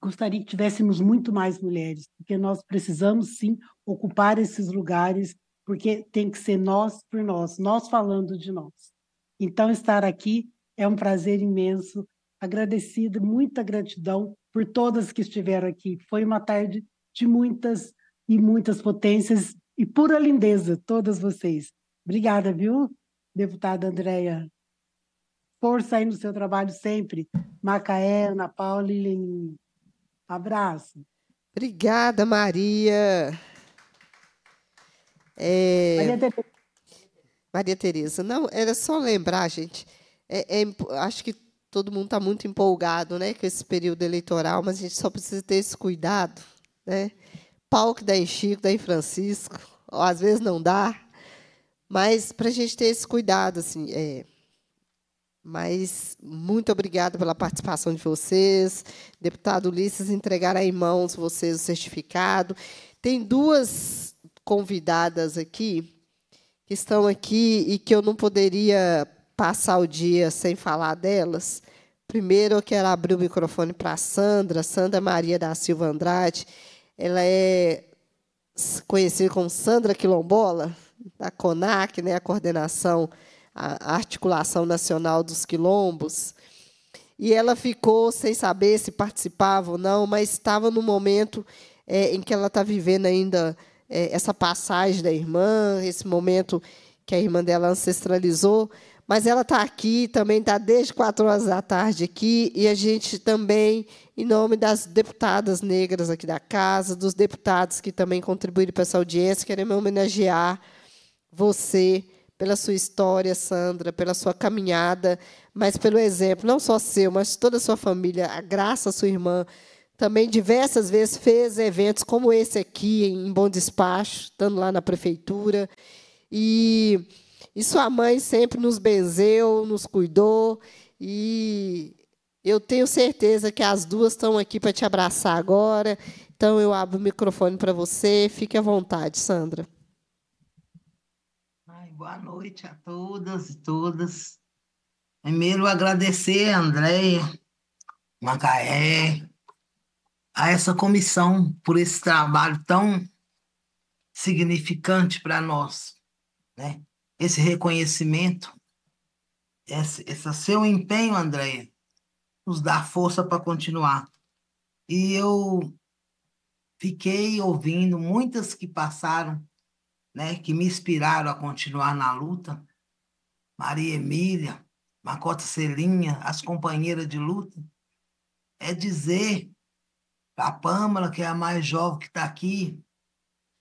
gostaria que tivéssemos muito mais mulheres, porque nós precisamos sim ocupar esses lugares, porque tem que ser nós por nós, nós falando de nós. Então, estar aqui é um prazer imenso, agradecido, muita gratidão por todas que estiveram aqui. Foi uma tarde de muitas e muitas potências e pura lindeza, todas vocês. Obrigada, viu, deputada Andréia? Força aí no seu trabalho sempre. Macaé, Ana Paula e Lenin. Abraço. Obrigada, Maria. É... Maria Tereza. Maria Tereza, não, era só lembrar, gente. É, é, acho que todo mundo está muito empolgado né, com esse período eleitoral, mas a gente só precisa ter esse cuidado. Né? Pau que dá em Chico, dá em Francisco, ou às vezes não dá. Mas para a gente ter esse cuidado, assim, é, mas muito obrigada pela participação de vocês. Deputado Ulisses entregar em mãos vocês o certificado. Tem duas convidadas aqui que estão aqui e que eu não poderia passar o dia sem falar delas. Primeiro, eu quero abrir o microfone para a Sandra, Sandra Maria da Silva Andrade. Ela é conhecida como Sandra Quilombola, da CONAC, né, a coordenação a Articulação Nacional dos Quilombos, e ela ficou sem saber se participava ou não, mas estava no momento é, em que ela está vivendo ainda é, essa passagem da irmã, esse momento que a irmã dela ancestralizou. Mas ela está aqui, também está desde quatro horas da tarde aqui, e a gente também, em nome das deputadas negras aqui da casa, dos deputados que também contribuíram para essa audiência, queremos homenagear você pela sua história, Sandra, pela sua caminhada, mas pelo exemplo, não só seu, mas toda a sua família, a Graça, sua irmã, também diversas vezes fez eventos como esse aqui, em Bom Despacho, estando lá na prefeitura. E, e sua mãe sempre nos benzeu, nos cuidou, e eu tenho certeza que as duas estão aqui para te abraçar agora. Então, eu abro o microfone para você. Fique à vontade, Sandra. Boa noite a todas e todas. Primeiro, agradecer a Andréia, Macaé, a essa comissão por esse trabalho tão significante para nós. Né? Esse reconhecimento, esse, esse seu empenho, Andréia, nos dá força para continuar. E eu fiquei ouvindo muitas que passaram né, que me inspiraram a continuar na luta, Maria Emília, Macota Celinha, as companheiras de luta, é dizer para a Pâmela, que é a mais jovem que está aqui,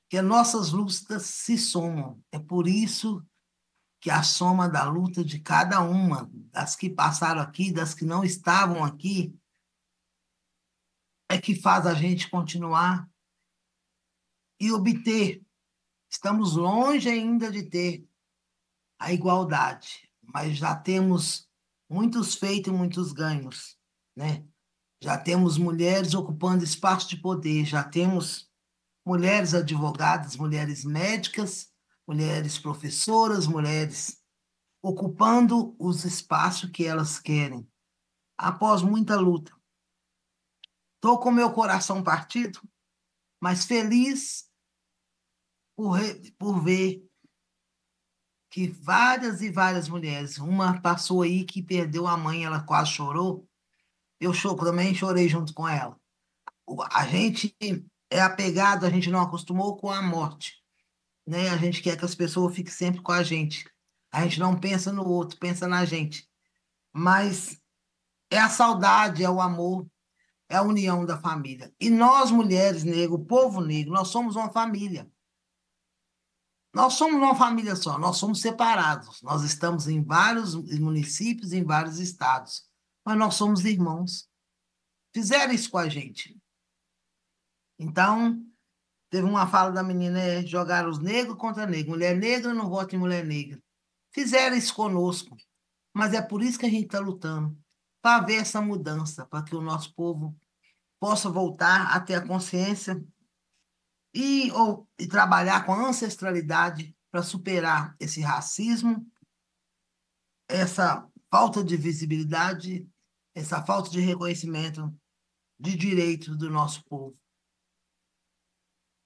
que nossas lutas se somam. É por isso que a soma da luta de cada uma, das que passaram aqui, das que não estavam aqui, é que faz a gente continuar e obter Estamos longe ainda de ter a igualdade, mas já temos muitos feitos e muitos ganhos, né? Já temos mulheres ocupando espaço de poder, já temos mulheres advogadas, mulheres médicas, mulheres professoras, mulheres ocupando os espaços que elas querem. Após muita luta, estou com meu coração partido, mas feliz por, por ver que várias e várias mulheres, uma passou aí que perdeu a mãe, ela quase chorou, eu choro, também chorei junto com ela. A gente é apegado, a gente não acostumou com a morte. Né? A gente quer que as pessoas fiquem sempre com a gente. A gente não pensa no outro, pensa na gente. Mas é a saudade, é o amor, é a união da família. E nós, mulheres negras, o povo negro, nós somos uma família. Nós somos uma família só, nós somos separados. Nós estamos em vários municípios, em vários estados, mas nós somos irmãos. Fizeram isso com a gente. Então, teve uma fala da menina: é, jogar os negros contra negro. Mulher negra não vota em mulher negra. Fizeram isso conosco. Mas é por isso que a gente está lutando para ver essa mudança, para que o nosso povo possa voltar a ter a consciência e, ou, e trabalhar com a ancestralidade para superar esse racismo, essa falta de visibilidade, essa falta de reconhecimento de direitos do nosso povo.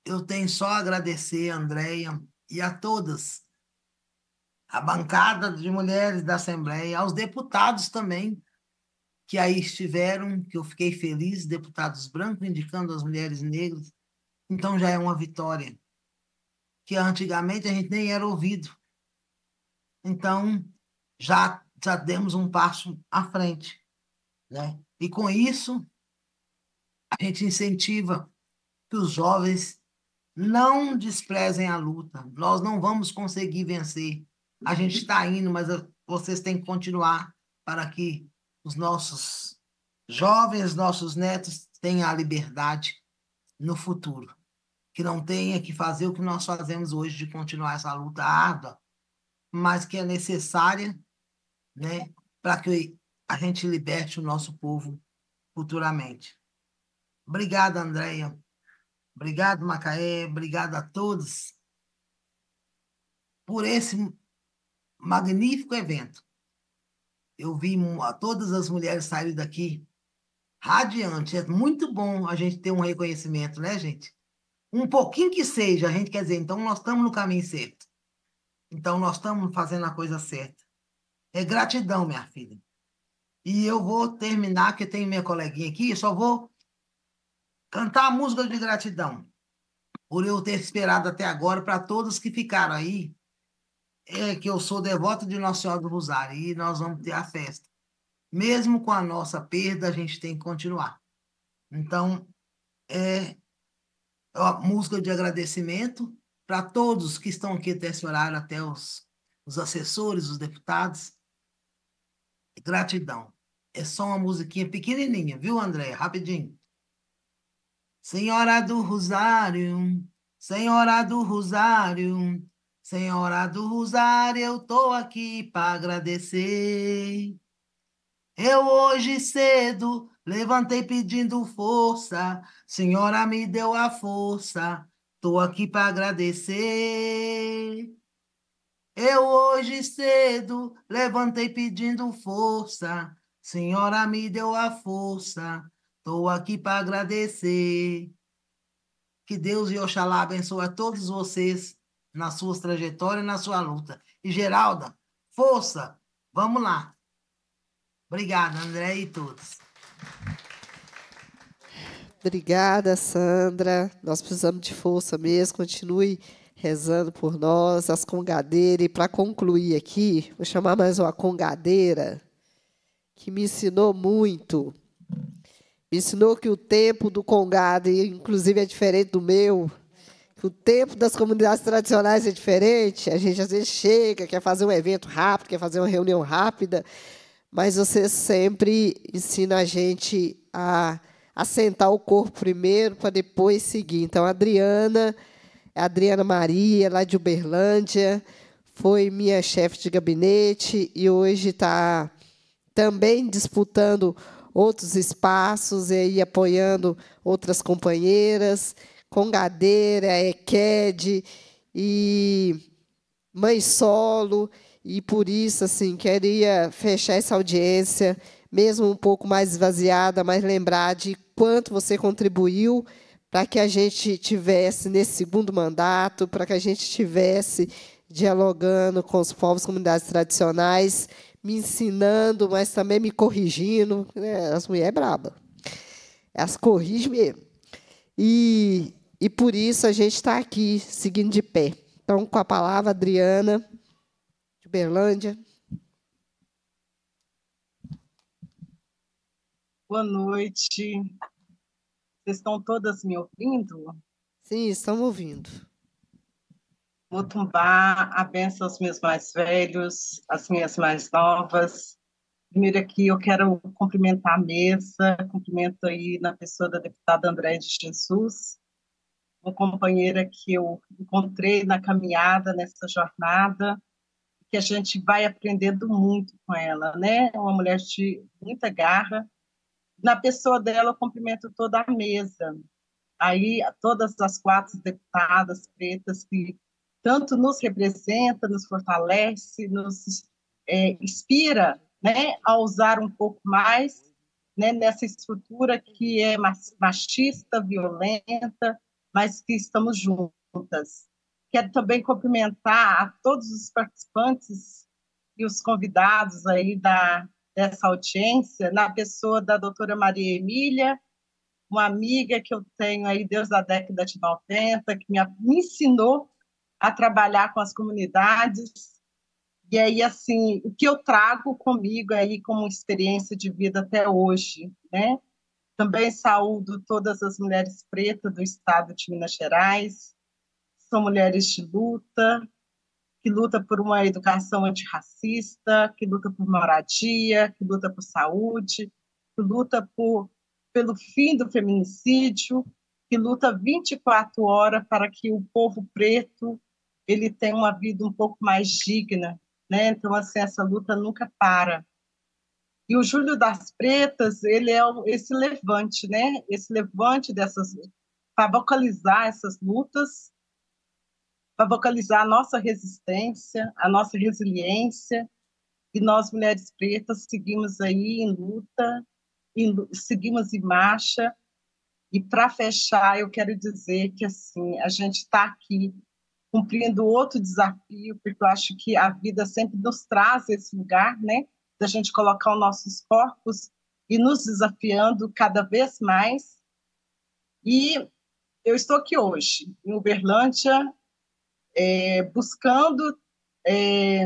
Eu tenho só a agradecer a Andrea e a todas, a bancada de mulheres da Assembleia, aos deputados também que aí estiveram, que eu fiquei feliz, deputados brancos indicando as mulheres negras, então já é uma vitória. Que antigamente a gente nem era ouvido. Então já, já demos um passo à frente. Né? E com isso, a gente incentiva que os jovens não desprezem a luta. Nós não vamos conseguir vencer. A gente está indo, mas vocês têm que continuar para que os nossos jovens, nossos netos tenham a liberdade no futuro que não tenha que fazer o que nós fazemos hoje de continuar essa luta árdua, mas que é necessária né, para que a gente liberte o nosso povo futuramente. Obrigada, Andréia. Obrigado, Macaé. Obrigado a todos por esse magnífico evento. Eu vi todas as mulheres saírem daqui radiantes. É muito bom a gente ter um reconhecimento, né, gente? um pouquinho que seja, a gente quer dizer, então nós estamos no caminho certo. Então nós estamos fazendo a coisa certa. É gratidão, minha filha. E eu vou terminar, que tem minha coleguinha aqui, só vou cantar a música de gratidão por eu ter esperado até agora para todos que ficaram aí, é que eu sou devoto de Nossa Senhora do Rosário e nós vamos ter a festa. Mesmo com a nossa perda, a gente tem que continuar. Então, é, música de agradecimento para todos que estão aqui até esse horário, até os, os assessores, os deputados. Gratidão. É só uma musiquinha pequenininha, viu, André? Rapidinho. Senhora do Rosário, Senhora do Rosário, Senhora do Rosário, eu tô aqui para agradecer. Eu hoje cedo levantei pedindo força, Senhora me deu a força, tô aqui para agradecer. Eu hoje cedo levantei pedindo força, Senhora me deu a força, tô aqui para agradecer. Que Deus e Oxalá abençoe a todos vocês nas suas trajetórias e na sua luta. E Geralda, força, vamos lá. Obrigada, André e todos. Obrigada, Sandra. Nós precisamos de força mesmo. Continue rezando por nós, as congadeiras. E para concluir aqui, vou chamar mais uma congadeira que me ensinou muito. Me ensinou que o tempo do congado, inclusive, é diferente do meu. Que o tempo das comunidades tradicionais é diferente. A gente às vezes chega, quer fazer um evento rápido, quer fazer uma reunião rápida mas você sempre ensina a gente a assentar o corpo primeiro para depois seguir. Então, a Adriana, a Adriana Maria, lá de Uberlândia, foi minha chefe de gabinete e hoje está também disputando outros espaços e aí apoiando outras companheiras, Congadeira, EQED e Mãe Solo e por isso assim queria fechar essa audiência, mesmo um pouco mais esvaziada, mas lembrar de quanto você contribuiu para que a gente tivesse nesse segundo mandato, para que a gente tivesse dialogando com os povos, comunidades tradicionais, me ensinando, mas também me corrigindo. Né? As mulheres é braba, elas corrigem mesmo. E, e por isso a gente está aqui seguindo de pé. Então, com a palavra, Adriana. Uberlândia. Boa noite. Vocês estão todas me ouvindo? Sim, estão ouvindo. Mutumbá, abençoa os meus mais velhos, as minhas mais novas. Primeiro aqui eu quero cumprimentar a mesa, cumprimento aí na pessoa da deputada André de Jesus, uma companheira que eu encontrei na caminhada, nessa jornada, que a gente vai aprendendo muito com ela, né? É uma mulher de muita garra. Na pessoa dela, eu cumprimento toda a mesa. Aí, todas as quatro deputadas pretas que tanto nos representa, nos fortalece, nos é, inspira, né, a usar um pouco mais, né, nessa estrutura que é machista, violenta, mas que estamos juntas. Quero também cumprimentar a todos os participantes e os convidados aí da, dessa audiência, na pessoa da doutora Maria Emília, uma amiga que eu tenho aí desde a década de 90, que me, me ensinou a trabalhar com as comunidades. E aí, assim, o que eu trago comigo aí como experiência de vida até hoje, né? Também saúdo todas as mulheres pretas do estado de Minas Gerais, são mulheres de luta, que luta por uma educação antirracista, que luta por moradia, que luta por saúde, que luta por, pelo fim do feminicídio, que luta 24 horas para que o povo preto ele tenha uma vida um pouco mais digna, né? Então assim, essa luta nunca para. E o Júlio das Pretas, ele é esse levante, né? Esse levante dessas para vocalizar essas lutas para vocalizar a nossa resistência, a nossa resiliência, e nós, mulheres pretas, seguimos aí em luta, em, seguimos em marcha, e para fechar, eu quero dizer que assim a gente está aqui cumprindo outro desafio, porque eu acho que a vida sempre nos traz esse lugar, né, da gente colocar os nossos corpos e nos desafiando cada vez mais. E eu estou aqui hoje, em Uberlândia, é, buscando, é,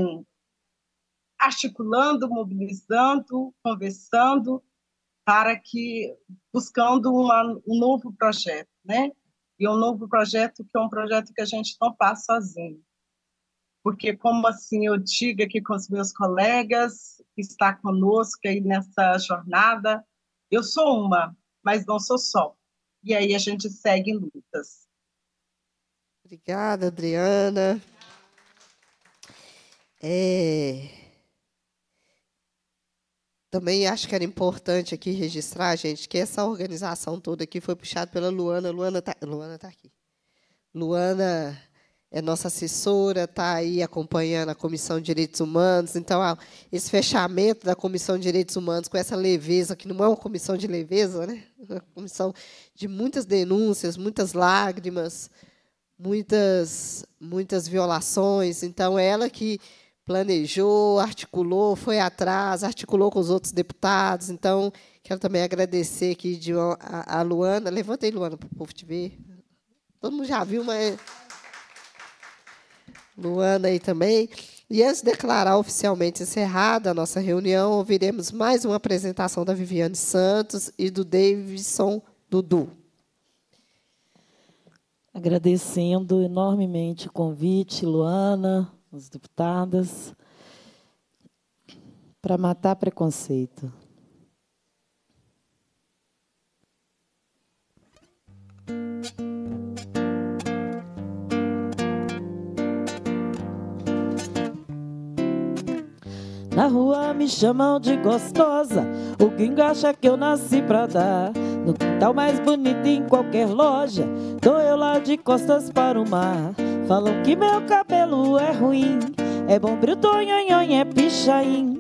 articulando, mobilizando, conversando para que buscando uma, um novo projeto, né? E um novo projeto que é um projeto que a gente não faz sozinho, porque como assim eu digo aqui com os meus colegas que está conosco aí nessa jornada, eu sou uma, mas não sou só. E aí a gente segue em lutas. Obrigada, Adriana. É... Também acho que era importante aqui registrar, gente, que essa organização toda aqui foi puxada pela Luana. Luana está Luana tá aqui. Luana é nossa assessora, está aí acompanhando a Comissão de Direitos Humanos. Então, esse fechamento da Comissão de Direitos Humanos com essa leveza, que não é uma comissão de leveza, né? É uma comissão de muitas denúncias, muitas lágrimas, muitas, muitas violações. Então, ela que planejou, articulou, foi atrás, articulou com os outros deputados. Então, quero também agradecer aqui de, a, a Luana. levantei Luana, para o povo te ver. Todo mundo já viu, mas. Luana aí também. E antes de declarar oficialmente encerrada a nossa reunião, ouviremos mais uma apresentação da Viviane Santos e do Davidson Dudu. Agradecendo enormemente o convite, Luana, as deputadas, para matar preconceito. Na rua me chamam de gostosa, o gringo acha que eu nasci pra dar. No quintal mais bonito em qualquer loja Tô eu lá de costas para o mar Falam que meu cabelo é ruim É bom brilhonhonhon, é pichain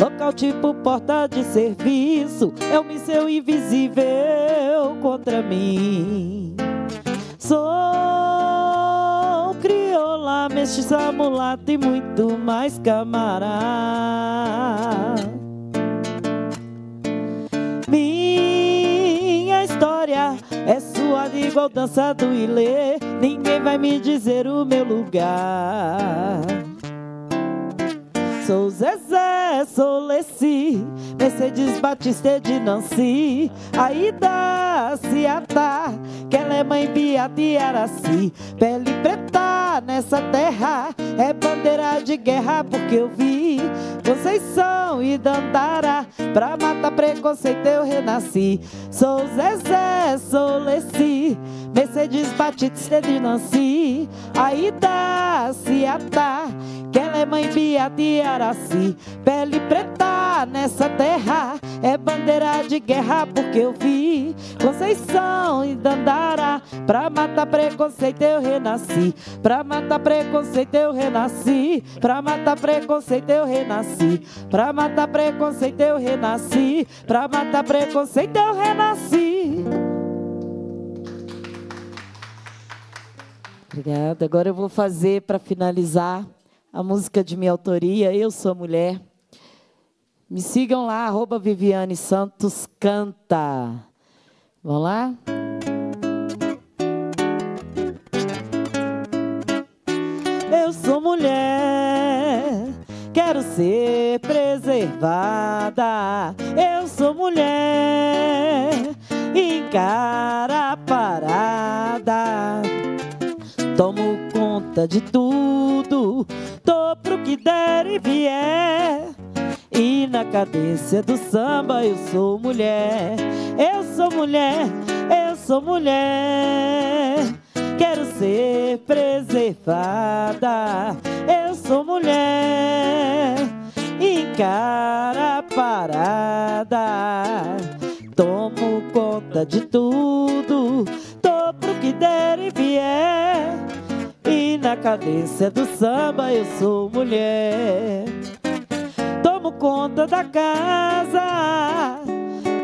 Local tipo porta de serviço É o misseu invisível contra mim Sou crioula, mestiça, mulata e muito mais camarada história é sua igual dança do Ilê. Ninguém vai me dizer o meu lugar. Sou Zezé, sou Leci, Mercedes Batista de Nancy, Aida Ciatá, que ela é mãe Beata de Araci, pele preta nessa terra, é bandeira de guerra porque eu vi, Conceição e Dandara, pra matar preconceito eu renasci, sou Zezé, sou Leci, Mercedes Batista de Nancy, Aida Ciatá, que ela é mãe Beata de Araci, Pele preta nessa terra é bandeira de guerra, porque eu vi Conceição e Dandara. Pra matar preconceito eu renasci. Pra matar preconceito eu renasci. Pra matar preconceito eu renasci. Pra matar preconceito eu renasci. Pra matar preconceito eu renasci. Obrigada. Agora eu vou fazer para finalizar a música de minha autoria, Eu Sou Mulher. Me sigam lá, arroba Viviane Santos Canta. Vamos lá? Eu sou mulher, quero ser preservada. Eu sou mulher, encara a parada. Tomo conta de tudo tô pro que der e vier. E na cadência do samba eu sou mulher, eu sou mulher, eu sou mulher. Quero ser preservada, eu sou mulher. Encara parada, tomo conta de tudo, tô pro que der e vier na cadência do samba eu sou mulher Tomo conta da casa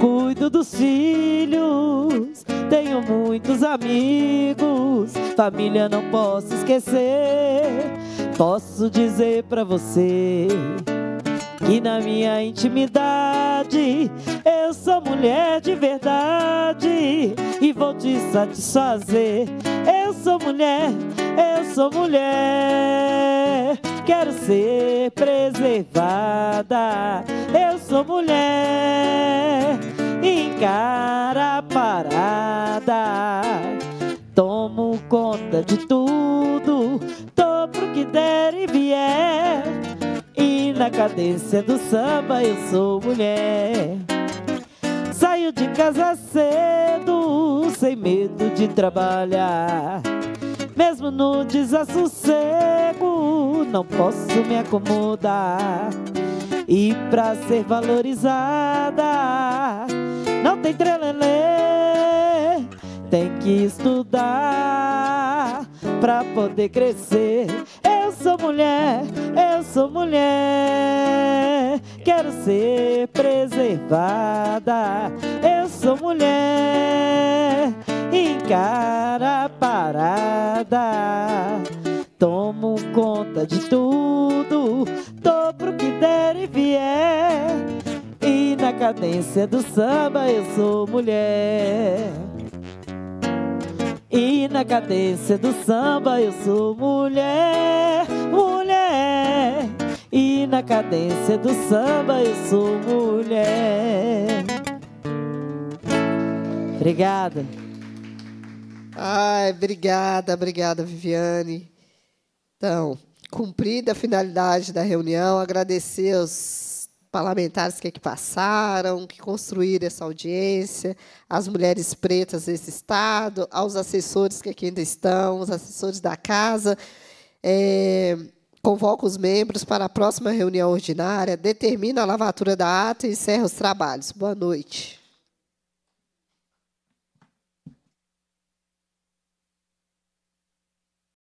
Cuido dos filhos Tenho muitos amigos Família não posso esquecer Posso dizer pra você que na minha intimidade eu sou mulher de verdade e vou te satisfazer. Eu sou mulher, eu sou mulher. Quero ser preservada. Eu sou mulher, em a parada. Tomo conta de tudo, tô pro que der e vier. E na cadência do samba eu sou mulher. Saio de casa cedo, sem medo de trabalhar. Mesmo no desassossego, não posso me acomodar. E pra ser valorizada, não tem trelelê tem que estudar pra poder crescer. Eu sou mulher, eu sou mulher, quero ser preservada. Eu sou mulher, encara a parada. Tomo conta de tudo, tô pro que der e vier. E na cadência do samba eu sou mulher. E na cadência do samba eu sou mulher, mulher. E na cadência do samba eu sou mulher. Obrigada. Ai, obrigada, obrigada, Viviane. Então, cumprida a finalidade da reunião, agradecer aos parlamentares que aqui é passaram, que construíram essa audiência, as mulheres pretas desse Estado, aos assessores que aqui ainda estão, os assessores da casa. É, convoca os membros para a próxima reunião ordinária, determina a lavatura da ata e encerra os trabalhos. Boa noite.